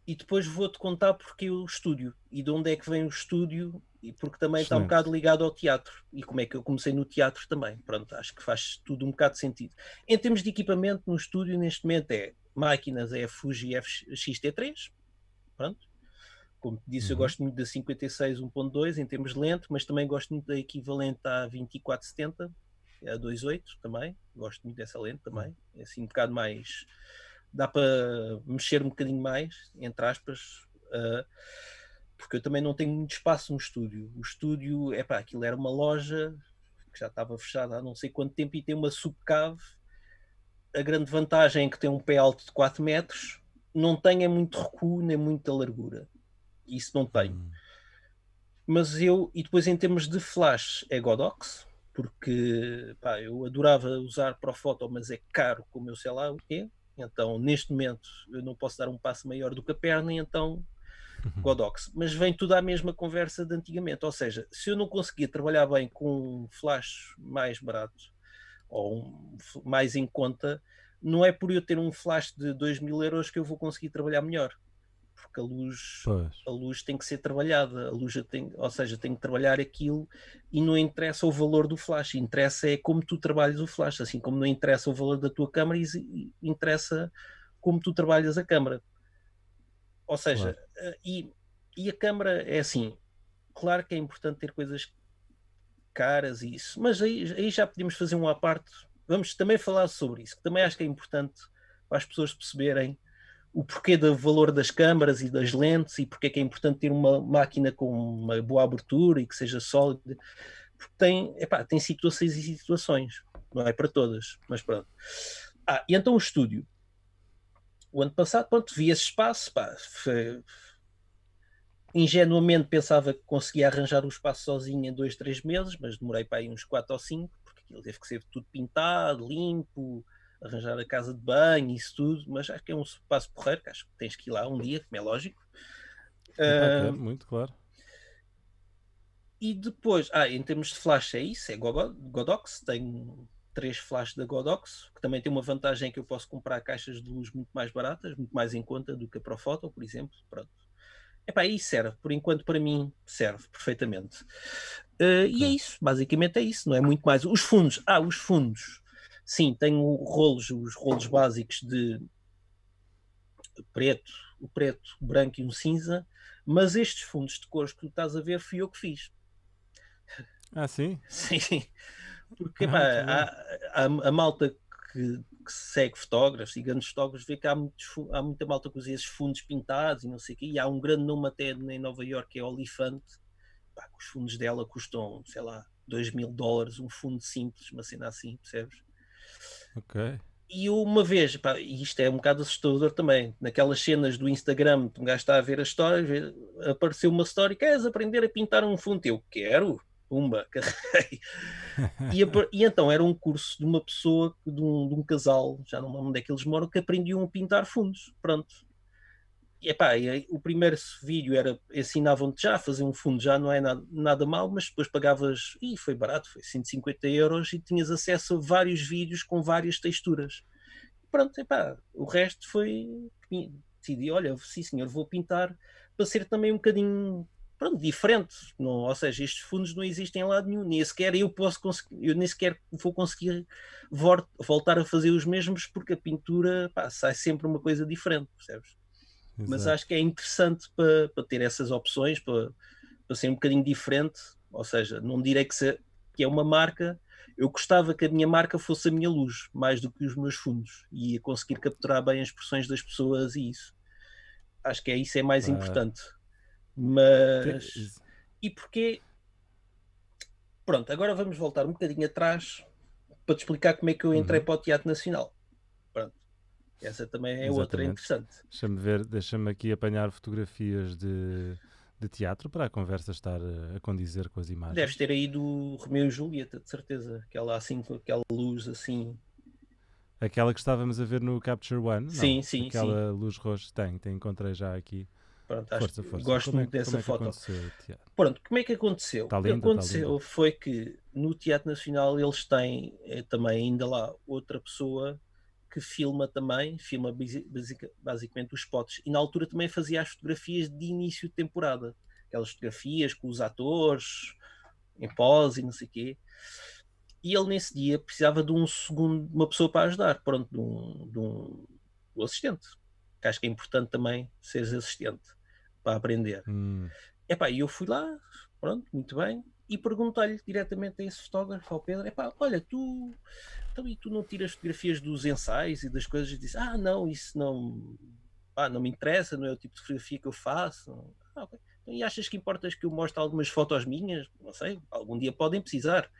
E depois vou-te contar porque o estúdio e de onde é que vem o estúdio e porque também Excelente. está um bocado ligado ao teatro e como é que eu comecei no teatro também. Pronto, acho que faz tudo um bocado de sentido. Em termos de equipamento no estúdio, neste momento é máquinas, é a Fuji FXT3, pronto, como disse, uhum. eu gosto muito da 56 1.2 em termos de lente, mas também gosto muito da equivalente à 2470, é a 2.8 também. Gosto muito dessa lente também. É assim um bocado mais. dá para mexer um bocadinho mais, entre aspas. Uh, porque eu também não tenho muito espaço no estúdio. O estúdio, é pá, aquilo era uma loja que já estava fechada há não sei quanto tempo e tem uma subcave. A grande vantagem é que tem um pé alto de 4 metros, não tem é muito recuo nem muita largura. Isso não tenho. Hum. Mas eu, e depois em termos de flash, é Godox, porque pá, eu adorava usar para foto mas é caro como eu sei lá o quê. Então, neste momento, eu não posso dar um passo maior do que a perna, então uhum. Godox. Mas vem tudo à mesma conversa de antigamente. Ou seja, se eu não conseguia trabalhar bem com um flash mais barato ou um, mais em conta, não é por eu ter um flash de 2 mil euros que eu vou conseguir trabalhar melhor porque a luz, pois. a luz tem que ser trabalhada, a luz tem, ou seja, tem que trabalhar aquilo e não interessa o valor do flash, interessa é como tu trabalhas o flash, assim como não interessa o valor da tua câmera, interessa como tu trabalhas a câmera. Ou seja, claro. Eh, e, e a câmera é assim, claro que é importante ter coisas caras e isso, mas aí, aí já podemos fazer um à parte, vamos também falar sobre isso, que também acho que é importante para as pessoas perceberem o porquê do valor das câmaras e das lentes e porque é que é importante ter uma máquina com uma boa abertura e que seja sólida, porque tem, epá, tem situações e situações, não é para todas, mas pronto. Ah, e então o estúdio. O ano passado, pronto, vi esse espaço, pá, foi, ingenuamente pensava que conseguia arranjar o espaço sozinho em dois, três meses, mas demorei para aí uns quatro ou cinco, porque aquilo teve que ser tudo pintado, limpo, arranjar a casa de banho, isso tudo, mas acho que é um passo porreiro, que acho que tens que ir lá um dia, como é lógico. Ah, uh, muito claro. E depois, ah, em termos de flash é isso, é Godox, tenho três flashes da Godox, que também tem uma vantagem que eu posso comprar caixas de luz muito mais baratas, muito mais em conta do que a Profoto, por exemplo, pronto. para aí serve, por enquanto para mim serve perfeitamente. Uh, e é isso, basicamente é isso, não é muito mais. Os fundos, ah, os fundos. Sim, tenho rolos, os rolos básicos de preto, o preto, o branco e um cinza, mas estes fundos de cores que tu estás a ver fui eu que fiz. Ah, sim? [LAUGHS] Sim, porque ah, pá, a malta que, que segue fotógrafos e grandes fotógrafos vê que há, muitos, há muita malta com esses fundos pintados e não sei o quê, e há um grande nome até em Nova York que é Olifante, que os fundos dela custam, sei lá, 2 mil dólares, um fundo simples, uma cena assim, percebes? Ok. E uma vez, pá, e isto é um bocado assustador também, naquelas cenas do Instagram, um gajo está a ver as histórias, apareceu uma história, queres aprender a pintar um fundo? Eu quero, uma, [LAUGHS] carrei. E, e, então era um curso de uma pessoa, de um, de um casal, já não me lembro onde é que eles moram, que aprendiam a pintar fundos, pronto. E, epá, e, o primeiro vídeo era ensinavam-te já a fazer um fundo, já não é nada, nada mal, mas depois pagavas, e foi barato, foi 150 euros e tinhas acesso a vários vídeos com várias texturas. pronto, epá, o resto foi. Decidi, olha, sim senhor, vou pintar para ser também um bocadinho pronto, diferente. Não, ou seja, estes fundos não existem em lado nenhum, nem sequer eu posso eu nem sequer vou conseguir voltar a fazer os mesmos porque a pintura sai sempre uma coisa diferente, percebes? mas acho que é interessante para, para ter essas opções, para, para ser um bocadinho diferente. Ou seja, não direi que, se, que é uma marca, eu gostava que a minha marca fosse a minha luz, mais do que os meus fundos, e a conseguir capturar bem as expressões das pessoas e isso. Acho que é isso é mais ah. importante. Mas. E porquê? Pronto, agora vamos voltar um bocadinho atrás para te explicar como é que eu entrei uhum. para o Teatro Nacional. Essa também é Exatamente. outra interessante. Deixa-me ver, deixa-me aqui apanhar fotografias de, de teatro para a conversa estar a condizer com as imagens. Deves ter aí do Romeu e Julieta, de certeza. Aquela assim, com aquela luz assim. Aquela que estávamos a ver no Capture One? Não, sim, sim. Aquela sim. luz roxa tem, tem, encontrei já aqui. Pronto, força, força. Gosto é muito é, dessa foto. É Pronto, como é que aconteceu? Tá o que tá aconteceu foi que no Teatro Nacional eles têm é, também ainda lá outra pessoa que filma também, filma basicamente os spots. E na altura também fazia as fotografias de início de temporada, aquelas fotografias com os atores em pós e não sei o quê. E ele nesse dia precisava de um segundo, uma pessoa para ajudar, pronto, de um, de um, um assistente. Que acho que é importante também seres assistente para aprender. Hum. Epá, e eu fui lá, pronto, muito bem, e perguntei-lhe diretamente a esse fotógrafo, ao Pedro, olha, tu, então, e tu não tiras fotografias dos ensaios e das coisas? E disse, ah, não, isso não, ah, não me interessa, não é o tipo de fotografia que eu faço. Ah, okay. então, e achas que importas que eu mostre algumas fotos minhas? Não sei, algum dia podem precisar.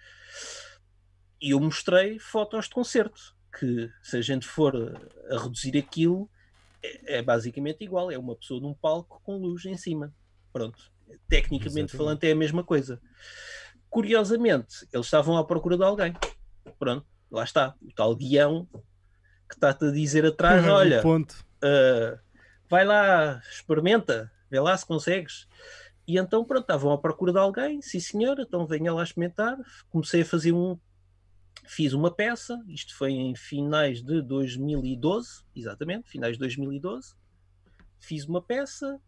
E eu mostrei fotos de concerto, que se a gente for a reduzir aquilo, é, é basicamente igual, é uma pessoa num palco com luz em cima. Pronto tecnicamente Exatamente. falando, é a mesma coisa. Curiosamente, eles estavam à procura de alguém. Pronto, lá está. O tal guião que está-te a dizer atrás: uhum, olha, uh, vai lá, experimenta, vê lá se consegues. E então, pronto, estavam à procura de alguém, sim senhor, então venha lá experimentar. Comecei a fazer um. Fiz uma peça, isto foi em finais de 2012, exatamente, finais de 2012. Fiz uma peça,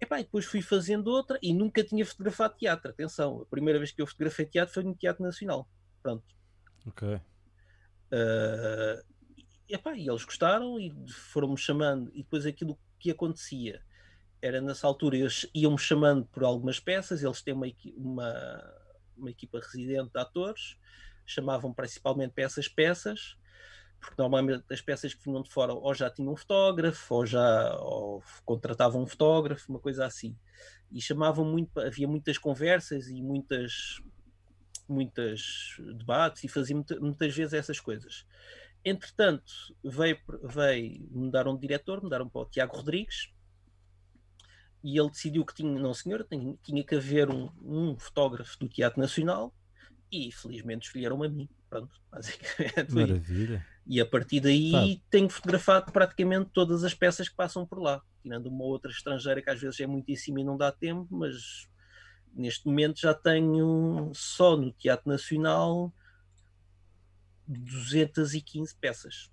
Epá, e depois fui fazendo outra e nunca tinha fotografado teatro. Atenção, a primeira vez que eu fotografei teatro foi no Teatro Nacional. Pronto. Ok. Uh, epá, e eles gostaram e foram-me chamando. E depois aquilo que acontecia era nessa altura eles iam-me chamando por algumas peças. Eles têm uma, uma, uma equipa residente de atores, chamavam principalmente para essas peças porque normalmente as peças que vinham de fora ou já tinham um fotógrafo, ou já ou contratavam um fotógrafo, uma coisa assim. E chamavam muito, havia muitas conversas e muitas muitas debates e fazia muitas vezes essas coisas. Entretanto, veio, veio mudaram de diretor, mudaram para o Tiago Rodrigues, e ele decidiu que tinha, não senhor, tinha, tinha que haver um, um fotógrafo do Teatro Nacional, e felizmente escolheram a mim. Pronto, [LAUGHS] basicamente. Maravilha. E a partir daí Sabe. tenho fotografado praticamente todas as peças que passam por lá, tirando uma outra estrangeira que às vezes é muito em cima e não dá tempo, mas neste momento já tenho só no Teatro Nacional 215 peças.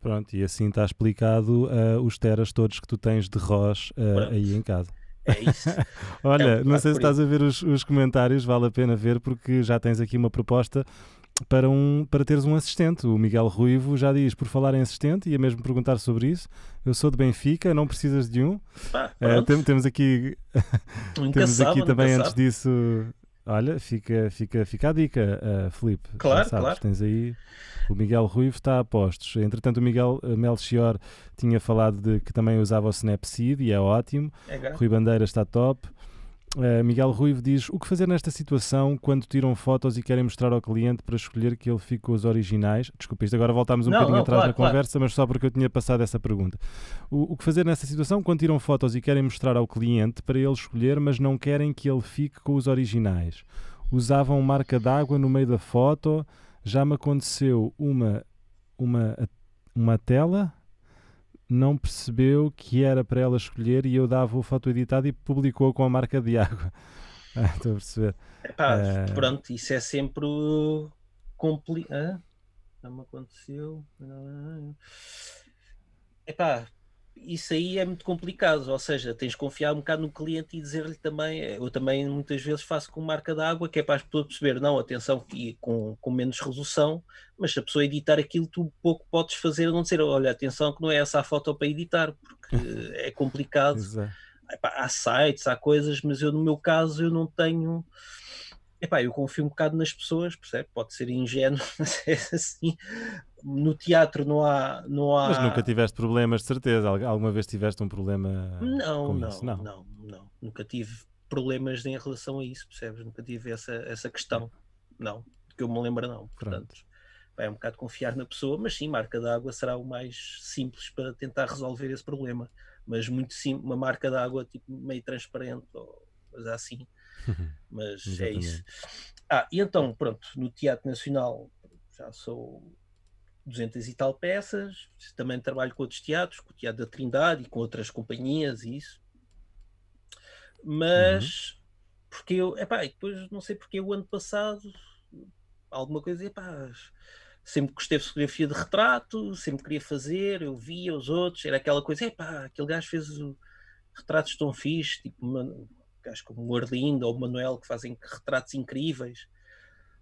Pronto, e assim está explicado uh, os teras todos que tu tens de Ross uh, eh, aí em casa. É isso. [LAUGHS] É Olha, é um não sei se estás a ver os, os comentários, vale a pena ver, porque já tens aqui uma proposta para, um, para teres um assistente. O Miguel Ruivo já diz, por falar em assistente, ia mesmo perguntar sobre isso. Eu sou de Benfica, não precisas de um. Ah, uh, temos aqui, [LAUGHS] temos sabe, aqui também, sabe. antes disso, Olha, fica, fica, fica a dica, uh, eh, Felipe. Claro, sabes, claro. Tens aí o Miguel Ruivo está a postos. Entretanto, o Miguel eh, Melchior tinha falado de que também usava o Snapseed e é ótimo. É, Rui Bandeira está top. Uh, Miguel Ruivo diz: O que fazer nesta situação quando tiram fotos e querem mostrar ao cliente para escolher que ele fique com os originais? Desculpa, isto agora voltámos um não, bocadinho não, atrás claro, na claro. conversa, mas só porque eu tinha passado essa pergunta. O, o, que fazer nesta situação quando tiram fotos e querem mostrar ao cliente para ele escolher, mas não querem que ele fique com os originais? Usavam marca d'água no meio da foto. Já me aconteceu uma, uma, uma tela não percebeu que era para ela escolher e eu dava o fato editado e publicou com a marca de água. [LAUGHS] Ah, estou a perceber. Epá, é... Pronto, isso é sempre complicado. não me aconteceu. Epá, isso aí é muito complicado, ou seja, tens de confiar um bocado no cliente e dizer-lhe também, eh, eu também muitas vezes faço com marca d'água, que é para as pessoas perceber, não, atenção, e com, com menos resolução, mas se a pessoa editar aquilo, tu pouco podes fazer, não dizer, olha, atenção que não é essa a foto para editar, porque [LAUGHS] é complicado. Epá, há sites, há coisas, mas eu no meu caso eu não tenho... Epá, eu confio um bocado nas pessoas, percebe? Pode ser ingênuo, [LAUGHS] mas é assim no teatro não há, não há. Mas nunca tiveste problemas, de certeza. Alguma vez tiveste um problema? Não, não, não, não, não, Nunca tive problemas em relação a isso, percebes? Nunca tive essa, essa questão. Não, que eu me lembro, não. Portanto, vai é um bocado confiar na pessoa, mas sim, marca d'água será o mais simples para tentar resolver esse problema. Mas muito sim, uma marca d'água tipo meio transparente ou coisa assim. [LAUGHS] Mas é isso. Ah, e então, pronto, no Teatro Nacional já sou 200 e tal peças. Também trabalho com outros teatros, com o Teatro da Trindade e com outras companhias e isso. Mas, uhum. porque eu, epá, e depois não sei porque o ano passado, alguma coisa, epá, sempre gostei de fotografia de retrato, sempre queria fazer, eu via os outros, era aquela coisa, epá, aquele gajo fez retratos tão fixe, tipo, uma, gajo como o Arlindo ou o Manuel que fazem retratos incríveis.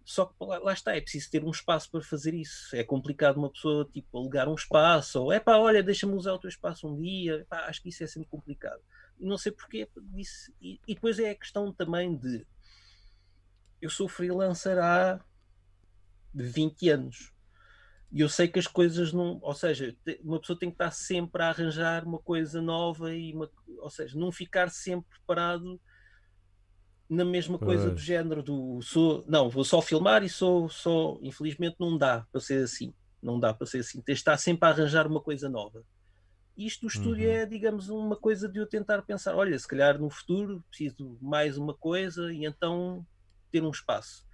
Só que lá, lá, está, é preciso ter um espaço para fazer isso. É complicado uma pessoa tipo, alugar um espaço, ou é pá, olha, deixa-me usar o teu espaço um dia. Epá, acho que isso é sempre complicado. Não sei porquê disso. E, e depois é a questão também de. Eu sou freelancer há 20 anos. E eu sei que as coisas não. Ou seja, uma pessoa tem que estar sempre a arranjar uma coisa nova e uma. Ou seja, não ficar sempre parado na mesma coisa pois. do género do sou, não, vou só filmar e sou só, infelizmente não dá para ser assim, não dá para ser assim, tens estar sempre a arranjar uma coisa nova. Isto do estúdio uhum. é, digamos, uma coisa de eu tentar pensar, olha, se calhar no futuro preciso mais uma coisa e então ter um espaço.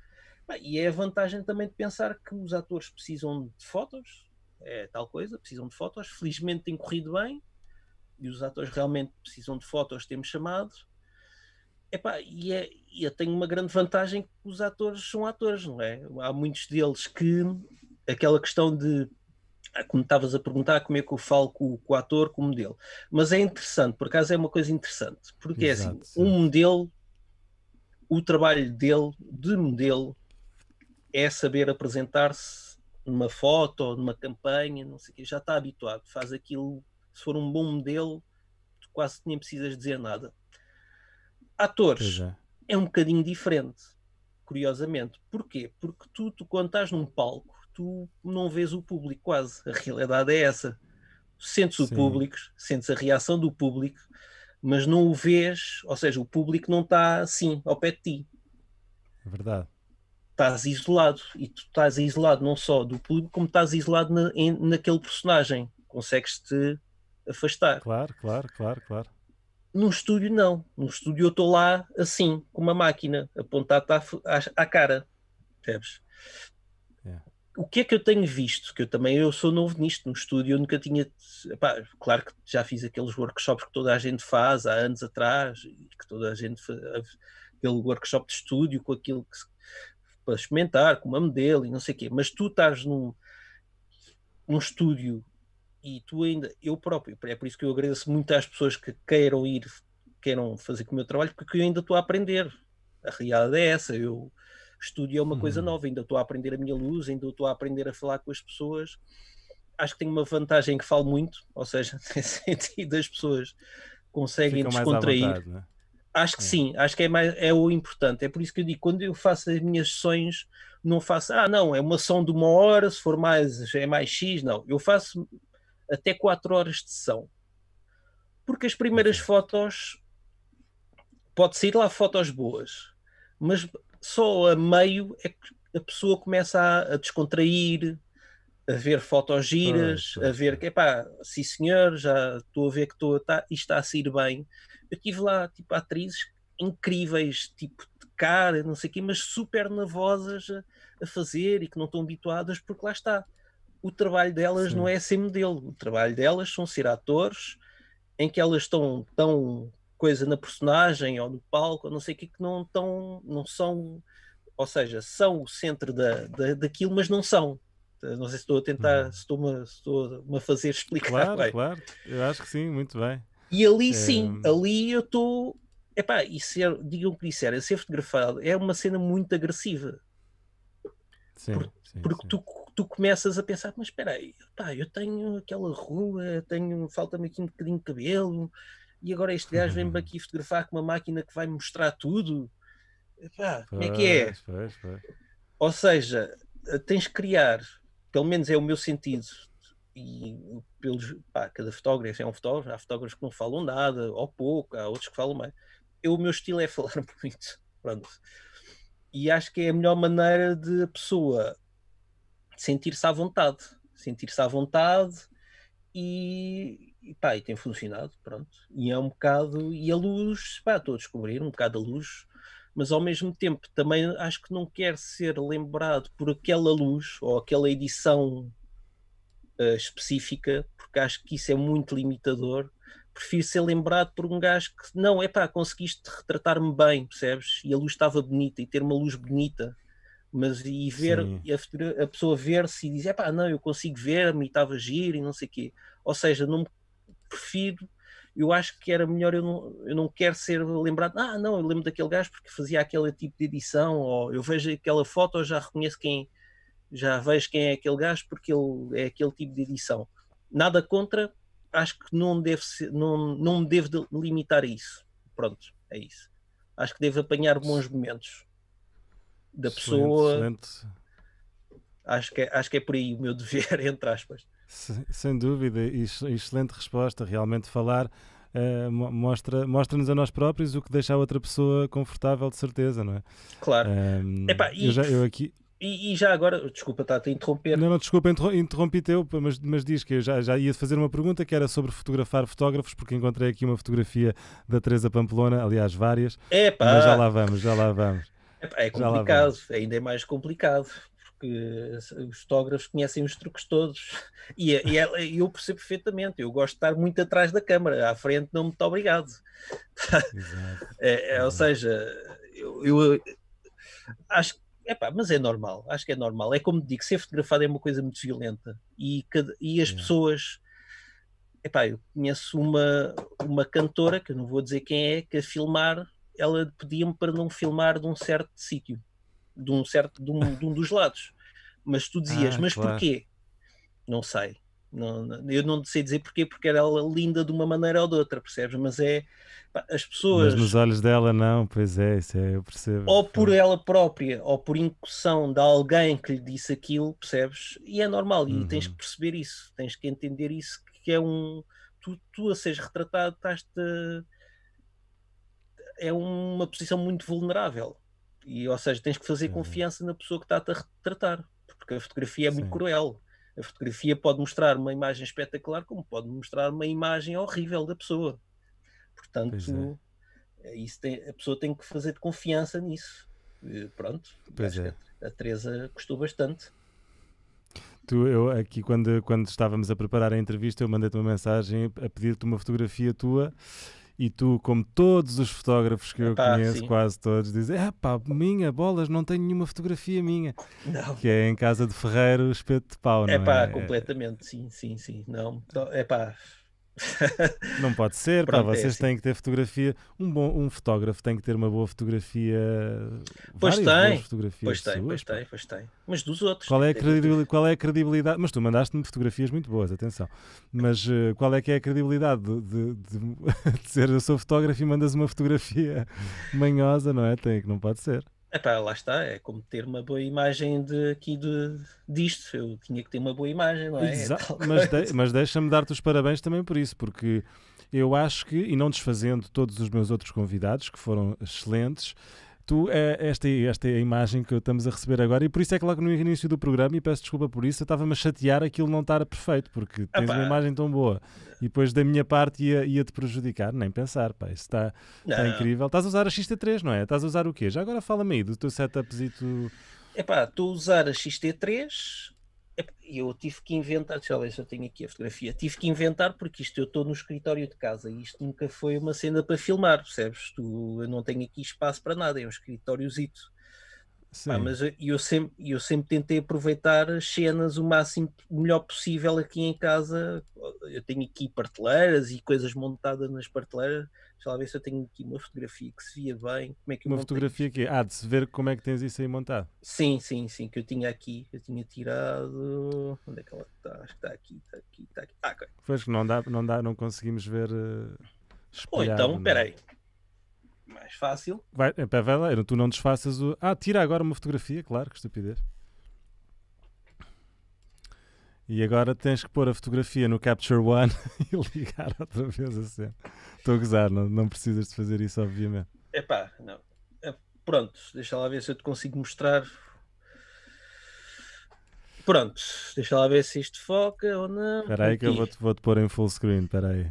e é a vantagem também de pensar que os atores precisam de fotos, é tal coisa, precisam de fotos, felizmente tem corrido bem, e os atores realmente precisam de fotos, temos chamado, Epá, e, é, e eu tenho uma grande vantagem que os atores são atores, não é? Há muitos deles que aquela questão de ah, como estavas a perguntar, como é que eu falo com, com o ator, com o modelo. Mas é interessante, por acaso é uma coisa interessante, porque Exato, é assim, sim. um modelo, o trabalho dele, de modelo, é saber apresentar-se numa foto, numa campanha, não sei o quê, já está habituado, faz aquilo, se for um bom modelo, quase nem precisas dizer nada atores é. é um bocadinho diferente, curiosamente. Porquê? Porque tu, tu quando estás num palco, tu não vês o público quase. A realidade é essa. Sentes o Sim. público, sentes a reação do público, mas não o vês, ou seja, o público não está assim ao pé de ti. É verdade. Estás isolado e tu estás isolado não só do público, como estás isolado na, em, naquele personagem. Consegues-te afastar. Claro, claro, claro, claro. Num estúdio, não. Num estúdio, eu estou lá assim, com uma máquina apontada à, à cara. Percebes? Yeah. O que é que eu tenho visto? Que eu também eu sou novo nisto, no estúdio eu nunca tinha. Epá, claro que já fiz aqueles workshops que toda a gente faz há anos atrás, que toda a gente faz, aquele workshop de estúdio com aquilo que, para experimentar, com uma modelo e não sei o quê, mas tu estás num, num estúdio e tu ainda, eu próprio, é por isso que eu agradeço muito às pessoas que queiram ir, queiram fazer com o meu trabalho, porque eu ainda estou a aprender. A realidade é essa, eu estudo é uma hum. coisa uhum. nova, ainda estou a aprender a minha luz, ainda estou a aprender a falar com as pessoas. Acho que tenho uma vantagem que falo muito, ou seja, [LAUGHS] nesse sentido as pessoas conseguem Ficam descontrair. Vontade, né? Acho que é. sim, acho que é, mais, é o importante. É por isso que eu digo, quando eu faço as minhas sessões, não faço, ah, não, é uma ação de uma hora, se for mais, é mais X, não. Eu faço até 4 horas de sessão. Porque as primeiras fotos, pode sair lá fotos boas, mas só a meio é que a pessoa começa a, a descontrair, a ver fotos giras, ah, a ver que, pá, sim senhor, já estou a ver que estou, tá, isto está a sair bem. Eu tive lá, tipo, atrizes incríveis, tipo, de cara, não sei o quê, mas super nervosas a, a fazer e que não estão habituadas, porque lá está, o trabalho delas Sim. não é ser modelo. O trabalho delas são ser atores em que elas estão tão coisa na personagem ou no palco, não sei o que, que não, tão, não são. Ou seja, são o centro da, da, daquilo, mas não são. Eh, não sei se estou a tentar, hum. se estou-me estou a fazer explicar. Claro, bem. claro, eu acho que sim, muito bem. E ali é... sim, ehm. ali eu estou. Epá, e ser, digam o que disseram, ser fotografado é uma cena muito agressiva. Sim, porque, sim, porque sim. tu tu começas a pensar, mas espera aí, pá, eu tenho aquela rua, tenho, falta-me aqui um bocadinho de cabelo, e agora este gajo vem-me uhum. aqui fotografar com uma máquina que vai mostrar tudo. Pá, como é que é? Pois, pois. Ou seja, eh, tens que criar, pelo menos é o meu sentido, e pelos, pá, cada fotógrafo é um fotógrafo, há fotógrafos que não falam nada, ou pouco, há outros que falam mais. Eu, o meu estilo é [LAUGHS] falar muito, pronto. E acho que é a melhor maneira de a pessoa sentir-se à vontade, sentir-se à vontade e, e, pá, e tem funcionado, pronto. E é um bocado, e a luz, pá, estou a descobrir um bocado a luz, mas ao mesmo tempo também acho que não quer ser lembrado por aquela luz ou aquela edição uh, específica, porque acho que isso é muito limitador. Prefiro ser lembrado por um gajo que não, é pá, conseguiste retratar-me bem, percebes? E a luz estava bonita e ter uma luz bonita mas e ver e a, a, pessoa ver-se e dizer, pá, não, eu consigo ver-me e estava giro e não sei o quê. Ou seja, não me prefiro, eu acho que era melhor, eu não, eu não quero ser lembrado, ah, não, eu lembro daquele gajo porque fazia aquele tipo de edição, ou eu vejo aquela foto, eu já reconheço quem, já vejo quem é aquele gajo porque ele é aquele tipo de edição. Nada contra, acho que não, deve ser, não, não me devo limitar a isso. Pronto, é isso. Acho que devo apanhar bons momentos da pessoa. Excelente. Acho que, é, acho que é por aí o meu dever, [LAUGHS] entre aspas. Sem, sem dúvida, e, excelente resposta. Realmente falar uh, mostra, mostra-nos a nós próprios o que deixa a outra pessoa confortável, de certeza, não é? Claro. Um, ehm, Epá, e... eu, já, eu aqui. E, e, já agora, desculpa, está-te a interromper. Não, não, desculpa, interrompi teu, mas, mas diz que eu já, já ia fazer uma pergunta que era sobre fotografar fotógrafos, porque encontrei aqui uma fotografia da Teresa Pamplona, aliás, várias. É pá! Mas já lá vamos, já lá vamos. É complicado, ainda é mais complicado, porque os fotógrafos conhecem os truques todos. E, é, e ela, é, eu percebo perfeitamente, eu gosto de estar muito atrás da câmara, à frente não muito obrigado. [LAUGHS] É, é, ou seja, eu, eu acho que pá, mas é normal, acho que é normal. É como digo, ser fotografado é uma coisa muito violenta e, cada, e as pessoas. Epá, eu conheço uma, uma cantora, que eu não vou dizer quem é, que a filmar ela pedia-me para não filmar de um certo sítio, de um certo, de um, de um, dos lados. Mas tu dizias, ah, mas claro. porquê? Não sei. Não, não, eu não sei dizer porquê, porque era ela linda de uma maneira ou de outra, percebes? Mas é pá, as pessoas. Mas nos olhos dela, não, pois é, isso é, eu percebo. Ou por ela própria, ou por incursão de alguém que lhe disse aquilo, percebes? E é normal, e tens uhum. que perceber isso, tens que entender isso, que é um. Tu, tu a seres retratado, estás-te é uma posição muito vulnerável. E, ou seja, tens que fazer Sim. Uhum. confiança na pessoa que está-te a retratar, porque a fotografia é Sim. muito cruel. A fotografia pode mostrar uma imagem espetacular, como pode mostrar uma imagem horrível da pessoa. Portanto, é. é. isso tem, a pessoa tem que fazer de confiança nisso. E pronto, pois é. a, Teresa gostou bastante. Tu, eu aqui quando, quando estávamos a preparar a entrevista, eu mandei-te uma mensagem a pedir-te uma fotografia tua e tu, como todos os fotógrafos que eu Epá, conheço, sim. quase todos, dizem: Ah, pá, minha bolas, não tenho nenhuma fotografia minha. Não. Que é em casa de Ferreiro, espeto de pau, não Epá, é? É pá, completamente, sim, sim, sim. Não, é pá, [LAUGHS] Não pode ser, Pronto, pá, é vocês é assim. têm que ter fotografia. Um, bom, um fotógrafo tem que ter uma boa fotografia. Pois tem. Fotografias pois tem, suas, pois tem, pois tem. Mas dos outros. Qual é, a credibilidade, qual é a credibilidade? Mas tu mandaste-me fotografias muito boas, atenção. Mas uh, qual é que é a credibilidade de, de, de, [LAUGHS] de dizer eu sou fotógrafo e mandas uma fotografia [LAUGHS] manhosa, não é? Tem que, não pode ser. Epá, lá está, é como ter uma boa imagem de, aqui de, disto. Eu tinha que ter uma boa imagem, não é? Exato, é mas, de, mas deixa-me dar-te os parabéns também por isso, porque eu acho que, e não desfazendo todos os meus outros convidados, que foram excelentes, Tu, é, esta, esta é a imagem que estamos a receber agora, e por isso é que logo no início do programa, e peço desculpa por isso, eu estava-me a chatear aquilo não estar perfeito, porque tens Epá. uma imagem tão boa. E depois da minha parte ia-te ia prejudicar, nem pensar, pá, isso está, incrível. Estás a usar a XT3, não é? Estás a usar o quê? Já agora fala-me aí do teu setupzito. Epá, estou a usar a XT3, eu tive que inventar, deixa eu ver se eu tenho aqui a fotografia, tive que inventar porque isto eu estou no escritório de casa e isto nunca foi uma cena para filmar, percebes? Tu, eu não tenho aqui espaço para nada, é um escritóriozito. Pá, mas eu sempre, eu sempre tentei aproveitar as cenas o máximo o melhor possível aqui em casa. Eu tenho aqui prateleiras e coisas montadas nas prateleiras Deixa lá ver se eu tenho aqui uma fotografia que se via bem. Como é que uma fotografia aqui? Ah, de se ver como é que tens isso aí montado. Sim, sim, sim, que eu tinha aqui, eu tinha tirado. Onde é que ela está? Acho que está aqui, está aqui, está aqui. Ah, ok. Pois que não dá, não dá, não conseguimos ver. Uh, Ou então, é? espera aí. Mais fácil. Vai, eh, vai lá, tu não desfaças o. Ah, tira agora uma fotografia, claro, que estupidez. E agora tens que pôr a fotografia no Capture One [LAUGHS] e ligar outra vez a cena. Estou a gozar, não, não precisas de fazer isso, obviamente. Epá, não. É, pronto, deixa lá ver se eu te consigo mostrar. Pronto, deixa lá ver se isto foca ou não. Espera aí que eu vou-te vou -te pôr em full screen, espera aí.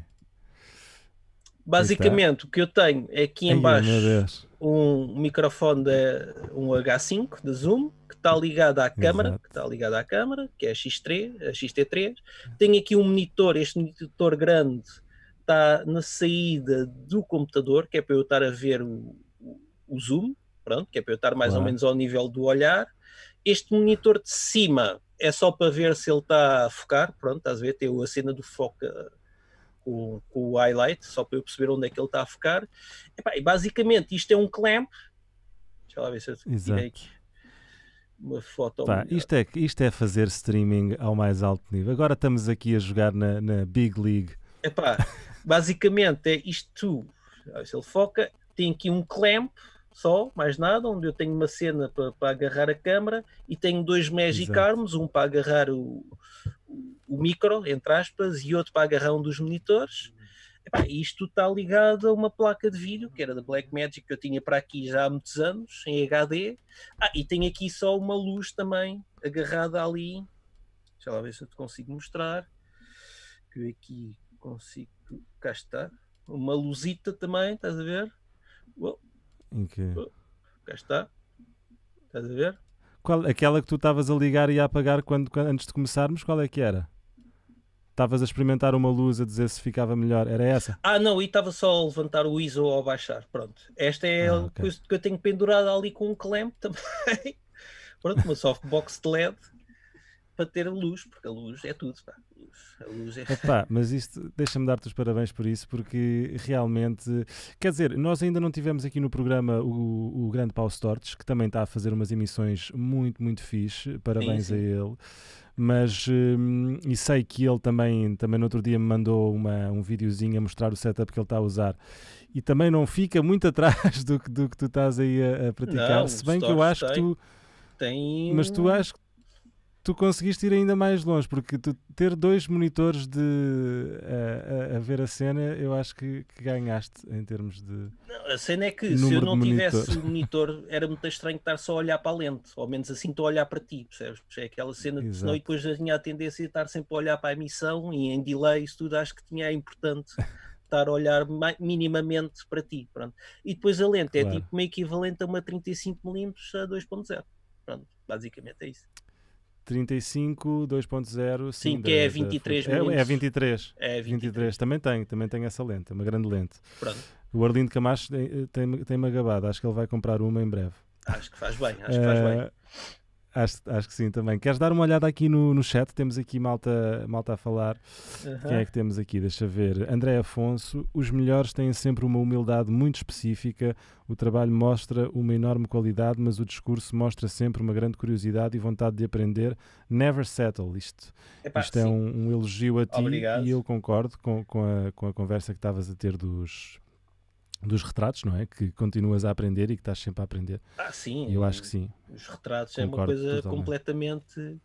Basicamente, o que eu tenho é aqui embaixo. meu Deus um microfone de um H5 de Zoom que está ligado à câmara, que está ligado à câmara, que é a X3, a XT3. Tenho aqui um monitor, este monitor grande está na saída do computador, que é para eu estar a ver o, o zoom, pronto, que é para eu estar mais ou menos ao nível do olhar. Este monitor de cima é só para ver se ele está a focar, pronto, estás a ver, tem a cena do foco com, com o highlight, só para eu perceber onde é que ele está a focar. e basicamente isto é um clamp. Deixa lá ver se eu tirei aqui uma foto. Pá, isto, é, isto é fazer streaming ao mais alto nível. Agora estamos aqui a jogar na, na Big League. pá basicamente é isto. Se ele foca, tem aqui um clamp só, mais nada, onde eu tenho uma cena para, para agarrar a câmara e tenho dois Magic Arms, um para agarrar o, o micro, entre aspas, e outro para agarrar um dos monitores. Epá, isto está ligado a uma placa de vídeo que era da Blackmagic que eu tinha para aqui já há muitos anos, em HD. Ah, e tenho aqui só uma luz também agarrada ali. Deixa lá ver se eu te consigo mostrar. Que eu aqui consigo. Cá está. Uma luzita também, estás a ver? Uou, em que? cá está. Estás a ver? Qual, aquela que tu estavas a ligar e a apagar quando, quando, antes de começarmos, qual é que era? Estavas a experimentar uma luz a dizer se ficava melhor, era essa? Ah, não, e estava só a levantar o ISO ou a baixar, pronto. Esta é ah, a coisa que eu tenho pendurada ali com um clamp também. [LAUGHS] pronto, uma softbox de LED para ter luz, porque a luz é tudo. Pá. A luz é... Epá, é mas isto, deixa-me dar-te os parabéns por isso, porque realmente, quer dizer, nós ainda não tivemos aqui no programa o, o grande Paulo Stortes, que também está a fazer umas emissões muito, muito fixe, parabéns sim, sim. a ele. Mas, hum, e sei que ele também, também no outro dia me mandou uma, um videozinho a mostrar o setup que ele está a usar e também não fica muito [LAUGHS] atrás do, do que tu estás aí a, a praticar, não, se bem que eu acho tem, que tu... Tem... Mas tu acho que tu conseguiste ir ainda mais longe, porque ter dois monitores de a, a, a, ver a cena, eu acho que, que ganhaste em termos de. Não, a cena é que se eu não tivesse monitor. monitor, era muito estranho estar só a olhar para a lente, ou menos assim estou a olhar para ti, percebes? É aquela cena de senão e depois já tinha a tendência de estar sempre a olhar para a emissão e em delay, isso tudo acho que tinha é importante. [LAUGHS] estar a olhar minimamente para ti, pronto. E depois a lente é claro. é tipo uma equivalente a uma 35mm a 2.0, pronto, basicamente é isso. 35 2.0 sim, sim que é 23 da, é, é 23 é 23. 23 também tem, também tenho essa lente é uma grande lente Pronto. o Arlindo Camacho tem tem, tem me acho que ele vai comprar uma em breve acho que faz bem acho que faz eh, bem Acho, acho que sim também. Queres dar uma olhada aqui no, no chat? Temos aqui malta, malta a falar. Uhum. Quem é que temos aqui? Deixa ver. André Afonso. Os melhores têm sempre uma humildade muito específica. O trabalho mostra uma enorme qualidade, mas o discurso mostra sempre uma grande curiosidade e vontade de aprender. Never settle. Isto, isto é um, um, elogio a ti Obrigado. e eu concordo com, com, a, com a conversa que estavas a ter dos, dos retratos, não é? Que continuas a aprender e que estás sempre a aprender. Ah, sim. Eu acho que sim. Os retratos Concordo é uma coisa totalmente. completamente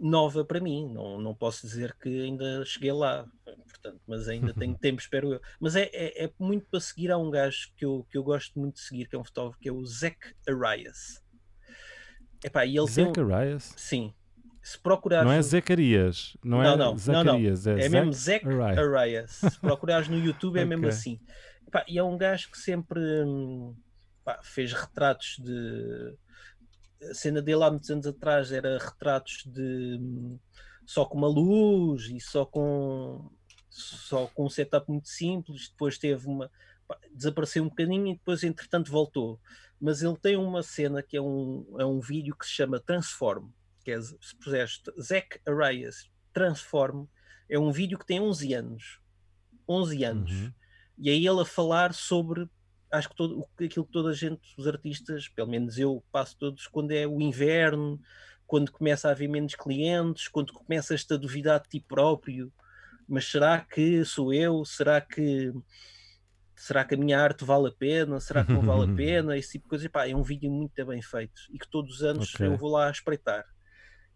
nova para mim. Não, não posso dizer que ainda cheguei lá, portanto, mas ainda tenho [LAUGHS] tempo, espero eu. Mas é, é, é, muito para seguir a um gajo que eu, que eu gosto muito de seguir, que é um fotógrafo, que é o Zac Arias. Epá, e ele Zac tem... Arias? Sim. Se procurares. Não é Zacarias, não, não é não, Zacarias, não, não. é, é mesmo Zac Arias. Se procurares no YouTube, é okay. mesmo assim. Pá, e é um gajo que sempre hum, pá, fez retratos de. A cena dele há muitos anos atrás era retratos de hum, só com uma luz e só com só com um setup muito simples. Depois teve uma pá, desapareceu um bocadinho e depois entretanto voltou. Mas ele tem uma cena que é um é um vídeo que se chama Transform, que é se puseres Zach Arias Transform é um vídeo que tem 11 anos. 11 anos. Uhum e aí ele a falar sobre acho que todo, aquilo que toda a gente, os artistas, pelo menos eu passo todos, quando é o inverno, quando começa a haver menos clientes, quando começas esta a duvidar de ti próprio, mas será que sou eu? Será que será que a minha arte vale a pena? Será que não vale a [LAUGHS] pena? Esse tipo de coisa. Epá, é um vídeo muito bem feito e que todos os anos okay. eu vou lá espreitar.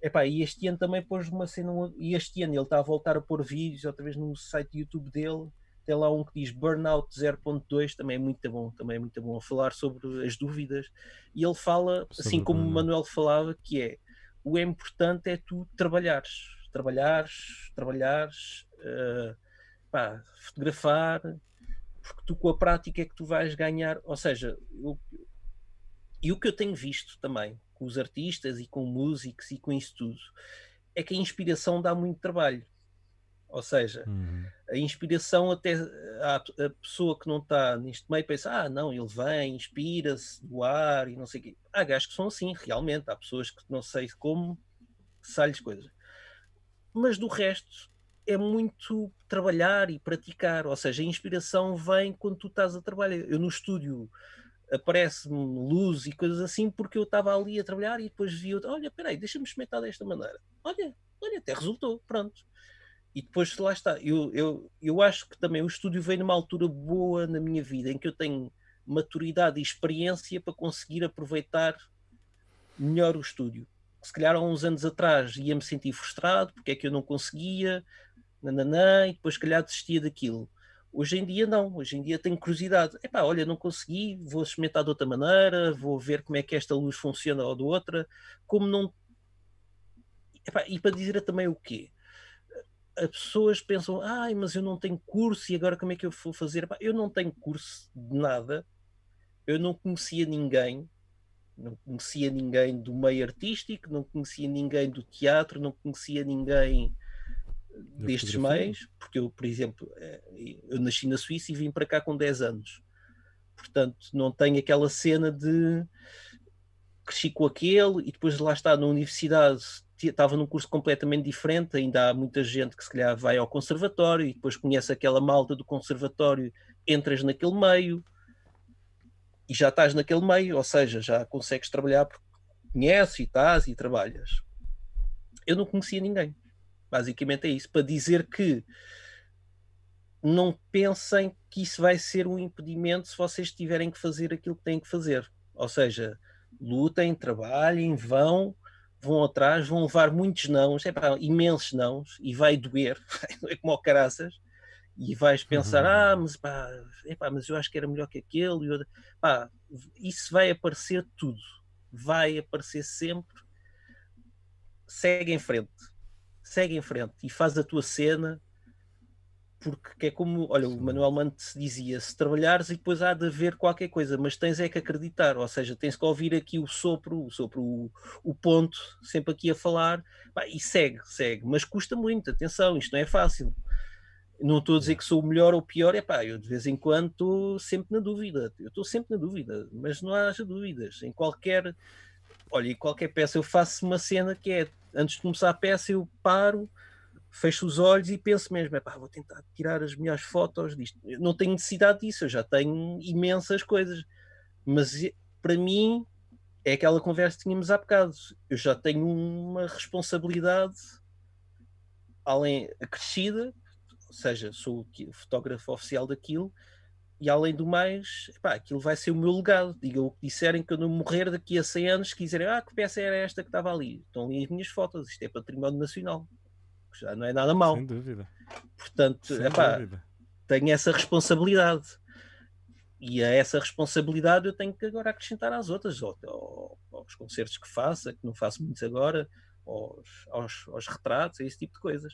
Epá, e este ano também pôs uma cena. E este ano ele está a voltar a pôr vídeos outra vez no site YouTube dele tem lá um que diz Burnout 0.2, também é muito bom, também é muito bom a falar sobre as dúvidas. E ele fala, sobre assim como o Manuel falava, que é o importante é tu trabalhares, trabalhares, trabalhares, uh, pá, fotografar, porque tu com a prática é que tu vais ganhar, ou seja, eu, e o que eu tenho visto também com os artistas e com músicos e com isso tudo é que a inspiração dá muito trabalho. Ou seja, uhum a inspiração até a, a pessoa que não está neste meio pensa, ah, não, ele vem, inspira-se do ar e não sei o quê. Há gajos que são assim, realmente. Há pessoas que não sei como sai coisas. Mas do resto é muito trabalhar e praticar, ou seja, a inspiração vem quando tu estás a trabalhar. Eu no estúdio aparece-me luz e coisas assim porque eu estava ali a trabalhar e depois vi, olha, peraí, deixa-me experimentar desta maneira. Olha, olha, até resultou, pronto. E depois, lá está, eu, eu, eu acho que também o estúdio veio numa altura boa na minha vida, em que eu tenho maturidade e experiência para conseguir aproveitar melhor o estúdio. Se calhar há uns anos atrás ia-me sentir frustrado, porque é que eu não conseguia, nananã, e depois, se calhar, desistia daquilo. Hoje em dia não, hoje em dia tenho curiosidade. Epá, olha, não consegui, vou experimentar de outra maneira, vou ver como é que esta luz funciona ou de outra, como não. Epá, e para dizer também o quê? as pessoas pensam, ai, mas eu não tenho curso e agora como é que eu vou fazer? eu não tenho curso de nada, eu não conhecia ninguém, não conhecia ninguém do meio artístico, não conhecia ninguém do teatro, não conhecia ninguém destes meios, porque eu, por exemplo, eh, eu nasci na Suíça e vim para cá com 10 anos. Portanto, não tenho aquela cena de cresci com aquele e depois lá está na universidade estava num curso completamente diferente, ainda há muita gente que se calhar vai ao conservatório e depois conhece aquela malta do conservatório, entras naquele meio e já estás naquele meio, ou seja, já consegues trabalhar porque conheces e estás e trabalhas. Eu não conhecia ninguém. Basicamente é isso, para dizer que não pensem que isso vai ser um impedimento se vocês tiverem que fazer aquilo que têm que fazer. Ou seja, lutem, trabalhem, vão, vão atrás, vão levar muitos nãos, é imensos nãos, e vai doer, é [LAUGHS] como ao caraças, e vais pensar, uhum. ah, mas pá, é mas eu acho que era melhor que aquele, e pá, isso vai aparecer tudo, vai aparecer sempre, segue em frente, segue em frente, e faz a tua cena, porque é como, olha, o Manuel Mante dizia, se trabalhares e depois há de haver qualquer coisa, mas tens é que acreditar, ou seja, tens que ouvir aqui o sopro, o sopro, o, o ponto, sempre aqui a falar, e segue, segue, mas custa muito, atenção, isto não é fácil. Não estou a dizer que sou o melhor ou o pior, é pá, eu de vez em quando estou sempre na dúvida, eu estou sempre na dúvida, mas não haja dúvidas, em qualquer, olha, em qualquer peça eu faço uma cena que é, antes de começar a peça eu paro, fecho os olhos e penso mesmo, é pá, vou tentar tirar as melhores fotos disto. Eu não tenho necessidade disso, eu já tenho imensas coisas. Mas para mim é aquela conversa que tínhamos há bocado. Eu já tenho uma responsabilidade além acrescida, ou seja, sou o fotógrafo oficial daquilo, e além do mais, aquilo vai ser o meu legado. Diga o que disserem que eu não morrer daqui a 100 anos, quiserem, ah, que peça era esta que estava ali? Estão ali as minhas fotos, isto é património nacional que já não é nada mau Sem dúvida. Portanto, Sem epá, dúvida. tenho essa responsabilidade. E a essa responsabilidade eu tenho que agora acrescentar às outras, ou, ou, aos concertos que faça, que não faço muitos agora, aos, aos, aos retratos, a esse tipo de coisas.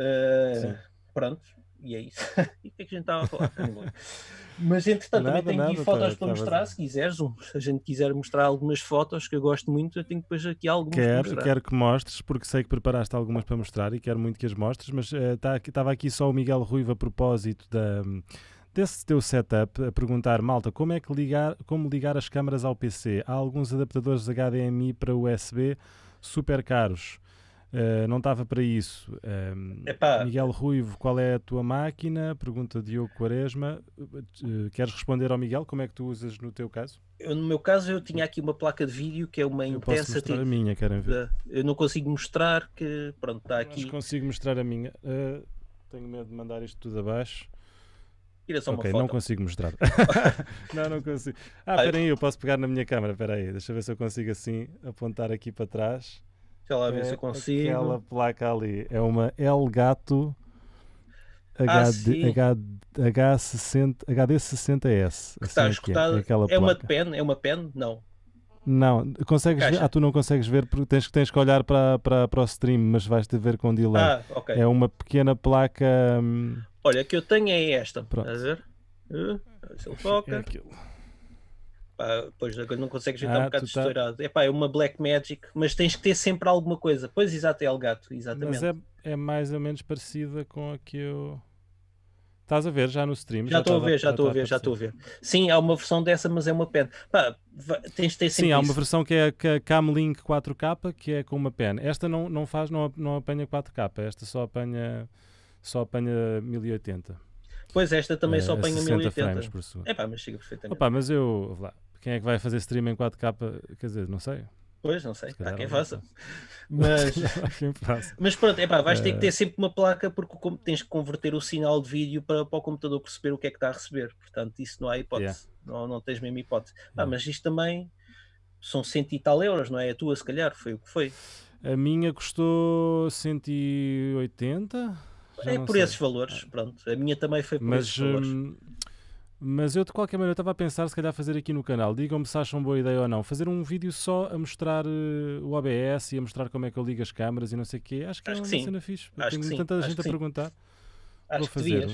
Uh, pronto, e é isso. e o que é que a gente estava a falar? [LAUGHS] Mas entretanto, nada, também tenho nada, aqui fotos tá, para tá, mostrar, se quiseres. Se a gente quiser mostrar algumas fotos que eu gosto muito, eu tenho depois aqui algumas quero, para Quero que mostres, porque sei que preparaste algumas para mostrar e quero muito que as mostres, mas uh, tá, estava aqui só o Miguel Ruiva a propósito da desse teu setup a perguntar, malta, como é que ligar, como ligar as câmaras ao PC? Há alguns adaptadores HDMI para USB super caros. Eh, não estava para isso. Ehm, Miguel Ruivo, qual é a tua máquina? Pergunta Diogo Quaresma. Uh, queres responder ao Miguel? Como é que tu usas no teu caso? Eu, no meu caso, eu tinha aqui uma placa de vídeo que é uma eu intensa. Posso mostrar a tipo minha, querem ver? Eu não consigo mostrar, que pronto, está aqui. Mas consigo mostrar a minha. Uh, tenho medo de mandar isto tudo abaixo. Tira só uma foto. não consigo mostrar. [LAUGHS] [LAUGHS] não, não consigo. Ah, espera aí, eu posso pegar na minha câmera, espera aí. Deixa ver se eu consigo assim apontar aqui para trás. Deixa lá ver é se eu é consigo. Aquela placa ali é uma El Gato ah, HD, H, 60 HD60S. Assim está assim é escutada. É, é, é, uma de pen? É uma pen? Não. Não, consegues ver? Ah, tu não consegues ver porque tens, tens que olhar para, para, para o stream, mas vais te ver com delay. Ah, okay. É uma pequena placa. Hum, Olha, que eu tenho é esta. Pronto. Estás a ver? Uh, se ele foca. É pois agora não consegues estar tá ah, um bocado tá... estourado. pá é uma Black Magic, mas tens que ter sempre alguma coisa. Pois exato, é Elgato, exatamente. Mas é, é mais ou menos parecida com a que eu. Estás a ver já no stream? Já estou a tá- tá ver, já estou a ver, já estou a ver. Sim, há uma versão dessa, mas é uma pen. Pá, tens de ter Sim, há uma versão que é a é Camlink 4K, que é com uma pen. Esta não, não faz, não, não apanha 4K, esta só apanha, só apanha 1080. Pois esta também é, só é apanha 1080. É pá, mas chega perfeitamente. Opa, mas eu. Lá, quem é que vai fazer stream em 4K? Quer dizer, não sei. Pois, não sei, se há [LAUGHS] [LAUGHS] quem faça. Mas, mas pronto, pá, vais ter que ter é. sempre uma placa porque tens que converter o sinal de vídeo para, para o computador perceber o que é que está a receber. Portanto, isso não há hipótese. Yeah. Não, não tens mesmo hipótese. Ah, yeah. Ah, mas isto também são cento e tal euros, não é? A tua, se calhar, foi o que foi. A minha custou 180 é por sei. esses valores, ah. pronto. A minha também foi por mas, esses valores. Hum, mas eu de qualquer maneira estava a pensar se calhar fazer aqui no canal, digam-me se acham boa ideia ou não, fazer um vídeo só a mostrar uh, o ABS e a mostrar como é que eu ligo as câmaras e não sei o quê. Acho que é acho é uma que cena fixe. Acho Tenho tanta acho gente a perguntar. Acho vou fazer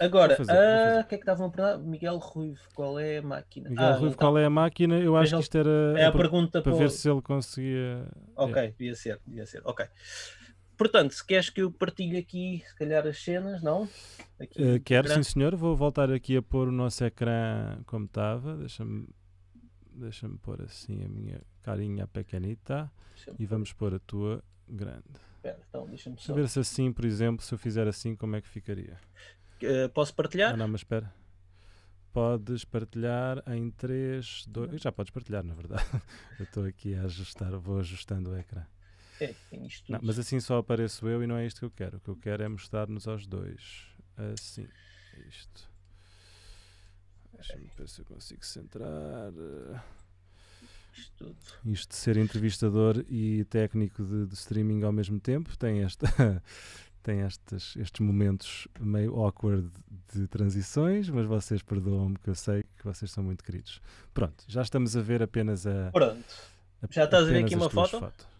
Agora, ah, o que é que estavam a perguntar? Miguel Ruivo, qual é a máquina? Miguel ah, Ruivo, tá. qual é a máquina? Eu acho que isto era é a, a pergunta para, para ver se ele conseguia. Ok, é. devia ser, devia ser. Ok. Portanto, se queres que eu partilhe aqui, se calhar, as cenas, não? Aqui, uh, quero, sim senhor. Vou voltar aqui a pôr o nosso ecrã como estava. Deixa-me deixa pôr assim a minha carinha pequenita e vamos pôr a tua grande. Espera, então, deixa-me só... ver se assim, por exemplo, se eu fizer assim, como é que ficaria? Uh, posso partilhar? Não, ah, não, mas espera. Podes partilhar em 3, 2... Já podes partilhar, na verdade. [LAUGHS] eu estou aqui a ajustar, vou ajustando o ecrã. É, tem isto não, mas assim só apareço eu e não é isto que eu quero. O que eu quero é mostrar-nos aos dois. Assim. Isto. Deixa-me ver se eu consigo centrar. Eh, isto tudo. Isto de ser entrevistador e técnico de, de streaming ao mesmo tempo tem esta. [LAUGHS] tem estes, estes momentos meio awkward de transições, mas vocês perdoam-me que eu sei que vocês são muito queridos. Pronto, já estamos a ver apenas a. Pronto. A, já estás a ver aqui uma foto? Fotos.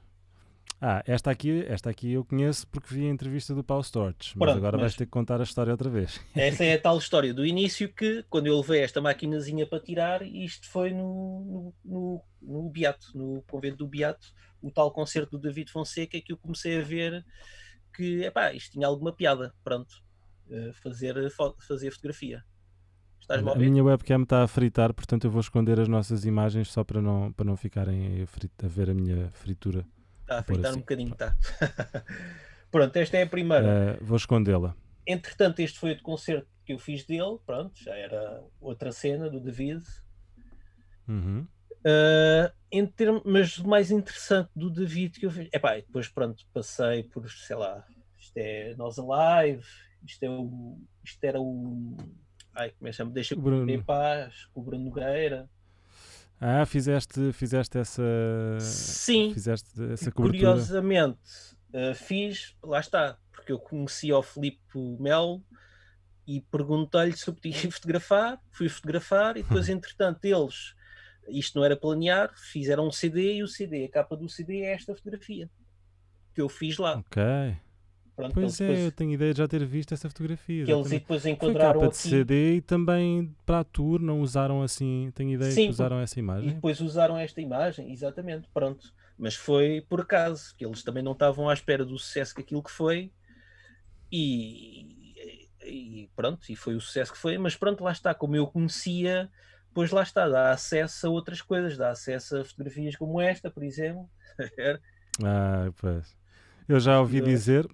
Ah, esta aqui, esta aqui eu conheço porque vi a entrevista do Paulo Storch, mas Pronto, agora mas... vais ter que contar a história outra vez. [LAUGHS] Essa é a tal história do início que, quando eu levei esta maquinazinha para tirar, isto foi no, no, no, no Beato, no convento do Beato, o tal concerto do David Fonseca que eu comecei a ver que, epá, isto tinha alguma piada, pronto, eh, fazer, fazer fotografia. Estás a, minha webcam está a fritar, portanto eu vou esconder as nossas imagens só para não, para não ficarem a, a ver a minha fritura. Está a fritar assim. um bocadinho, está. [LAUGHS] pronto, esta é a primeira. Uh, vou escondê-la. Entretanto, este foi o concerto que eu fiz dele, pronto, já era outra cena do David. Uhum. Uh, em mas o mais interessante do David que eu fiz, epá, depois pronto, passei por, sei lá, isto é Nós Alive, isto, é o, isto era o, ai, como é que chama? deixa Bruno em paz, o Bruno Nogueira. Ah, fizeste, fizeste essa. Sim. Fizeste essa cobertura. Curiosamente, uh, fiz, lá está, porque eu conheci o Filipe Melo e perguntei-lhe se eu podia fotografar, fui fotografar e depois, [LAUGHS] entretanto, eles, isto não era planear, fizeram um CD e o CD, a capa do CD é esta fotografia que eu fiz lá. Ok. Pronto, pois é, depois... eu tenho ideia de já ter visto essa fotografia. Que eles depois encontraram Foi capa de CD e também para a tour não usaram assim, tenho ideia Sim, que usaram essa imagem. E depois usaram esta imagem, exatamente, pronto. Mas foi por acaso, que eles também não estavam à espera do sucesso que aquilo que foi e, e pronto, e foi o sucesso que foi, mas pronto, lá está, como eu conhecia, pois lá está, dá acesso a outras coisas, dá acesso a fotografias como esta, por exemplo. [LAUGHS] ah, pois. Eu já ouvi é? dizer,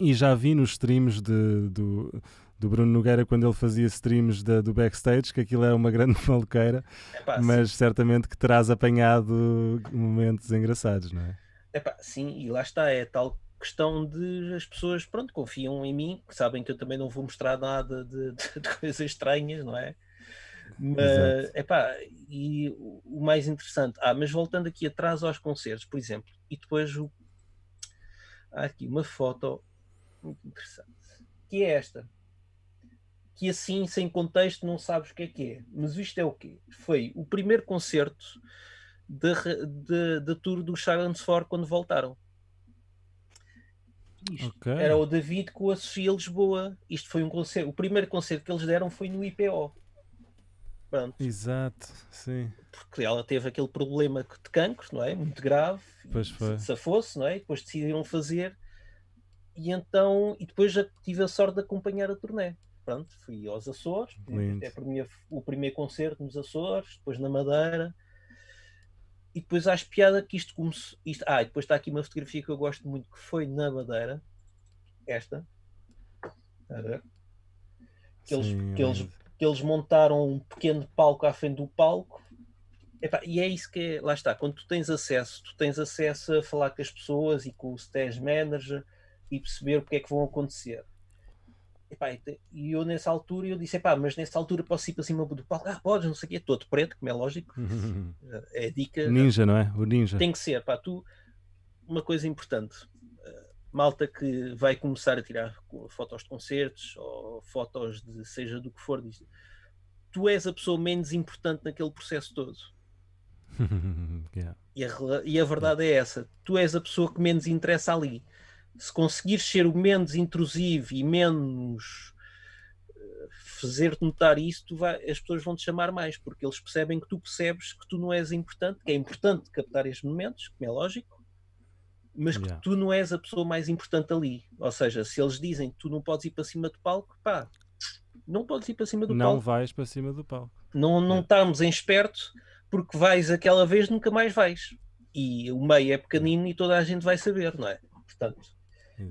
e já vi nos streams de, do, do Bruno Nogueira quando ele fazia streams do backstage, que aquilo era uma grande [LAUGHS] maluqueira, Epá, é mas sim. certamente que terás apanhado momentos engraçados, não é? Epá, é sim, e lá está, é tal questão de as pessoas, pronto, confiam em mim, sabem que eu também não vou mostrar nada de, [LAUGHS] de, de coisas estranhas, não é? Mas, epá, é e o mais interessante, ah, mas voltando aqui atrás aos concertos, por exemplo, e depois o, há aqui uma foto muito interessante, que é esta. Que assim, sem contexto, não sabes o que é que é. Mas isto é o quê? Foi o primeiro concerto de, de, de tour do Silence 4 quando voltaram. Okay. Era o David com a Sofia Lisboa. Isto foi um concerto. O primeiro concerto que eles deram foi no IPO. Pronto. Exato, sim. Porque ela teve aquele problema de cancro, não é? Muito grave. Pois foi. Se, se fosse, não é? Depois decidiram fazer e então, e depois já tive a sorte de acompanhar a turnê. Pronto, fui aos Açores, até o primeiro concerto nos Açores, depois na Madeira. E depois acho piada que isto começou. Isto, ah, e depois está aqui uma fotografia que eu gosto muito, que foi na Madeira. Esta. A ver? Que eles, Sim, que eles, que eles montaram um pequeno palco à frente do palco e é isso que é, lá está, quando tu tens acesso, tu tens acesso a falar com as pessoas e com o stage manager e perceber o que é que vão acontecer. E eu nessa altura eu disse, pá, mas nessa altura posso ir para cima do palco, ah, podes, não sei o quê, todo preto, como é lógico, [LAUGHS] eh, é dica. Ninja, não é? O ninja. Tem que ser, pá, tu, uma coisa importante, eh, malta que vai começar a tirar fotos de concertos ou fotos de seja do que for, diz, tu és a pessoa menos importante naquele processo todo. [LAUGHS] yeah. e, a, e a verdade yeah. é essa, tu és a pessoa que menos interessa ali se conseguires ser o menos intrusivo e menos eh, fazer-te notar isso, vai, as pessoas vão te chamar mais, porque eles percebem que tu percebes que tu não és importante, que é importante captar estes momentos, como é lógico, mas que yeah. tu não és a pessoa mais importante ali. Ou seja, se eles dizem que tu não podes ir para cima do palco, pá, não podes ir para cima do não palco. Não vais para cima do palco. Não, não yeah. estamos em esperto, porque vais aquela vez, nunca mais vais. E o meio é pequenino e toda a gente vai saber, não é? Portanto,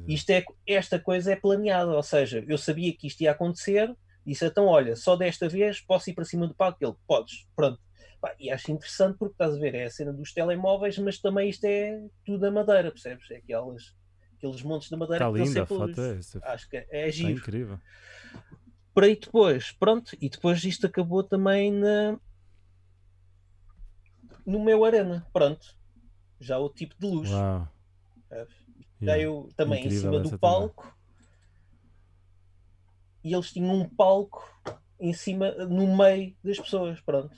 isto é, esta coisa é planeada, ou seja, eu sabia que isto ia acontecer, disse então, olha, só desta vez posso ir para cima do palco, ele, podes, pronto. E acho interessante porque estás a ver, é a cena dos telemóveis, mas também isto é tudo a madeira, percebes? É aquelas, aqueles montes de madeira Está que linda, estão sempre... A foto é, acho que é tá giro. incrível. Para aí depois, pronto, e depois isto acabou também na... no meu arena, pronto. Já o tipo de luz. Uau. É yeah. eu também Incrível, em cima do palco. Também. E eles tinham um palco em cima, no meio das pessoas, pronto.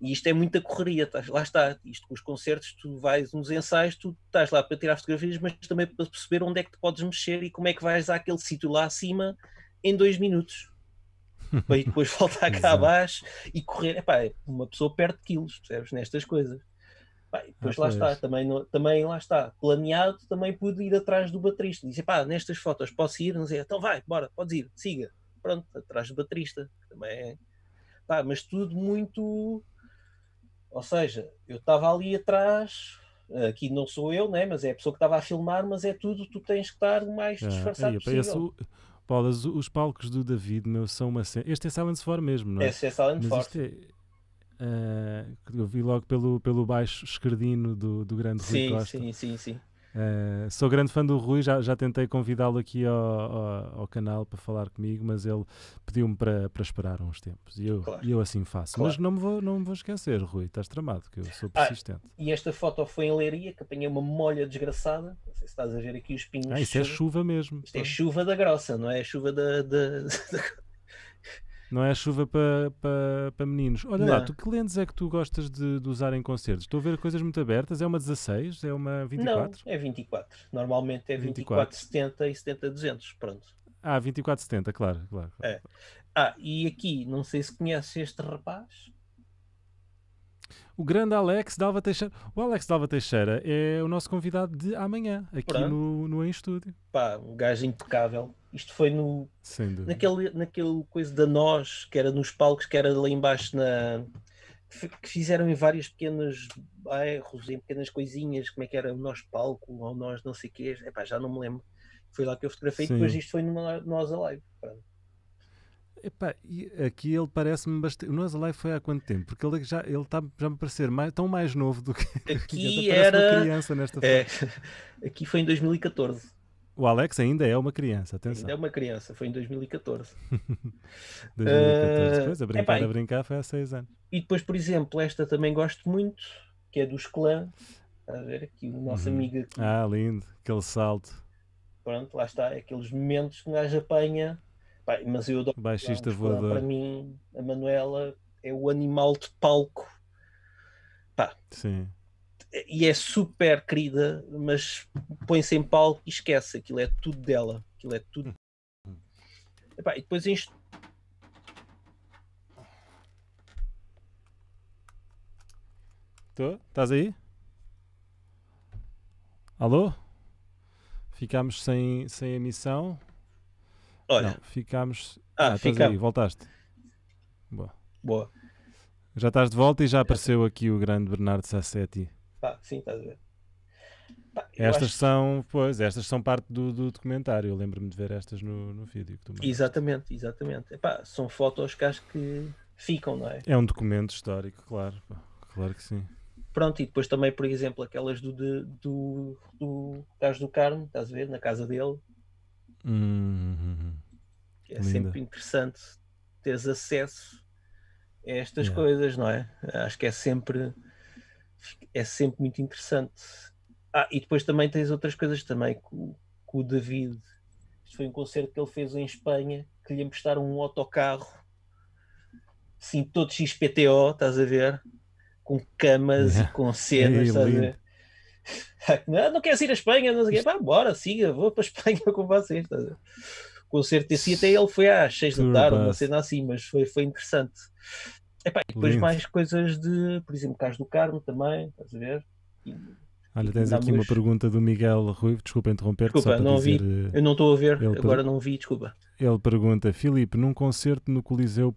E isto é muita correria, estás, lá está. Isto com os concertos, tu vais nos ensaios, tu estás lá para tirar fotografias, mas também para perceber onde é que te podes mexer e como é que vais àquele sítio lá acima em dois minutos. Para depois [LAUGHS] voltar cá abaixo e correr. Epá, é uma pessoa perde quilos, percebes? Nestas coisas. Pá, e depois ah, lá é está, também, também lá está, planeado, também pude ir atrás do baterista. disse pá, nestas fotos posso ir? Não sei, então vai, bora, podes ir, siga. Pronto, atrás do baterista. Também é. Pá, mas tudo muito. Ou seja, eu estava ali atrás, aqui não sou eu, né? mas é a pessoa que estava a filmar, mas é tudo, tu tens que estar o mais é, disfarçado sim possível. Paulo, os, palcos do David, meu, são uma... Este é Silence For mesmo, não é? Este é Silent For. Uh, eu vi logo pelo, pelo baixo esquerdino do, do grande sim, Rui Costa. Sim, sim, sim. Uh, sou grande fã do Rui, já, já tentei convidá-lo aqui ao, ao, ao, canal para falar comigo, mas ele pediu-me para, para esperar uns tempos e eu, claro. eu assim faço. Claro. Mas não me, vou, não me vou esquecer, Rui, estás tramado, que eu sou ah, persistente. Ah, e esta foto foi em Leiria, que apanhei uma molha desgraçada. Não sei se estás a ver aqui os pinhos. Ah, isso é chuva mesmo. Isto é chuva da grossa, não é? é chuva da, da, [LAUGHS] da não é chuva para pa, pa meninos. Olha não. lá, tu que lentes é que tu gostas de, de, usar em concertos? Estou a ver coisas muito abertas. É uma 16? É uma 24? Não, é 24. Normalmente é 24, 70 e 70 200. Pronto. Ah, 2470, claro, claro. É. Ah, e aqui, não sei se conheces este rapaz. O grande Alex Dalva Teixeira. O Alex Dalva Teixeira é o nosso convidado de amanhã, aqui Pronto. no, no Em Estúdio. Pá, um gajo impecável. Isto foi no naquele, naquele coisa da nós, que era nos palcos, que era lá embaixo na que fizeram em vários pequenos bairros, em pequenas coisinhas, como é que era o nós palco, ou nós não sei o quê, Epá, já não me lembro. Foi lá que eu fotografei Sim. e depois isto foi no Nós Alive. Epá, e aqui ele parece-me bastante. O Nós Alive foi há quanto tempo? Porque ele é já ele está já me parecer mais, tão mais novo do que aqui. [LAUGHS] era... uma criança nesta é... [LAUGHS] Aqui foi em 2014. O Alex ainda é uma criança, atenção. Ainda é uma criança, foi em 2014. 2014, uh, pois, a brincar, a brincar foi há seis anos. E depois, por exemplo, esta também gosto muito, que é dos clãs. a ver aqui o nosso uhum. amigo. Aqui. Ah, lindo, aquele salto. Pronto, lá está, aqueles momentos que o gajo apanha. mas eu adoro. Baixista lá, voador. Para mim, a Manuela é o animal de palco. Pá. Sim e é super querida, mas põe-se em palco e esquece, aquilo é tudo dela, aquilo é tudo. Epá, e depois isto. Tô? Estás aí? Alô? Ficámos sem, sem emissão? Olha. Não, ficámos. Ah, ah estás aí, voltaste. Boa. Boa. Já estás de volta e já apareceu aqui o grande Bernardo Sassetti Pá, sim, estás a ver? Pá, estas acho... são, pois, estas são parte do, do documentário. Eu lembro-me de ver estas no, no vídeo que tu mandaste. Exatamente, exatamente. Epá, são fotos que acho que ficam, não é? É um documento histórico, claro. Pá. Claro que sim. Pronto, e depois também, por exemplo, aquelas do, de, do, do caso do Carmo, estás a ver, na casa dele. Hum, é linda. sempre interessante teres acesso a estas coisas, não é? Acho que é sempre é sempre muito interessante. Ah, e depois também tens outras coisas também com, com o David. Isto foi um concerto que ele fez em Espanha, que lhe emprestaram um autocarro, assim, todo XPTO, estás a ver? Com camas yeah. e com cenas, [LAUGHS] é estás lindo. a ver? Ah, não, ah, não queres ir à Espanha, não sei o bora, siga, vou para a [LAUGHS] Espanha com vocês. O concerto desse até ele foi às 6 da tarde, não sei assim, mas foi, foi interessante. Epá, e depois Lindo. mais coisas de, por exemplo, Cais do Carmo também, estás a ver? E, Olha, tens aqui uma pergunta do Miguel Ruivo, desculpa interromper. Desculpa, não dizer, vi, eh, eu não estou a ver, agora per... não vi, desculpa. Ele pergunta, Filipe, num concerto no Coliseu,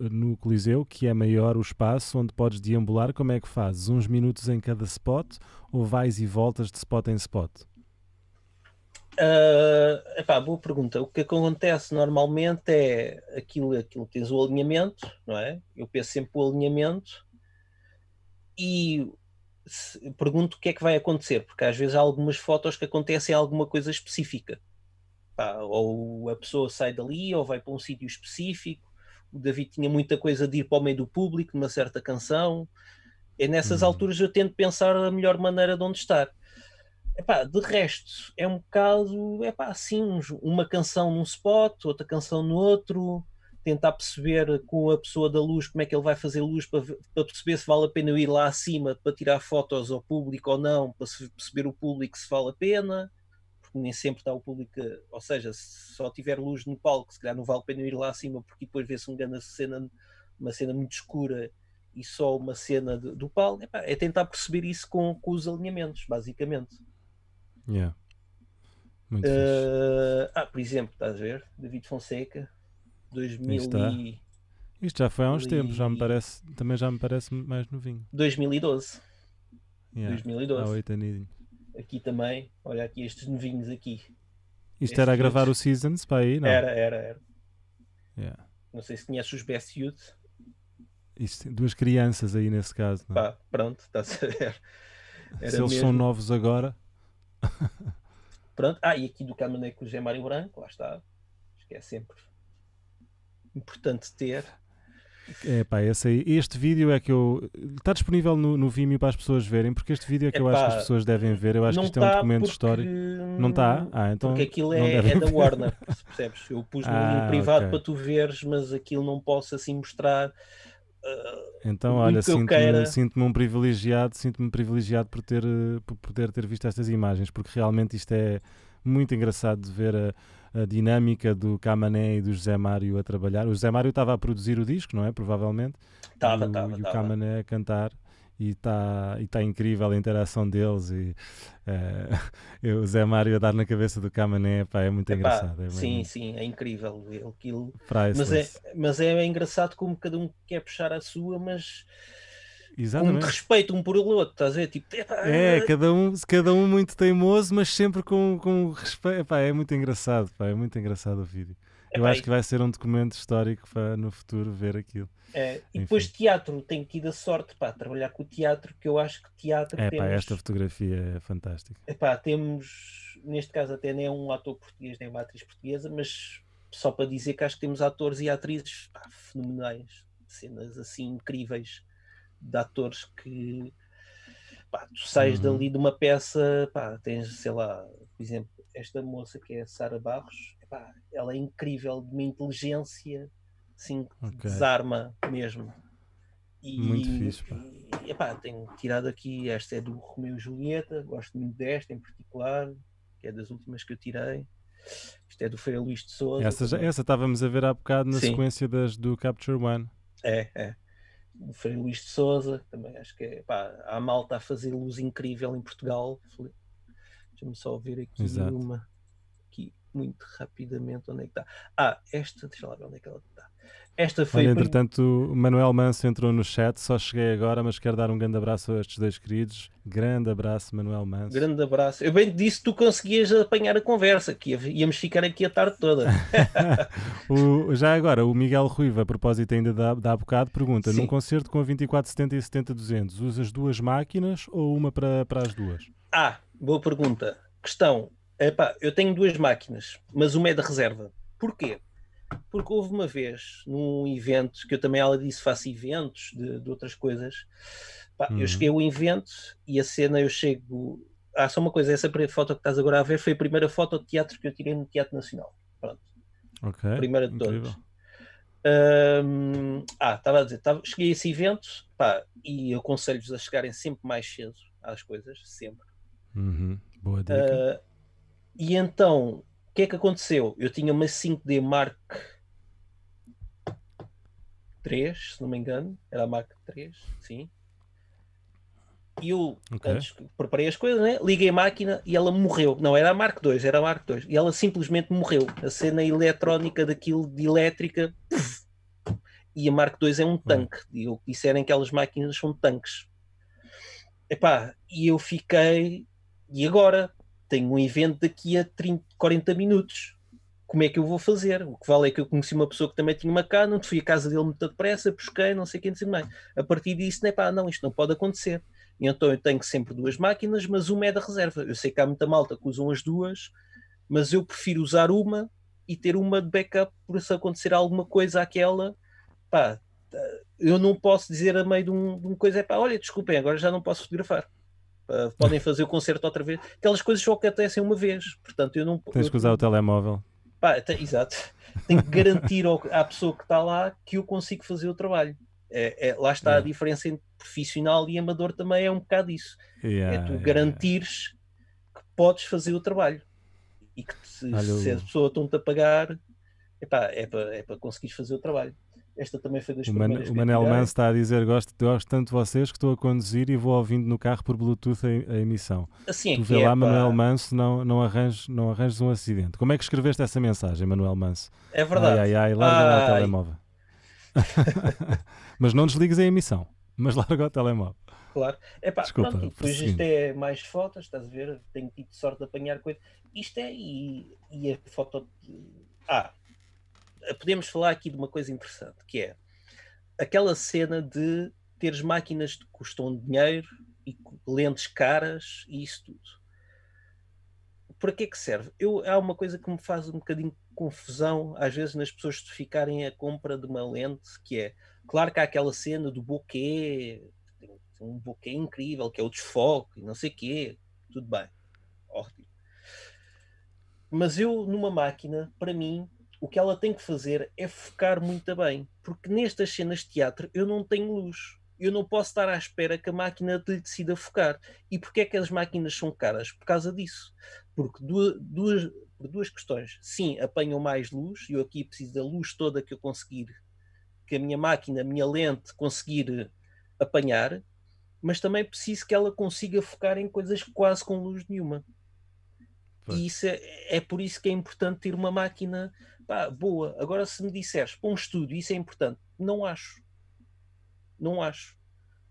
no Coliseu, que é maior o espaço onde podes deambular, como é que fazes? Uns minutos em cada spot ou vais e voltas de spot em spot? Uh, epá, boa pergunta. O que acontece normalmente é aquilo, aquilo tens o alinhamento, não é? Eu penso sempre o alinhamento e se, pergunto o que é que vai acontecer, porque às vezes há algumas fotos que acontecem alguma coisa específica. ou a pessoa sai dali, ou vai para um sítio específico. O David tinha muita coisa de ir para o meio do público numa certa canção. É nessas uhum. alturas eu tento pensar a melhor maneira de onde estar. Epá, de resto, é um bocado epá, assim, uma canção num spot, outra canção no outro, tentar perceber com a pessoa da luz como é que ele vai fazer luz para, para perceber se vale a pena ir lá acima para tirar fotos ao público ou não, para perceber o público se vale a pena, porque nem sempre está o público, ou seja, se só tiver luz no palco, se calhar não vale a pena ir lá acima porque depois vê-se um grande cena, uma cena muito escura e só uma cena de, do palco. é tentar perceber isso com, com os alinhamentos, basicamente. Yeah. Muito uh, ah, por exemplo, estás a ver? David Fonseca, 2000 Está. e... Isto já foi há uns tempos, já me parece, também já me parece mais novinho. 2012. Yeah. 2012. Há Aqui também, olha aqui estes novinhos aqui. Isto estes era a gravar o Seasons para aí, não? Era, era, era. Yeah. Não sei se conheces os Best Youth. Isto, duas crianças aí nesse caso. Não? É? Pá, pronto, está a saber. Era se eles mesmo... são novos agora. [LAUGHS] Pronto. Ah, e aqui do caminho com o Zé Mário Branco, lá está. Acho que é sempre importante ter. É pá, esse aí. Este vídeo é que eu. Está disponível no, no Vimeo para as pessoas verem, porque este vídeo é que eu acho que as pessoas devem ver. Eu acho que isto é um documento porque... histórico. Não está? Ah, então. Porque aquilo é, é da Warner, percebes? Eu pus no, [LAUGHS] ah, privado okay. para tu veres, mas aquilo não posso assim mostrar então, olha, sinto-me sinto um privilegiado, sinto-me privilegiado por ter, eh, por poder ter visto estas imagens, porque realmente isto é muito engraçado de ver a, a dinâmica do Camané e do José Mário a trabalhar. O José Mário estava a produzir o disco, não é? Provavelmente. Estava, estava. E o Camané a cantar e está e tá incrível a interação deles e uh, [LAUGHS] o Zé Mário a dar na cabeça do Camané, pá, é muito Epá, engraçado. É bem... sim, sim, é incrível aquilo. Mas é, mas é engraçado como cada um quer puxar a sua, mas Exatamente. um respeito um por o outro, estás a ver? Tipo, é, cada um, cada um muito teimoso, mas sempre com, com respeito. Epá, é muito engraçado, pá, é muito engraçado o vídeo. [LAUGHS] Eu acho que vai ser um documento histórico para no futuro ver aquilo. É, e depois teatro, tenho tido a sorte para trabalhar com o teatro, que eu acho que teatro é, temos... Pá, esta fotografia é fantástica. temos, neste caso até nem é um ator português, nem é uma atriz portuguesa, mas só para dizer que acho que temos atores e atrizes pá, fenomenais, cenas assim incríveis de atores que pá, tu sais uhum. dali de uma peça, pá, tens, sei lá, por exemplo, esta moça que é Sara Barros, ela é incrível, de uma inteligência assim, okay. desarma mesmo. E, muito fixe, pá. E, tenho tirado aqui, esta é do Romeu e Julieta, gosto muito desta em particular, que é das últimas que eu tirei. Isto é do Freire Luís de Souza. Essa, já, essa estávamos a ver há bocado na Sim. sequência das do Capture One. É, é. O Freire Luís de Souza, também acho que é, pá, há malta a fazer luz incrível em Portugal. Deixa-me só ouvir aqui Exato. uma muito rapidamente onde é que está. Ah, esta, deixa lá ver onde é que ela está. Esta foi. Olha, entretanto, Manuel Manso entrou no chat, só cheguei agora, mas quero dar um grande abraço a estes dois queridos. Grande abraço, Manuel Manso. Grande abraço. Eu bem disse que tu conseguias apanhar a conversa, que íamos ficar aqui a tarde toda. [LAUGHS] o, já agora, o Miguel Ruiva, a propósito ainda da, bocado, pergunta: Sim. num concerto com a 2470 e 70 usas duas máquinas ou uma para, para as duas? Ah, boa pergunta. Questão: Epá, eu tenho duas máquinas, mas uma é da reserva. Porquê? Porque houve uma vez num evento, que eu também, ela disse, faço eventos de, de outras coisas. Epá, Eu uhum. cheguei ao evento e a cena, eu chego. Ah, só uma coisa, essa foto que estás agora a ver foi a primeira foto de teatro que eu tirei no Teatro Nacional. Pronto. Okay, primeira de todas. todos. ah, estava a dizer, tava, cheguei a esse evento pá, e aconselho-vos a chegarem sempre mais cedo às coisas, sempre. Uhum. Boa dica. Uh, e então, o que é que aconteceu? Eu tinha uma 5D Mark 3, se não me engano, era a Mark 3, sim. E eu okay. antes, preparei as coisas, né? liguei a máquina e ela morreu. Não, era a Mark 2, era a Mark 2. E ela simplesmente morreu. A cena eletrónica daquilo de elétrica. Puff, e a Mark 2 é um hum. tanque. E eu disserem que aquelas máquinas são tanques. Epá, e eu fiquei. E agora? tenho um evento daqui a 30, 40 minutos. Como é que eu vou fazer? O que vale é que eu conheci uma pessoa que também tinha uma cana, fui à casa dele muito depressa, busquei, não sei quem dizer mais. A partir disso, né, pá, não, isto não pode acontecer. E então eu tenho sempre duas máquinas, mas uma é da reserva. Eu sei que há muita malta que usam as duas, mas eu prefiro usar uma e ter uma de backup por se acontecer alguma coisa àquela, pá, eu não posso dizer a meio de, um, de uma coisa, é pá, olha, desculpem, agora já não posso fotografar. Ah, podem fazer o concerto outra vez. Aquelas coisas só acontecem uma vez. Portanto, eu não. Tens eu, que usar o telemóvel. Pá, exato. Tenho que garantir ao, à pessoa que está lá que eu consigo fazer o trabalho. É, é, lá está yeah. a diferença entre profissional e amador também é um bocado isso. Yeah, é tu yeah, garantires que podes fazer o trabalho. E que te, se, a pessoa estão-te a pagar, epá, é para é conseguires fazer o trabalho. Esta também foi das o primeiras. Man, o Manel Manso está a dizer: gosto, gosto tanto de vocês que estou a conduzir e vou ouvindo no carro por Bluetooth a, a emissão. Assim é tu é vê lá, é, Manuel Manso, não, não, arranjas não arranjes um acidente. Como é que escreveste essa mensagem, Manuel Manso? É verdade. Ai, ai, ai, larga ai. lá o telemóvel. [LAUGHS] mas não desligues a emissão, mas larga o telemóvel. Claro. Epá, Desculpa, pronto, depois isto é mais fotos, estás a ver? Tenho tido sorte de apanhar coisas. Isto é e, e a foto. De... Ah, eh, podemos falar aqui de uma coisa interessante, que é aquela cena de teres máquinas que custam dinheiro e lentes caras e isso tudo. Para que é que serve? Eu, há uma coisa que me faz um bocadinho confusão, às vezes, nas pessoas ficarem a compra de uma lente, que é, claro que há aquela cena do bokeh, um bokeh incrível, que é o desfoque e não sei o quê, tudo bem, ótimo. Mas eu, numa máquina, para mim, o que ela tem que fazer é focar muito bem, porque nestas cenas de teatro eu não tenho luz. Eu não posso estar à espera que a máquina lhe decida focar. E porquê é que as máquinas são caras? Por causa disso. Porque duas, duas, duas questões. Sim, apanham mais luz, eu aqui preciso da luz toda que eu conseguir, que a minha máquina, a minha lente conseguir apanhar, mas também preciso que ela consiga focar em coisas quase com luz nenhuma. Pois. E isso é, é, por isso que é importante ter uma máquina pá, boa. Agora, se me disseres para um estudo, isso é importante, não acho. Não acho.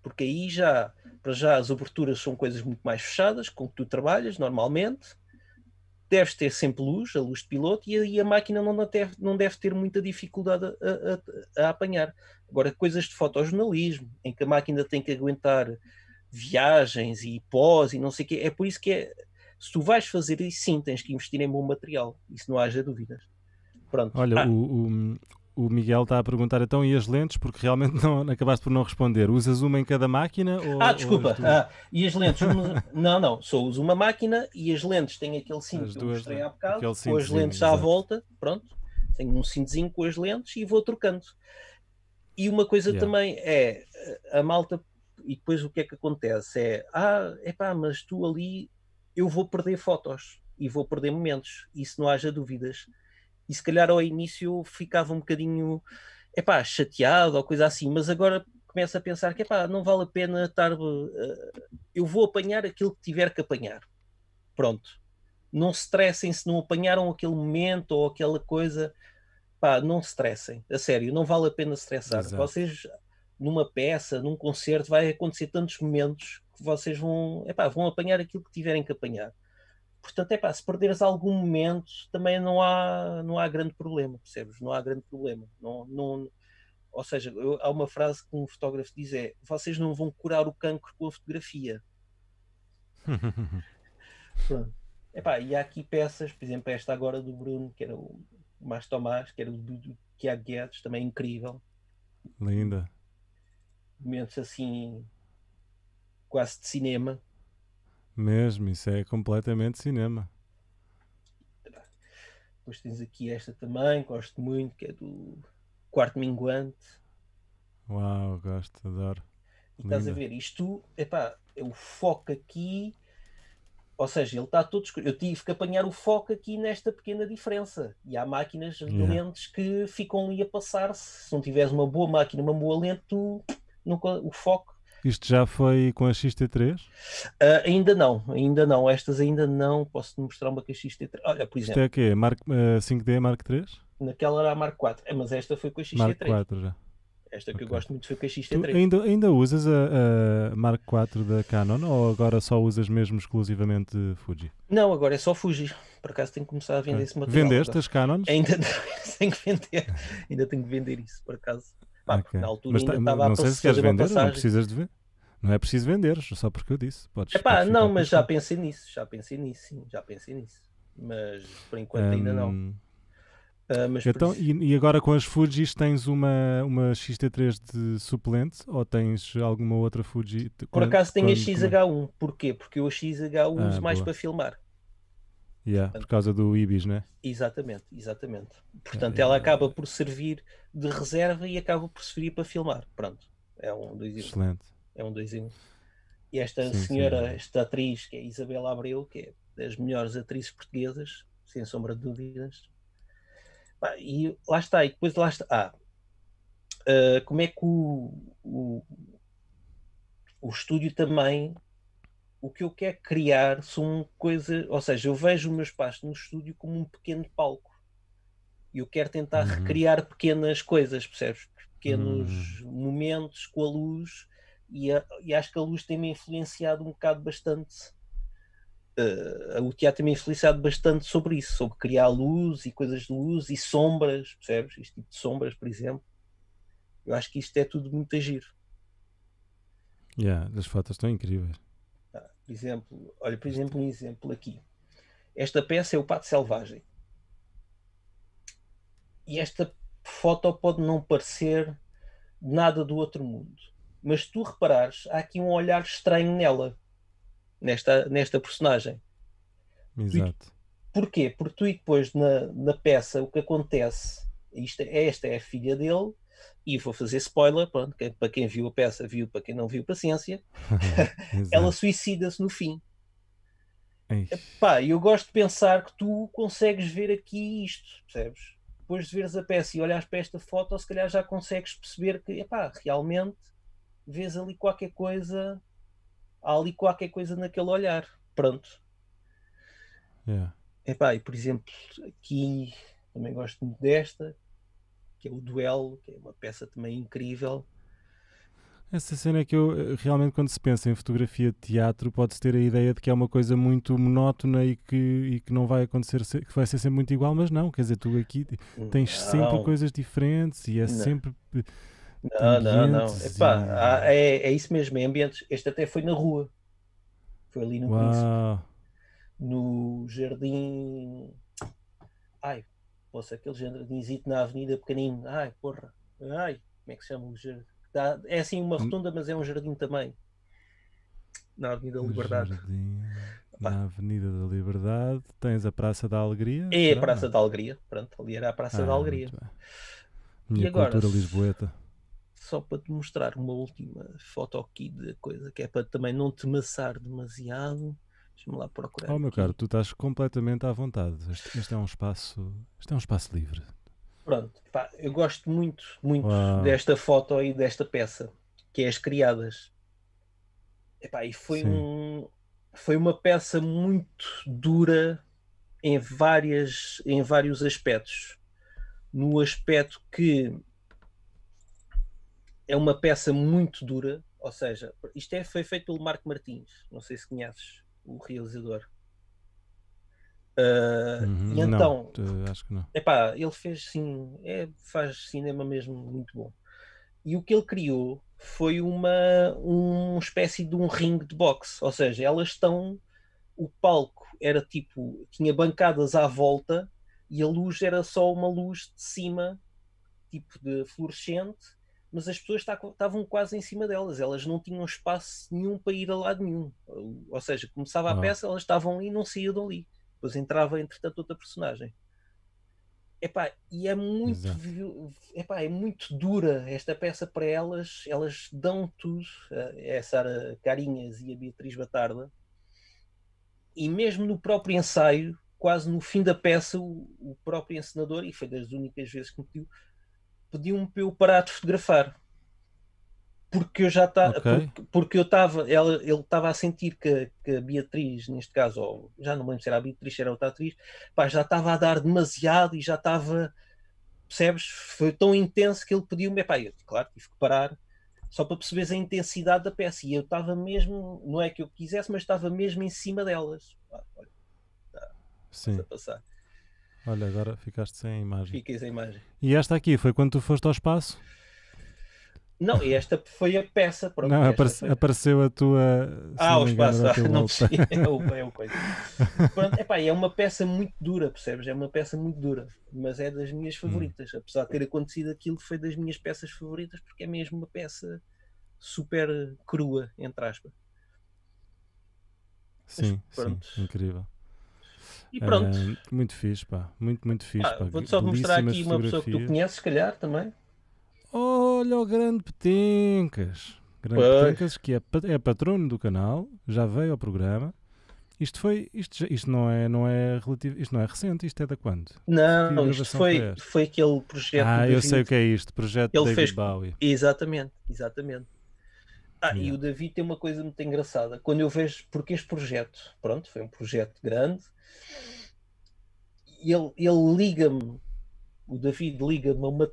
Porque aí já, para já, as aberturas são coisas muito mais fechadas, com que tu trabalhas normalmente. Deves ter sempre luz, a luz de piloto, e aí a máquina não deve, não deve ter muita dificuldade a, a, a apanhar. Agora, coisas de fotojornalismo, em que a máquina tem que aguentar viagens e pós e não sei o quê, é por isso que é, se tu vais fazer isso, sim, tens que investir em bom material. Isso não haja dúvidas. Pronto. Olha, ah. o, o, o, Miguel está a perguntar então e as lentes, porque realmente [LAUGHS] não acabaste por não responder. Usas uma em cada máquina? Ou, ah, desculpa. Ou ah, e as lentes? [LAUGHS] não, não. Só uso uma máquina e as lentes têm aquele cinto as que duas, eu mostrei né? há bocado, com as lentes à volta. Pronto. Tenho um cintozinho com as lentes e vou trocando. E uma coisa yeah. também é a malta e depois o que é que acontece? É, ah, é pá mas tu ali eu vou perder fotos e vou perder momentos, isso não haja dúvidas. E se calhar ao início ficava um bocadinho epá, chateado ou coisa assim, mas agora começo a pensar que epá, não vale a pena estar. Uh, eu vou apanhar aquilo que tiver que apanhar. Pronto. Não se stressem se não apanharam aquele momento ou aquela coisa. Pá, não se stressem. A sério, não vale a pena stressar Exato. Vocês, numa peça, num concerto, vai acontecer tantos momentos vocês vão, epá, vão apanhar aquilo que tiverem que apanhar. Portanto, epá, se perderes algum momento, também não há, não há grande problema, percebes? Não há grande problema. Não, não, ou seja, eu, há uma frase que um fotógrafo diz é vocês não vão curar o cancro com a fotografia. [LAUGHS] Epá, e há aqui peças, por exemplo, esta agora do Bruno, que era o mais Tomás, que era o do Tiago Guedes, também incrível. Linda. Momentos assim quase de cinema. Mesmo, isso é completamente cinema. Depois tens aqui esta também, gosto muito, que é do Quarto Minguante. Uau, gosto, adoro. E Linda. estás a ver, isto, epá, é o foco aqui, ou seja, ele está todo escuro. Eu tive que apanhar o foco aqui nesta pequena diferença. E há máquinas yeah. de lentes que ficam ali a passar-se. Se não tiveres uma boa máquina, uma boa lente, tu, nunca, o foco isto já foi com a XT3? Uh, ah, ainda não, ainda não. Estas ainda não. Posso-te mostrar uma com a XT3. Olha, por exemplo. Isto é o quê? Mark, uh, ah, 5D Mark 3? Naquela era a Mark 4. É, mas esta foi com a XT3. Mark 4 já. Esta que eu gosto muito foi com a XT3. Tu ainda, ainda usas a, a, Mark 4 da Canon ou agora só usas mesmo exclusivamente Fuji? Não, agora é só Fuji. Por acaso tenho que começar a vender okay. esse material. Vendeste agora. Tá? as Canons? Ainda [LAUGHS] tenho que vender. ainda tenho que vender isso, por acaso. Pá, okay. Na altura mas, tá, ainda estava não sei se queres vender, não precisas de ver. Não é preciso vender, só porque eu disse. Podes, Epá, podes não, mas já pensei nisso, já pensei nisso, sim, já pensei nisso. Mas por enquanto um... ainda não. Uh, então, isso... e, e, agora com as Fujis tens uma, uma XT3 de suplente ou tens alguma outra Fuji? Por acaso tenho a é? XH1, porquê? Porque eu a XH1 ah, uso mais para filmar. Yeah, por causa do Ibis, né? Exatamente, exatamente. Portanto, é, ela acaba por servir de reserva e acaba por servir para filmar. Pronto, é um 2 em Excelente. É um 2 em E esta sim, senhora, sim. É. esta atriz, que é Isabela Abreu, que é das melhores atrizes portuguesas, sem sombra de dúvidas. E lá está, e depois lá está. Ah, ah, como é que o, o, o estúdio também o que eu quero criar são coisas, ou seja, eu vejo o meu espaço no estúdio como um pequeno palco e eu quero tentar uhum. recriar pequenas coisas, percebes? Pequenos uhum. momentos com a luz e, a, e, acho que a luz tem-me influenciado um bocado bastante. Uh, o teatro tem-me influenciado bastante sobre isso, sobre criar luz e coisas de luz e sombras, percebes? Este tipo de sombras, por exemplo. Eu acho que isto é tudo muito agir. Yeah, as fotos estão incríveis. Por exemplo, olha, por exemplo, um exemplo aqui. Esta peça é o Pato Selvagem. E esta foto pode não parecer nada do outro mundo. Mas se tu reparares, há aqui um olhar estranho nela, nesta, nesta personagem. Exato. E, porquê? Porque tu e depois na, na peça o que acontece, isto, é, esta é a filha dele, e vou fazer spoiler, pronto, para quem viu a peça, viu, para quem não viu, paciência. [LAUGHS] ela suicida-se no fim. Pá, eu gosto de pensar que tu consegues ver aqui isto, percebes? Depois de veres a peça e olhares para esta foto, se calhar já consegues perceber que, epá, realmente vês ali qualquer coisa, há ali qualquer coisa naquele olhar. Pronto. Yeah. Epá, e por exemplo, aqui também gosto muito desta, que é o duelo, que é uma peça também incrível. Essa cena é que eu eh, realmente, quando se pensa em fotografia de teatro, pode-se ter a ideia de que é uma coisa muito monótona e que, e que não vai acontecer, que vai ser sempre muito igual, mas não, quer dizer, tu aqui tens não. sempre coisas diferentes e é não. sempre. Não, não, não. Epá, e... é, é isso mesmo, é ambientes. Este até foi na rua, foi ali no Uau. Príncipe, no jardim. Ai, Posso aquele género de na avenida pequenino. Ai, porra. Ai, como é que se chama o jardim? Dá, é assim uma hum. rotunda, mas é um jardim também. Na Avenida da Liberdade. Jardim, na Avenida da Liberdade tens a Praça da Alegria. É a Praça da Alegria. Pronto, ali era a Praça ah, da Alegria. Minha e cultura agora, lisboeta. Só para te mostrar uma última foto aqui da coisa, que é para também não te maçar demasiado. Deixa-me lá procurar. Oh, meu caro, tu estás completamente à vontade. Este, este, é um espaço, este é um espaço livre. Pronto, pá, eu gosto muito, muito Uau. desta foto e desta peça, que é As Criadas. Epá, e foi, um, foi uma peça muito dura em, várias, em vários aspectos. No aspecto que é uma peça muito dura, ou seja, isto é, foi feito pelo Marco Martins, não sei se conheces o realizador. Uh, uhum, e então, não, acho que não. Epá, ele fez sim, é, faz cinema mesmo muito bom. E o que ele criou foi uma, uma espécie de um ringue de boxe, ou seja, elas estão, o palco era tipo, tinha bancadas à volta e a luz era só uma luz de cima, tipo de fluorescente, mas as pessoas estavam quase em cima delas, elas não tinham espaço nenhum para ir a lado nenhum. Ou seja, começava não. a uhum. peça, elas estavam ali e não saíam dali. Depois entrava, entretanto, outra personagem. Epá, e é muito, epá, é muito dura esta peça para elas, elas dão tudo, eh, é a Sara Carinhas e a Beatriz Batarda, e mesmo no próprio ensaio, quase no fim da peça, o, o próprio encenador, e foi das únicas vezes que me pediu, pediu-me para eu parar de fotografar. Porque eu já estava. Tá-, okay. Porque, porque, eu estava. Ele estava a sentir que, que, a Beatriz, neste caso, ou, já não me lembro se era a Beatriz, se era outra atriz, pá, já estava a dar demasiado e já estava. Percebes? Foi tão intenso que ele pediu-me. pá, eu, claro, tive que parar só para perceberes a intensidade da peça. E eu estava mesmo, não é que eu quisesse, mas estava mesmo em cima delas. Ah, olha, está tá a passar. Olha, agora ficaste sem imagem. Fiquei sem imagem. E esta aqui foi quando tu foste ao espaço? Não, esta foi a peça. Pronto, não, apare foi... apareceu a tua. Ah, o espaço. Ah, não ah, percebi. é o, é o coisa. [LAUGHS] Pronto, epá, é uma peça muito dura, percebes? É uma peça muito dura, mas é das minhas hum. favoritas. Hum. Apesar de ter acontecido aquilo, foi das minhas peças favoritas, porque é mesmo uma peça super crua, entre aspas. Sim, mas, sim incrível. E pronto. Uh, muito fixe, pá. Muito, muito fixe. Ah, Vou-te só mostrar aqui uma pessoa que tu conheces, se calhar, também. Olha o grande Petincas. Grande pois. Petincas, que é, é patrono do canal, já veio ao programa. Isto foi, isto, isto não é, não é relativo, isto não é recente, isto é da quando? Não, isto foi, foi aquele projeto. Ah, eu sei o que é isto, projeto ele David fez, Bowie. Exatamente, exatamente. Ah, yeah. e o David tem uma coisa muito engraçada. Quando eu vejo, porque este projeto, pronto, foi um projeto grande, e ele, ele liga-me, o David liga-me uma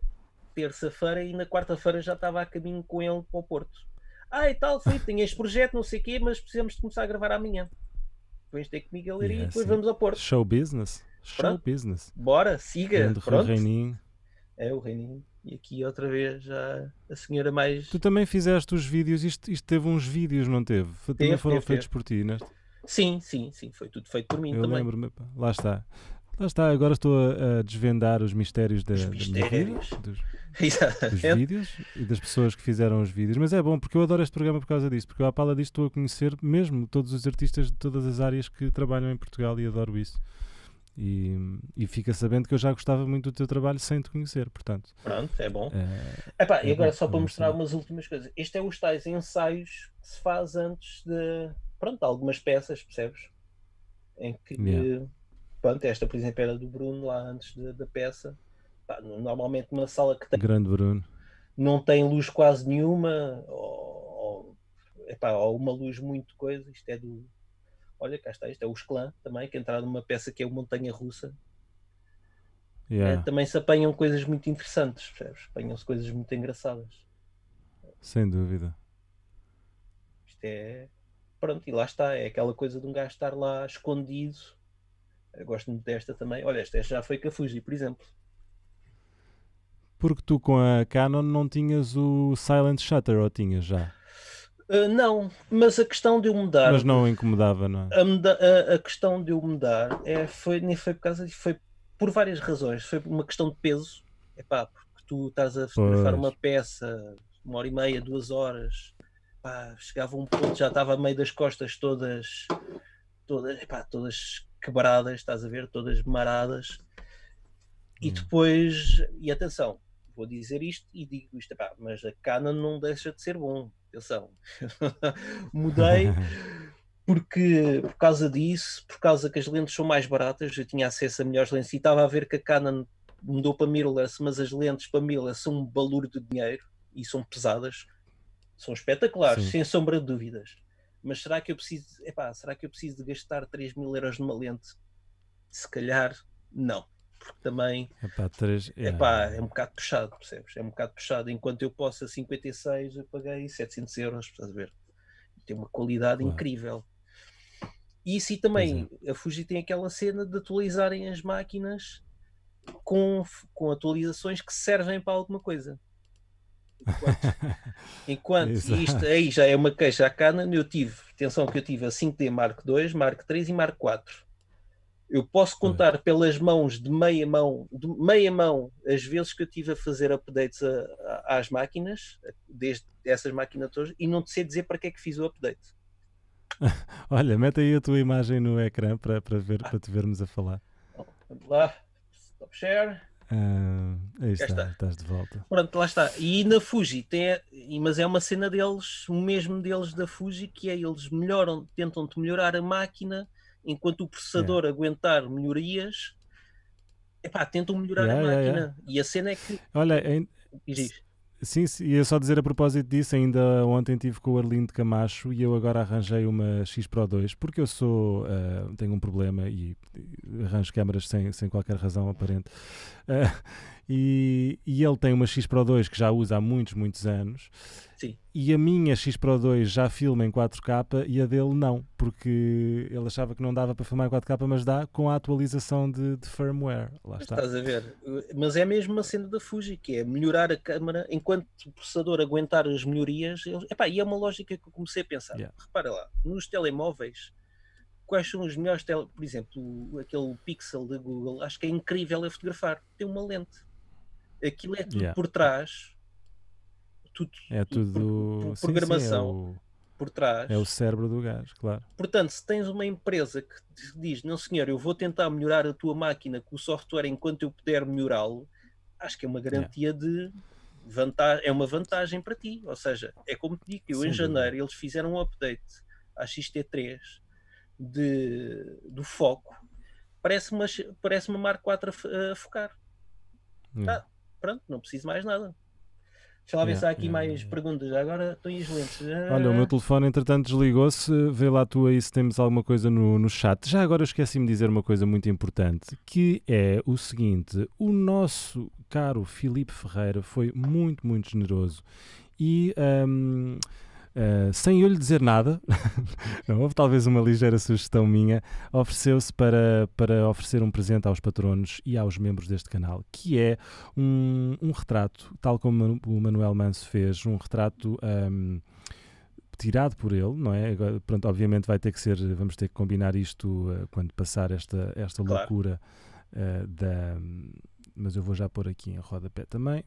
terça-feira e na quarta-feira já estava a caminho com ele para o Porto. Ah, e tal, Filipe, tenho este projeto, não sei o quê, mas precisamos de começar a gravar amanhã. Depois ter comigo a yeah, e depois sim. vamos ao Porto. Show business. Show Pronto. business. Bora, siga. Grande Reininho. É, o Reininho. E aqui outra vez já a senhora mais. Tu também fizeste os vídeos, isto, isto teve uns vídeos, não teve? Teve, também foram teve, feitos teve. por ti, não é? Sim, sim, sim, foi tudo feito por mim eu também. Lembro-me, lá está. Lá está, agora estou a, a desvendar os mistérios, da, os mistérios. Da vida, dos, [LAUGHS] dos vídeos e das pessoas que fizeram os vídeos. Mas é bom, porque eu adoro este programa por causa disso, porque eu, à pala disto estou a conhecer mesmo todos os artistas de todas as áreas que trabalham em Portugal e adoro isso. E, e fica sabendo que eu já gostava muito do teu trabalho sem te conhecer, portanto. Pronto, é bom. Eh, é, Epá, é e agora bom, só para mostrar umas últimas coisas. Este é os tais ensaios que se faz antes de pronto, algumas peças, percebes? Em que, yeah. pronto, esta por exemplo era do Bruno lá antes da peça. Pá, normalmente numa sala que tem. Grande Bruno. Não tem luz quase nenhuma, ou, ou, epá, ou uma luz muito coisa. Isto é do. Olha, cá está, isto é o Clã também, que entraram numa peça que é o Montanha Russa. Yeah. É, também se apanham coisas muito interessantes, percebes? Apanham-se coisas muito engraçadas. Sem dúvida. Isto é Pronto, e lá está, é aquela coisa de um gajo estar lá escondido. Eu gosto muito desta também. Olha, esta já foi com a Fuji, por exemplo. Porque tu com a Canon não tinhas o Silent Shutter, ou tinhas já? Uh, não, mas a questão de eu mudar. Mas não incomodava, não é? A, muda, a, a, questão de eu mudar é, foi, nem foi por causa de foi por várias razões. Foi uma questão de peso, é pá, porque tu estás a fotografar uma peça uma hora e meia, duas horas, pá, chegava um ponto, já estava a meio das costas todas, todas, todas quebradas, estás a ver, todas maradas. E hum. depois, e atenção, vou dizer isto e digo isto, mas a cana não deixa de ser bom, atenção. [LAUGHS] Mudei [LAUGHS] porque por causa disso, por causa que as lentes são mais baratas, eu tinha acesso a melhores lentes e estava a ver que a Canon mudou para mirrorless, mas as lentes para mirrorless são um balur de dinheiro e são pesadas são espetaculares, Sim. sem sombra de dúvidas. Mas será que eu preciso, epá, será que eu preciso de gastar 3 mil euros numa lente? Se calhar, não. Porque também epá, 3, epá, é. é. um bocado puxado, percebes? É um bocado puxado. Enquanto eu posso a 56, eu paguei 700 euros, estás a ver? Tem uma qualidade incrível. E isso e também, é. a Fuji tem aquela cena de atualizarem as máquinas com, com atualizações que servem para alguma coisa. Enquanto, [LAUGHS] enquanto isto aí já é uma queixa à Canon, eu tive, atenção que eu tive a 5D Mark II, Mark III e Mark IV. Eu posso contar pelas mãos de meia mão, de meia mão, as vezes que eu tive a fazer updates a, a, às máquinas, desde essas máquinas todas, e não te sei dizer para que é que fiz o update. [LAUGHS] Olha, mete aí a tua imagem no ecrã para, para, ver, para te vermos a falar. Vamos lá, stop share. Ah, aí está, está, estás de volta. Pronto, lá está. E na Fuji, tem, mas é uma cena deles, mesmo deles da Fuji, que é eles melhoram, tentam-te melhorar a máquina enquanto o processador yeah. aguentar melhorias. Epá, tentam melhorar yeah, a máquina. Yeah, e a cena é que. Olha, em... Sim, sim, ia só dizer a propósito disso, ainda ontem tive com o Arlindo Camacho e eu agora arranjei uma X Pro 2, porque eu sou, uh, tenho um problema e arranjo câmaras sem, sem qualquer razão aparente. [LAUGHS] E, e, ele tem uma X Pro 2 que já usa há muitos, muitos anos. Sim. E a minha X Pro 2 já filma em 4K e a dele não, porque ele achava que não dava para filmar em 4K, mas dá com a atualização de, de firmware. Lá está. Estás a ver. Mas é mesmo uma cena da Fuji, que é melhorar a câmera enquanto o processador aguentar as melhorias. Eles... Epá, e é uma lógica que eu comecei a pensar. Yeah. Repara lá, nos telemóveis quais são os melhores tele... Por exemplo, aquele pixel da Google, acho que é incrível a fotografar, tem uma lente. Aquilo é tudo yeah. por trás, tudo, é tudo, por, sim, programação. Sim, é o... Por trás. É o cérebro do gajo, claro. Portanto, se tens uma empresa que diz, não senhor, eu vou tentar melhorar a tua máquina com o software enquanto eu puder melhorá-lo, acho que é uma garantia yeah. de vantagem, é uma vantagem para ti. Ou seja, é como te digo, eu Sem em dúvida. janeiro eles fizeram um update à XT3 de, do foco, parece uma, parece uma Mark IV a, a focar. Hum. Ah, pronto, não preciso mais nada. Deixa lá ver se há aqui yeah, mais perguntas. Agora estão as lentes. Ah... Olha, o meu telefone entretanto desligou-se. Vê lá tu aí se temos alguma coisa no, no chat. Já agora esqueci-me de dizer uma coisa muito importante, que é o seguinte: o nosso caro Filipe Ferreira foi muito, muito generoso e. Um, eh, sem eu lhe dizer nada, [LAUGHS] não, houve talvez uma ligeira sugestão minha, ofereceu-se para, para oferecer um presente aos patronos e aos membros deste canal, que é um, um retrato, tal como o Manuel Manso fez, um retrato. Um, tirado por ele, não é? Agora, pronto, obviamente vai ter que ser, vamos ter que combinar isto uh, quando passar esta, esta claro. loucura uh, da. Mas eu vou já pôr aqui em rodapé também.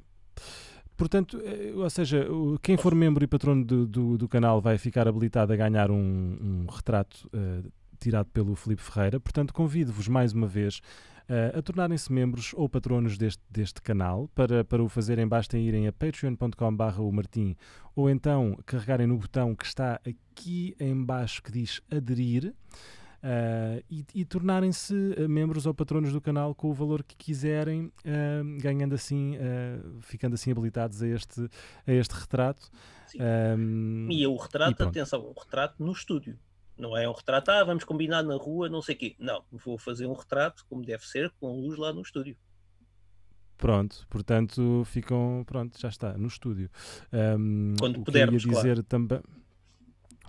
Portanto, eh, ou seja, quem for membro e patrono do, do, do canal vai ficar habilitado a ganhar um, um retrato uh, tirado pelo Felipe Ferreira. Portanto, convido-vos mais uma vez eh, a tornarem-se membros ou patronos deste, deste canal. Para, para o fazerem, basta irem a patreon.com.br o Martim ou então carregarem no botão que está aqui em baixo que diz aderir uh, e, e tornarem-se ah, membros ou patronos do canal com o valor que quiserem, uh, ganhando assim, uh, ficando assim habilitados a este, a este retrato. Um, e o retrato, e atenção, o retrato no estúdio. Não é um retrato, ah, vamos combinar na rua, não sei o quê. Não, vou fazer um retrato, como deve ser, com luz lá no estúdio. Pronto, portanto, ficam. Pronto, já está, no estúdio. Um, Quando pudermos. Dizer, claro. também.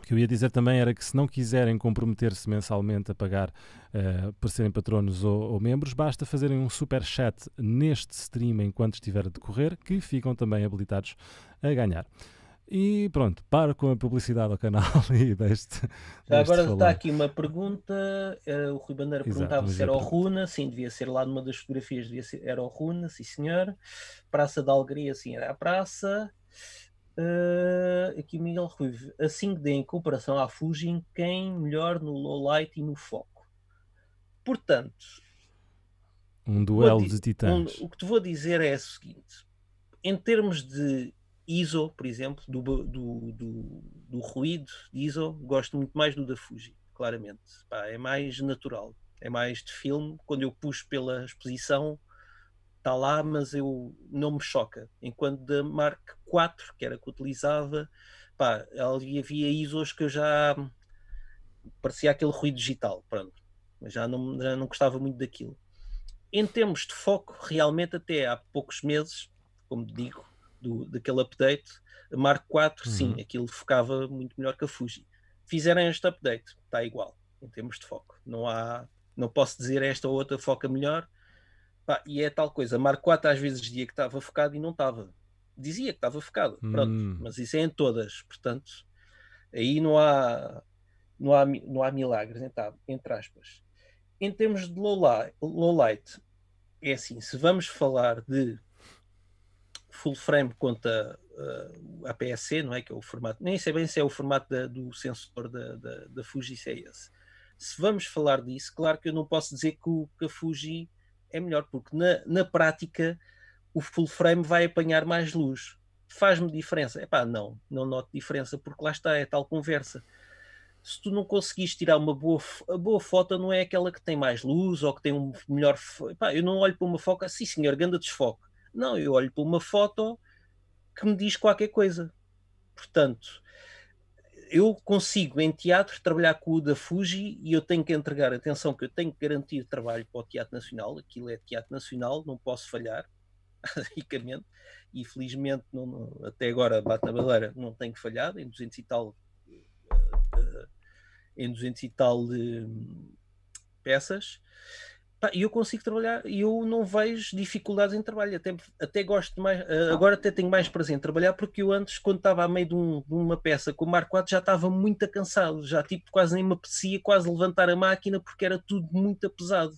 O que eu ia dizer também era que se não quiserem comprometer-se mensalmente a pagar uh, por serem patronos ou, ou, membros, basta fazerem um super chat neste stream enquanto estiver a decorrer, que ficam também habilitados a ganhar. E pronto, paro com a publicidade ao canal [LAUGHS] e deste. agora falar. está aqui uma pergunta. Eh, o Rui Bandeira Exato, perguntava se era o Runa, sim, devia ser lá numa das fotografias, devia ser, era o Runa, sim senhor. Praça da Alegria, sim, era a praça. Uh, aqui o Miguel Ruivo. assim que dê em comparação à Fujin, quem melhor no low light e no foco? Portanto, um duelo de titãs. Um, o que te vou dizer é o seguinte: em termos de ISO, por exemplo, do, do, do, do ruído de ISO, gosto muito mais do da Fuji, claramente. Pá, é mais natural, é mais de filme. Quando eu puxo pela exposição, está lá, mas eu não me choca. Enquanto da Mark IV, que era que utilizava, pá, ali havia ISOs que eu já hum, parecia aquele ruído digital, pronto. Já não, já não gostava muito daquilo. Em termos de foco, realmente até há poucos meses, como digo, do, daquele update, Mark IV, uhum. sim, aquilo focava muito melhor que a Fuji. Fizeram este update, está igual, em termos de foco. Não há, não posso dizer esta ou outra foca melhor, Pá, e é tal coisa, 4 às vezes dizia que estava focado e não estava. Dizia que estava focado, hum. mas isso é em todas, portanto, aí não há, não há, não há milagres, entre aspas. Em termos de low light, low light, é assim, se vamos falar de full frame contra uh, a PSC, não é que é o formato, nem sei bem se é o formato da, do sensor da, da, da Fuji, se é esse. Se vamos falar disso, claro que eu não posso dizer que, o, que a Fuji é melhor, porque na, na prática o full frame vai apanhar mais luz. Faz-me diferença? É pá, não, não noto diferença, porque lá está, é tal conversa. Se tu não conseguiste tirar uma boa, a boa foto, não é aquela que tem mais luz ou que tem um melhor. Epá, eu não olho para uma foca, sim senhor, ganda desfoque. Não, eu olho para uma foto que me diz qualquer coisa. Portanto, eu consigo em teatro trabalhar com o da Fuji e eu tenho que entregar atenção que eu tenho que garantir trabalho para o Teatro Nacional, aquilo é Teatro Nacional, não posso falhar, ricamente, [LAUGHS] e felizmente não, não, até agora bate na baleira, não tenho falhado, em 200 e tal eh, eh, em 200 e tal eh, peças e eu consigo trabalhar e eu não vejo dificuldades em trabalho. Até, até gosto mais, eh, agora até tenho mais prazer em trabalhar, porque eu antes, quando estava a meio de, um, de uma peça com o Marco IV, já estava muito cansado, já tipo quase nem me apetecia quase levantar a máquina porque era tudo muito pesado.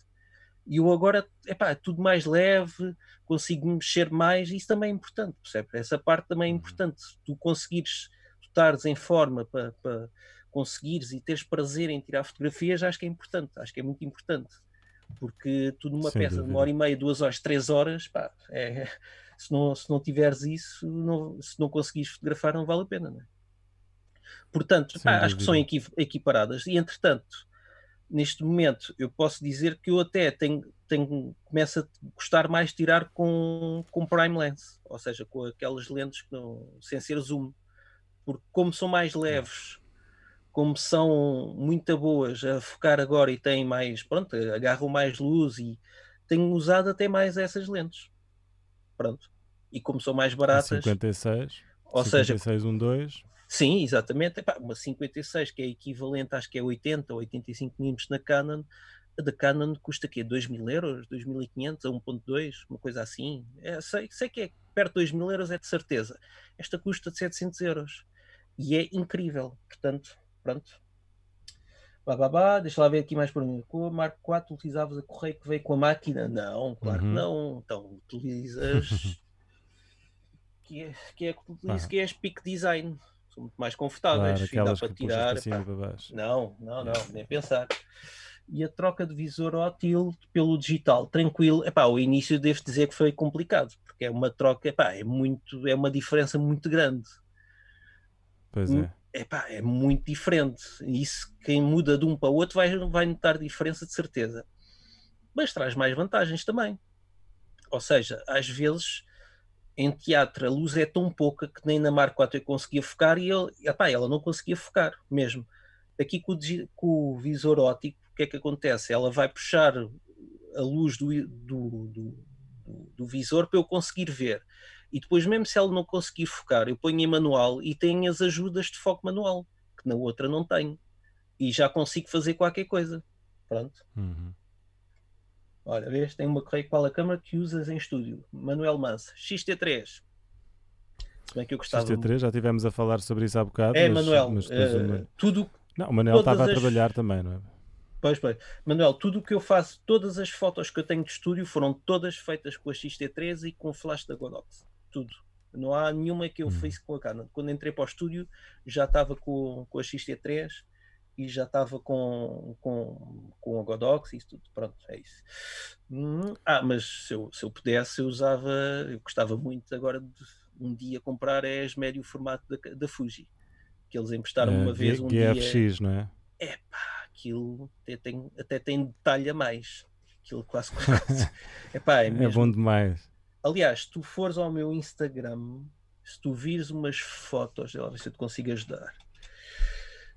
E eu agora é é tudo mais leve, consigo mexer mais, isso também é importante, percebe? Essa parte também é uhum. importante. Tu conseguires, tu estares em forma para, para conseguires e teres prazer em tirar fotografias, acho que é importante, acho que é muito importante porque tu numa Sem peça dúvida. de uma hora e meia, duas horas, três horas, pá, é, se, não, se não tiveres isso, não, se não conseguires fotografar, não vale a pena, é? Portanto, pá, acho que são equiparadas. E entretanto, neste momento, eu posso dizer que eu até tenho, tenho começo a gostar mais de tirar com, com prime lens, ou seja, com aquelas lentes que não, sem ser zoom, porque como são mais leves como são muito boas a focar agora e têm mais, pronto, agarram mais luz e tenho usado até mais essas lentes. Pronto. E como são mais baratas. 56. Ou 56, seja. 5612 Sim, exatamente. Epá, uma 56 que é equivalente, acho que é 80 ou 85 mm na Canon. A da Canon custa quê? 2 mil euros, 2.500 a 1.2, uma coisa assim. É, sei, sei que é perto de 2 mil euros, é de certeza. Esta custa de 700 euros. E é incrível. Portanto, Pronto. Bah, bah, bah. Deixa lá ver aqui mais por mim. Com a Mark 4 utilizavas a correia que veio com a máquina? Não, claro uhum. que não. Então utilizas. [LAUGHS] que, é, que é que que é as Peak Design. São muito mais confortáveis. Claro, dá para tirar. Para não, não, não, nem pensar e a troca de visor ótil pelo digital, tranquilo. Epá, o início devo dizer que foi complicado, porque é uma troca, epá, é muito, é uma diferença muito grande. Pois hum, é epá, é muito diferente. Isso, quem muda de um para o outro vai, vai notar diferença de certeza. Mas traz mais vantagens também. Ou seja, às vezes em teatro a luz é tão pouca que nem na Mar 4 eu conseguia focar e ele, epá, ela não conseguia focar mesmo. Aqui com o, com o visor óptico, o que é que acontece? Ela vai puxar a luz do, do, do, do visor para eu conseguir ver. E depois, mesmo se ela não conseguir focar, eu ponho em manual e tenho as ajudas de foco manual, que na outra não tenho. E já consigo fazer qualquer coisa. Pronto. Uhum. Olha, vês, tem uma correia qual a câmera que usas em estúdio. Manuel Manso, XT3. Como é que eu gostava? XT3, já tivemos a falar sobre isso há bocado. É, mas, Manuel, mas uh, tudo. Não, o Manuel estava a trabalhar as... também, não é? Pois, pois. Manuel, tudo o que eu faço, todas as fotos que eu tenho de estúdio foram todas feitas com a XT3 e com o flash da Godox tudo. Não há nenhuma que eu uhum. fiz com a Canon. Quando entrei para o estúdio, já estava com, com a XT3 e já estava com, com, com a Godox e tudo. Pronto, é isso. Hum, ah, mas se eu, se eu pudesse, eu usava, eu gostava muito agora de um dia comprar é as médio formato da, da Fuji, que eles emprestaram é, uma vez um dia. GFX, não é? É pá, aquilo até tem, até tem detalhe a mais. Aquilo quase quase. [LAUGHS] Epá, é, mesmo, é bom demais. Aliás, se tu fores ao meu Instagram, se tu vires umas fotos, lá ver se eu te consigo ajudar.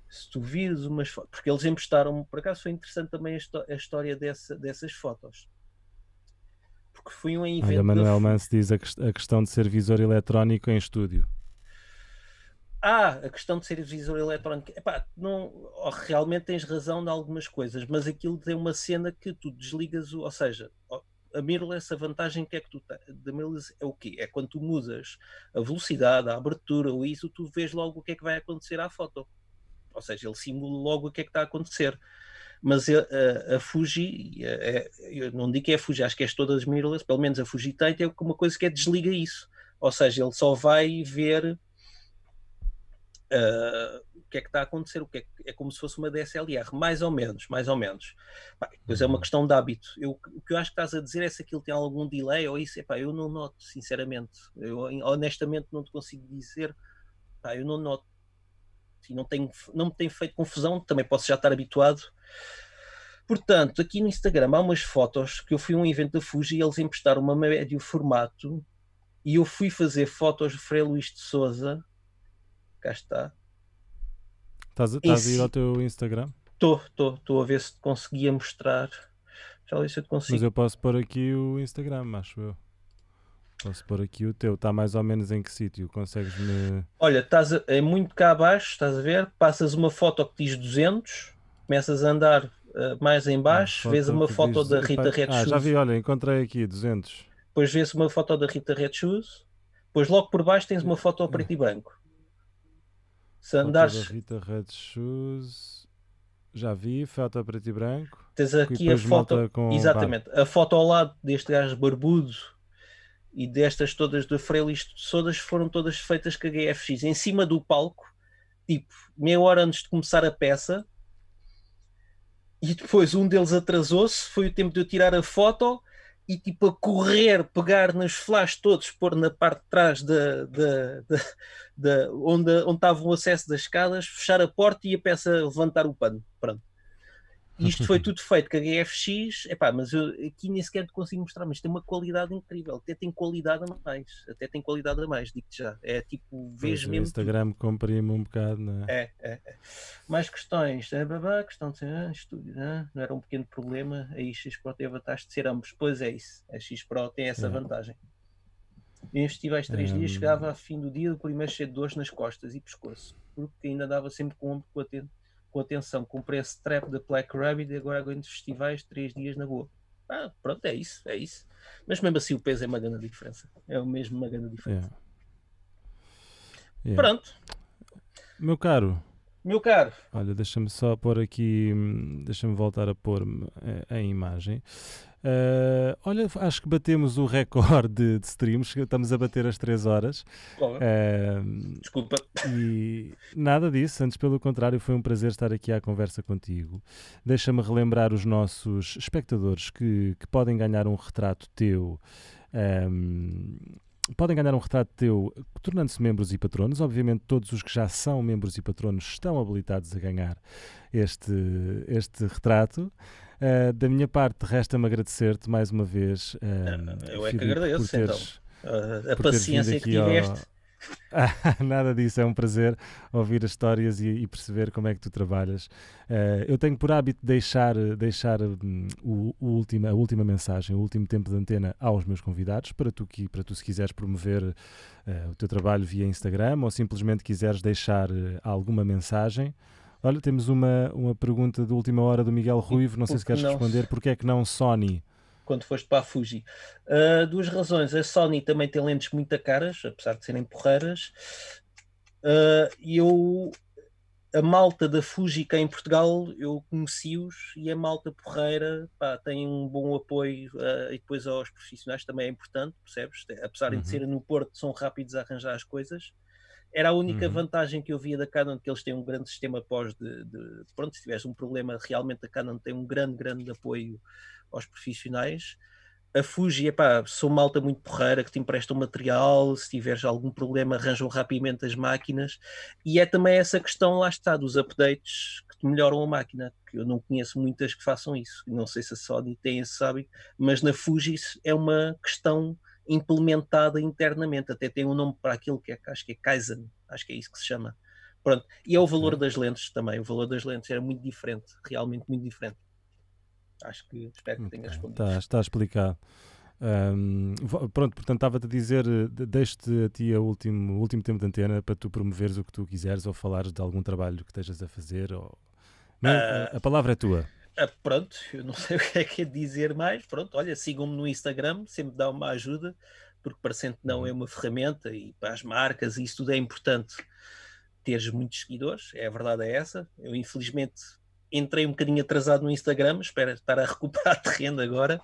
Se tu vires umas fotos, porque eles emprestaram-me, por acaso foi interessante também a, história dessa, dessas fotos. Porque foi um invento. Olha, Manuel Mans Mance diz a, que a questão de ser visor eletrónico em estúdio. Ah, a questão de ser visor eletrónico. Epá, não, realmente tens razão em algumas coisas, mas aquilo tem uma cena que tu desligas, o, ou seja, a mirrorless, a vantagem que é que tu da mirrorless é o quê? É quando tu mudas a velocidade, a abertura, o ISO, tu vês logo o que é que vai acontecer à foto. Ou seja, ele simula logo o que é que está a acontecer. Mas a, eh, a, eh, a Fuji, a, eh, é, eu não digo que é a Fuji, acho que é todas as mirrorless, pelo menos a Fuji tem, tem uma coisa que é desliga isso. Ou seja, ele só vai ver que é que está a acontecer, o que é, que é como se fosse uma DSLR, mais ou menos, mais ou menos. Pá, pois é uma uhum. questão de hábito. Eu, o que eu acho que estás a dizer é se aquilo tem algum delay ou isso, epá, eu não noto, sinceramente. Eu honestamente não te consigo dizer, pá, eu não noto. E não, tenho, não me tem feito confusão, também posso já estar habituado. Portanto, aqui no Instagram há umas fotos que eu fui a um evento da Fuji e eles emprestaram uma médio formato e eu fui fazer fotos de Frei Luís de Souza, cá está, Estás a, estás a ir ao teu Instagram? Estou, estou, estou a ver se conseguia mostrar. Já li se eu te consigo. Mas eu posso pôr aqui o Instagram, acho eu. Posso pôr aqui o teu. Está mais ou menos em que sítio? Consegues-me. Olha, estás a, é muito cá abaixo, estás a ver? Passas uma foto que diz 200, começas a andar uh, mais em baixo, uma vês uma foto diz... da Rita Red ah, já vi, olha, encontrei aqui 200. Depois vês uma foto da Rita Red Shoes. Depois logo por baixo tens uma foto ao preto e branco. Se andares. Rita Red Shoes. Já vi, foto preto e branco. Tens aqui a foto. Com... Exatamente. A foto ao lado deste gajo barbudo e destas todas do Freilis, todas foram todas feitas com a GFX. Em cima do palco, tipo, meia hora antes de começar a peça. E depois um deles atrasou-se, foi o tempo de eu tirar a foto e tipo a correr, pegar nos flashes todos, pôr na parte de trás de, de, de, de onde, onde estava o acesso das escadas, fechar a porta e a peça levantar o pano. Pronto. [LAUGHS] isto foi tudo feito com a GFX, epá, mas eu aqui nem sequer te consigo mostrar, mas tem uma qualidade incrível, até tem qualidade a mais, até tem qualidade a mais, digo-te já. É tipo, vês mesmo. O Instagram tipo... comprime um bocado, não é? É, é, é. Mais questões, é, babá, questão de ser ah, estúdio, não, né? não era um pequeno problema, aí X-Pro tem a vantagem de ser ambos, pois é isso, a X-Pro tem essa é. vantagem. Em festivais três é dias chegava a fim do dia do primeiro cheio de dores nas costas e pescoço, porque ainda dava sempre com o ombro batendo com atenção, comprei esse trap da Black Rabbit e agora aguento festivais três dias na boa. Ah, pronto, é isso, é isso. Mas mesmo assim o peso é uma grande diferença. É o mesmo uma grande diferença. Yeah. É. Yeah. É. Pronto. Meu caro, meu caro. Olha, deixa-me só pôr aqui, hum, deixa-me voltar a pôr eh, a, em imagem. Uh, olha, acho que batemos o recorde de, de, streams, estamos a bater as 3 horas. Uh, Desculpa. E nada disso, antes pelo contrário, foi um prazer estar aqui à conversa contigo. Deixa-me relembrar os nossos espectadores que, que podem ganhar um retrato teu. Um, podem ganhar um retrato teu tornando-se membros e patronos. Obviamente, todos os que já são membros e patronos estão habilitados a ganhar este, este retrato. Uh, da minha parte, resta-me agradecer-te mais uma vez. Uh, eu é Filipe, que agradeço, teres, então. Uh, a paciência que tiveste. Ao [LAUGHS] Nada disso, é um prazer ouvir as histórias e, e perceber como é que tu trabalhas. Uh, eu tenho por hábito deixar, deixar um, o, o última, a última mensagem, o último tempo de antena aos meus convidados, para tu, que, para tu se quiseres promover uh, o teu trabalho via Instagram ou simplesmente quiseres deixar uh, alguma mensagem. Olha, temos uma, uma pergunta de última hora do Miguel Ruivo, não sei se queres responder, porque é que não Sony? quando foste para a Fuji. Uh, duas razões, a Sony também tem lentes muito caras, apesar de serem porreiras, ah, e eu a malta da Fuji cá em Portugal, eu conheci-os e a malta porreira pá, tem um bom apoio uh, e depois aos profissionais também é importante, percebes? Apesar uhum. de serem no Porto, são rápidos a arranjar as coisas. Era a única uhum. vantagem que eu via da Canon, que eles têm um grande sistema pós de, de, Pronto, se tivesse um problema, realmente a Canon tem um grande, grande apoio aos profissionais. A Fuji, epá, sou malta muito porreira que te empresta o um material, se tiveres algum problema arranjam rapidamente as máquinas. E é também essa questão, lá está, dos updates que te melhoram a máquina, que eu não conheço muitas que façam isso. Não sei se a Sony tem esse hábito, mas na Fuji é uma questão implementada internamente, até tem um nome para aquilo que é, acho que é Kaizen, acho que é isso que se chama. Pronto, e é o valor das lentes também, o valor das lentes era muito diferente, realmente muito diferente. Acho que espero que tenha respondido. Está, está explicado. Um, pronto, portanto, estava-te a dizer, eh, deixo-te a ti o último, último tempo de antena para tu promoveres o que tu quiseres ou falares de algum trabalho que estejas a fazer. Ou... Não, uh, ah. eh, a palavra é tua. Ah, pronto, eu não [LAUGHS] sei o que é que é dizer mais. Pronto, olha, sigam-me no Instagram, sempre dá uma ajuda, porque parecendo que não uhum. é uma ferramenta e para as marcas e isso tudo é importante teres muitos seguidores, é a verdade é essa. Eu infelizmente entrei um bocadinho atrasado no Instagram, espero estar a recuperar terreno [LAUGHS] agora.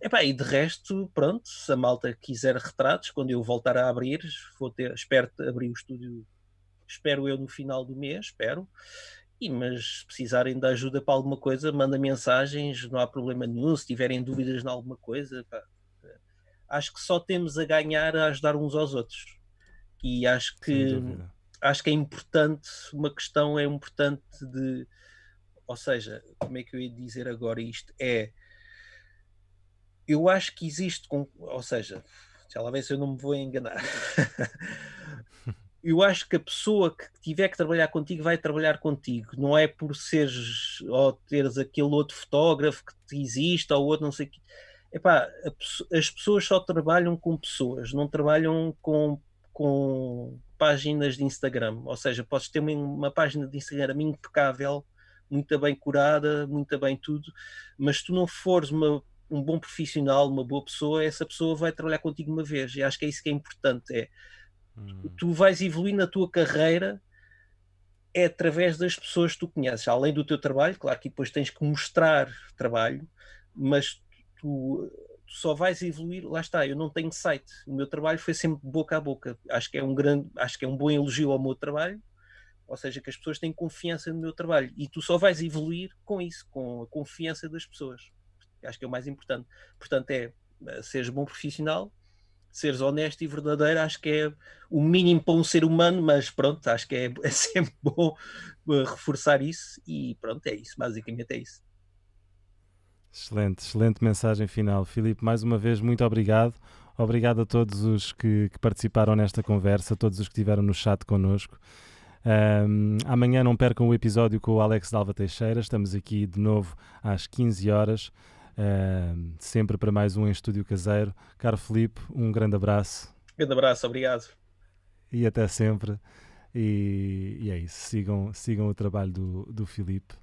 Epá, e de resto, pronto, se a malta quiser retratos, quando eu voltar a abrir, vou ter, espero abrir o estúdio, espero eu no final do mês, espero. E, mas se precisarem da ajuda para alguma coisa, manda mensagens, não há problema nenhum. Se tiverem dúvidas em alguma coisa, pá. Eh, acho que só temos a ganhar a ajudar uns aos outros. E acho que acho que é importante, uma questão é importante de, ou seja, como é que eu ia dizer agora isto? É eu acho que existe, ou seja, já lá vem se eu não me vou enganar. [LAUGHS] eu acho que a pessoa que tiver que trabalhar contigo vai trabalhar contigo, não é por seres ou teres aquele outro fotógrafo que existe ou outro, não sei o que. Epá, a, as pessoas só trabalham com pessoas, não trabalham com, com páginas de Instagram. Ou seja, podes ter uma, uma página de Instagram impecável, muito bem curada, muito bem tudo, mas se tu não fores uma, um bom profissional, uma boa pessoa, essa pessoa vai trabalhar contigo uma vez. E acho que é isso que é importante. É Hum. Tu vais evoluir na tua carreira é através das pessoas que tu conheces, além do teu trabalho, claro que depois tens que mostrar trabalho, mas tu, tu, só vais evoluir, lá está, eu não tenho site, o meu trabalho foi sempre boca a boca, acho que é um grande, acho que é um bom elogio ao meu trabalho, ou seja, que as pessoas têm confiança no meu trabalho, e tu só vais evoluir com isso, com a confiança das pessoas, acho que é o mais importante, portanto é, eh, seres bom profissional, seres honesto e verdadeiro, acho que é o mínimo para um ser humano, mas pronto, acho que é, [LAUGHS] é sempre bom eh, reforçar isso e pronto, é isso, basicamente é isso. Excelente, excelente mensagem final. Filipe, mais uma vez, muito obrigado. Obrigado a todos os que, que participaram nesta conversa, a todos os que estiveram no chat connosco. Um, amanhã não percam o episódio com o Alex Dalva Teixeira, estamos aqui de novo às 15 horas uh, sempre para mais um em estúdio caseiro. Caro Felipe, um grande abraço. Grande abraço, obrigado. E até sempre. E, e é isso, sigam, sigam o trabalho do, do Filipe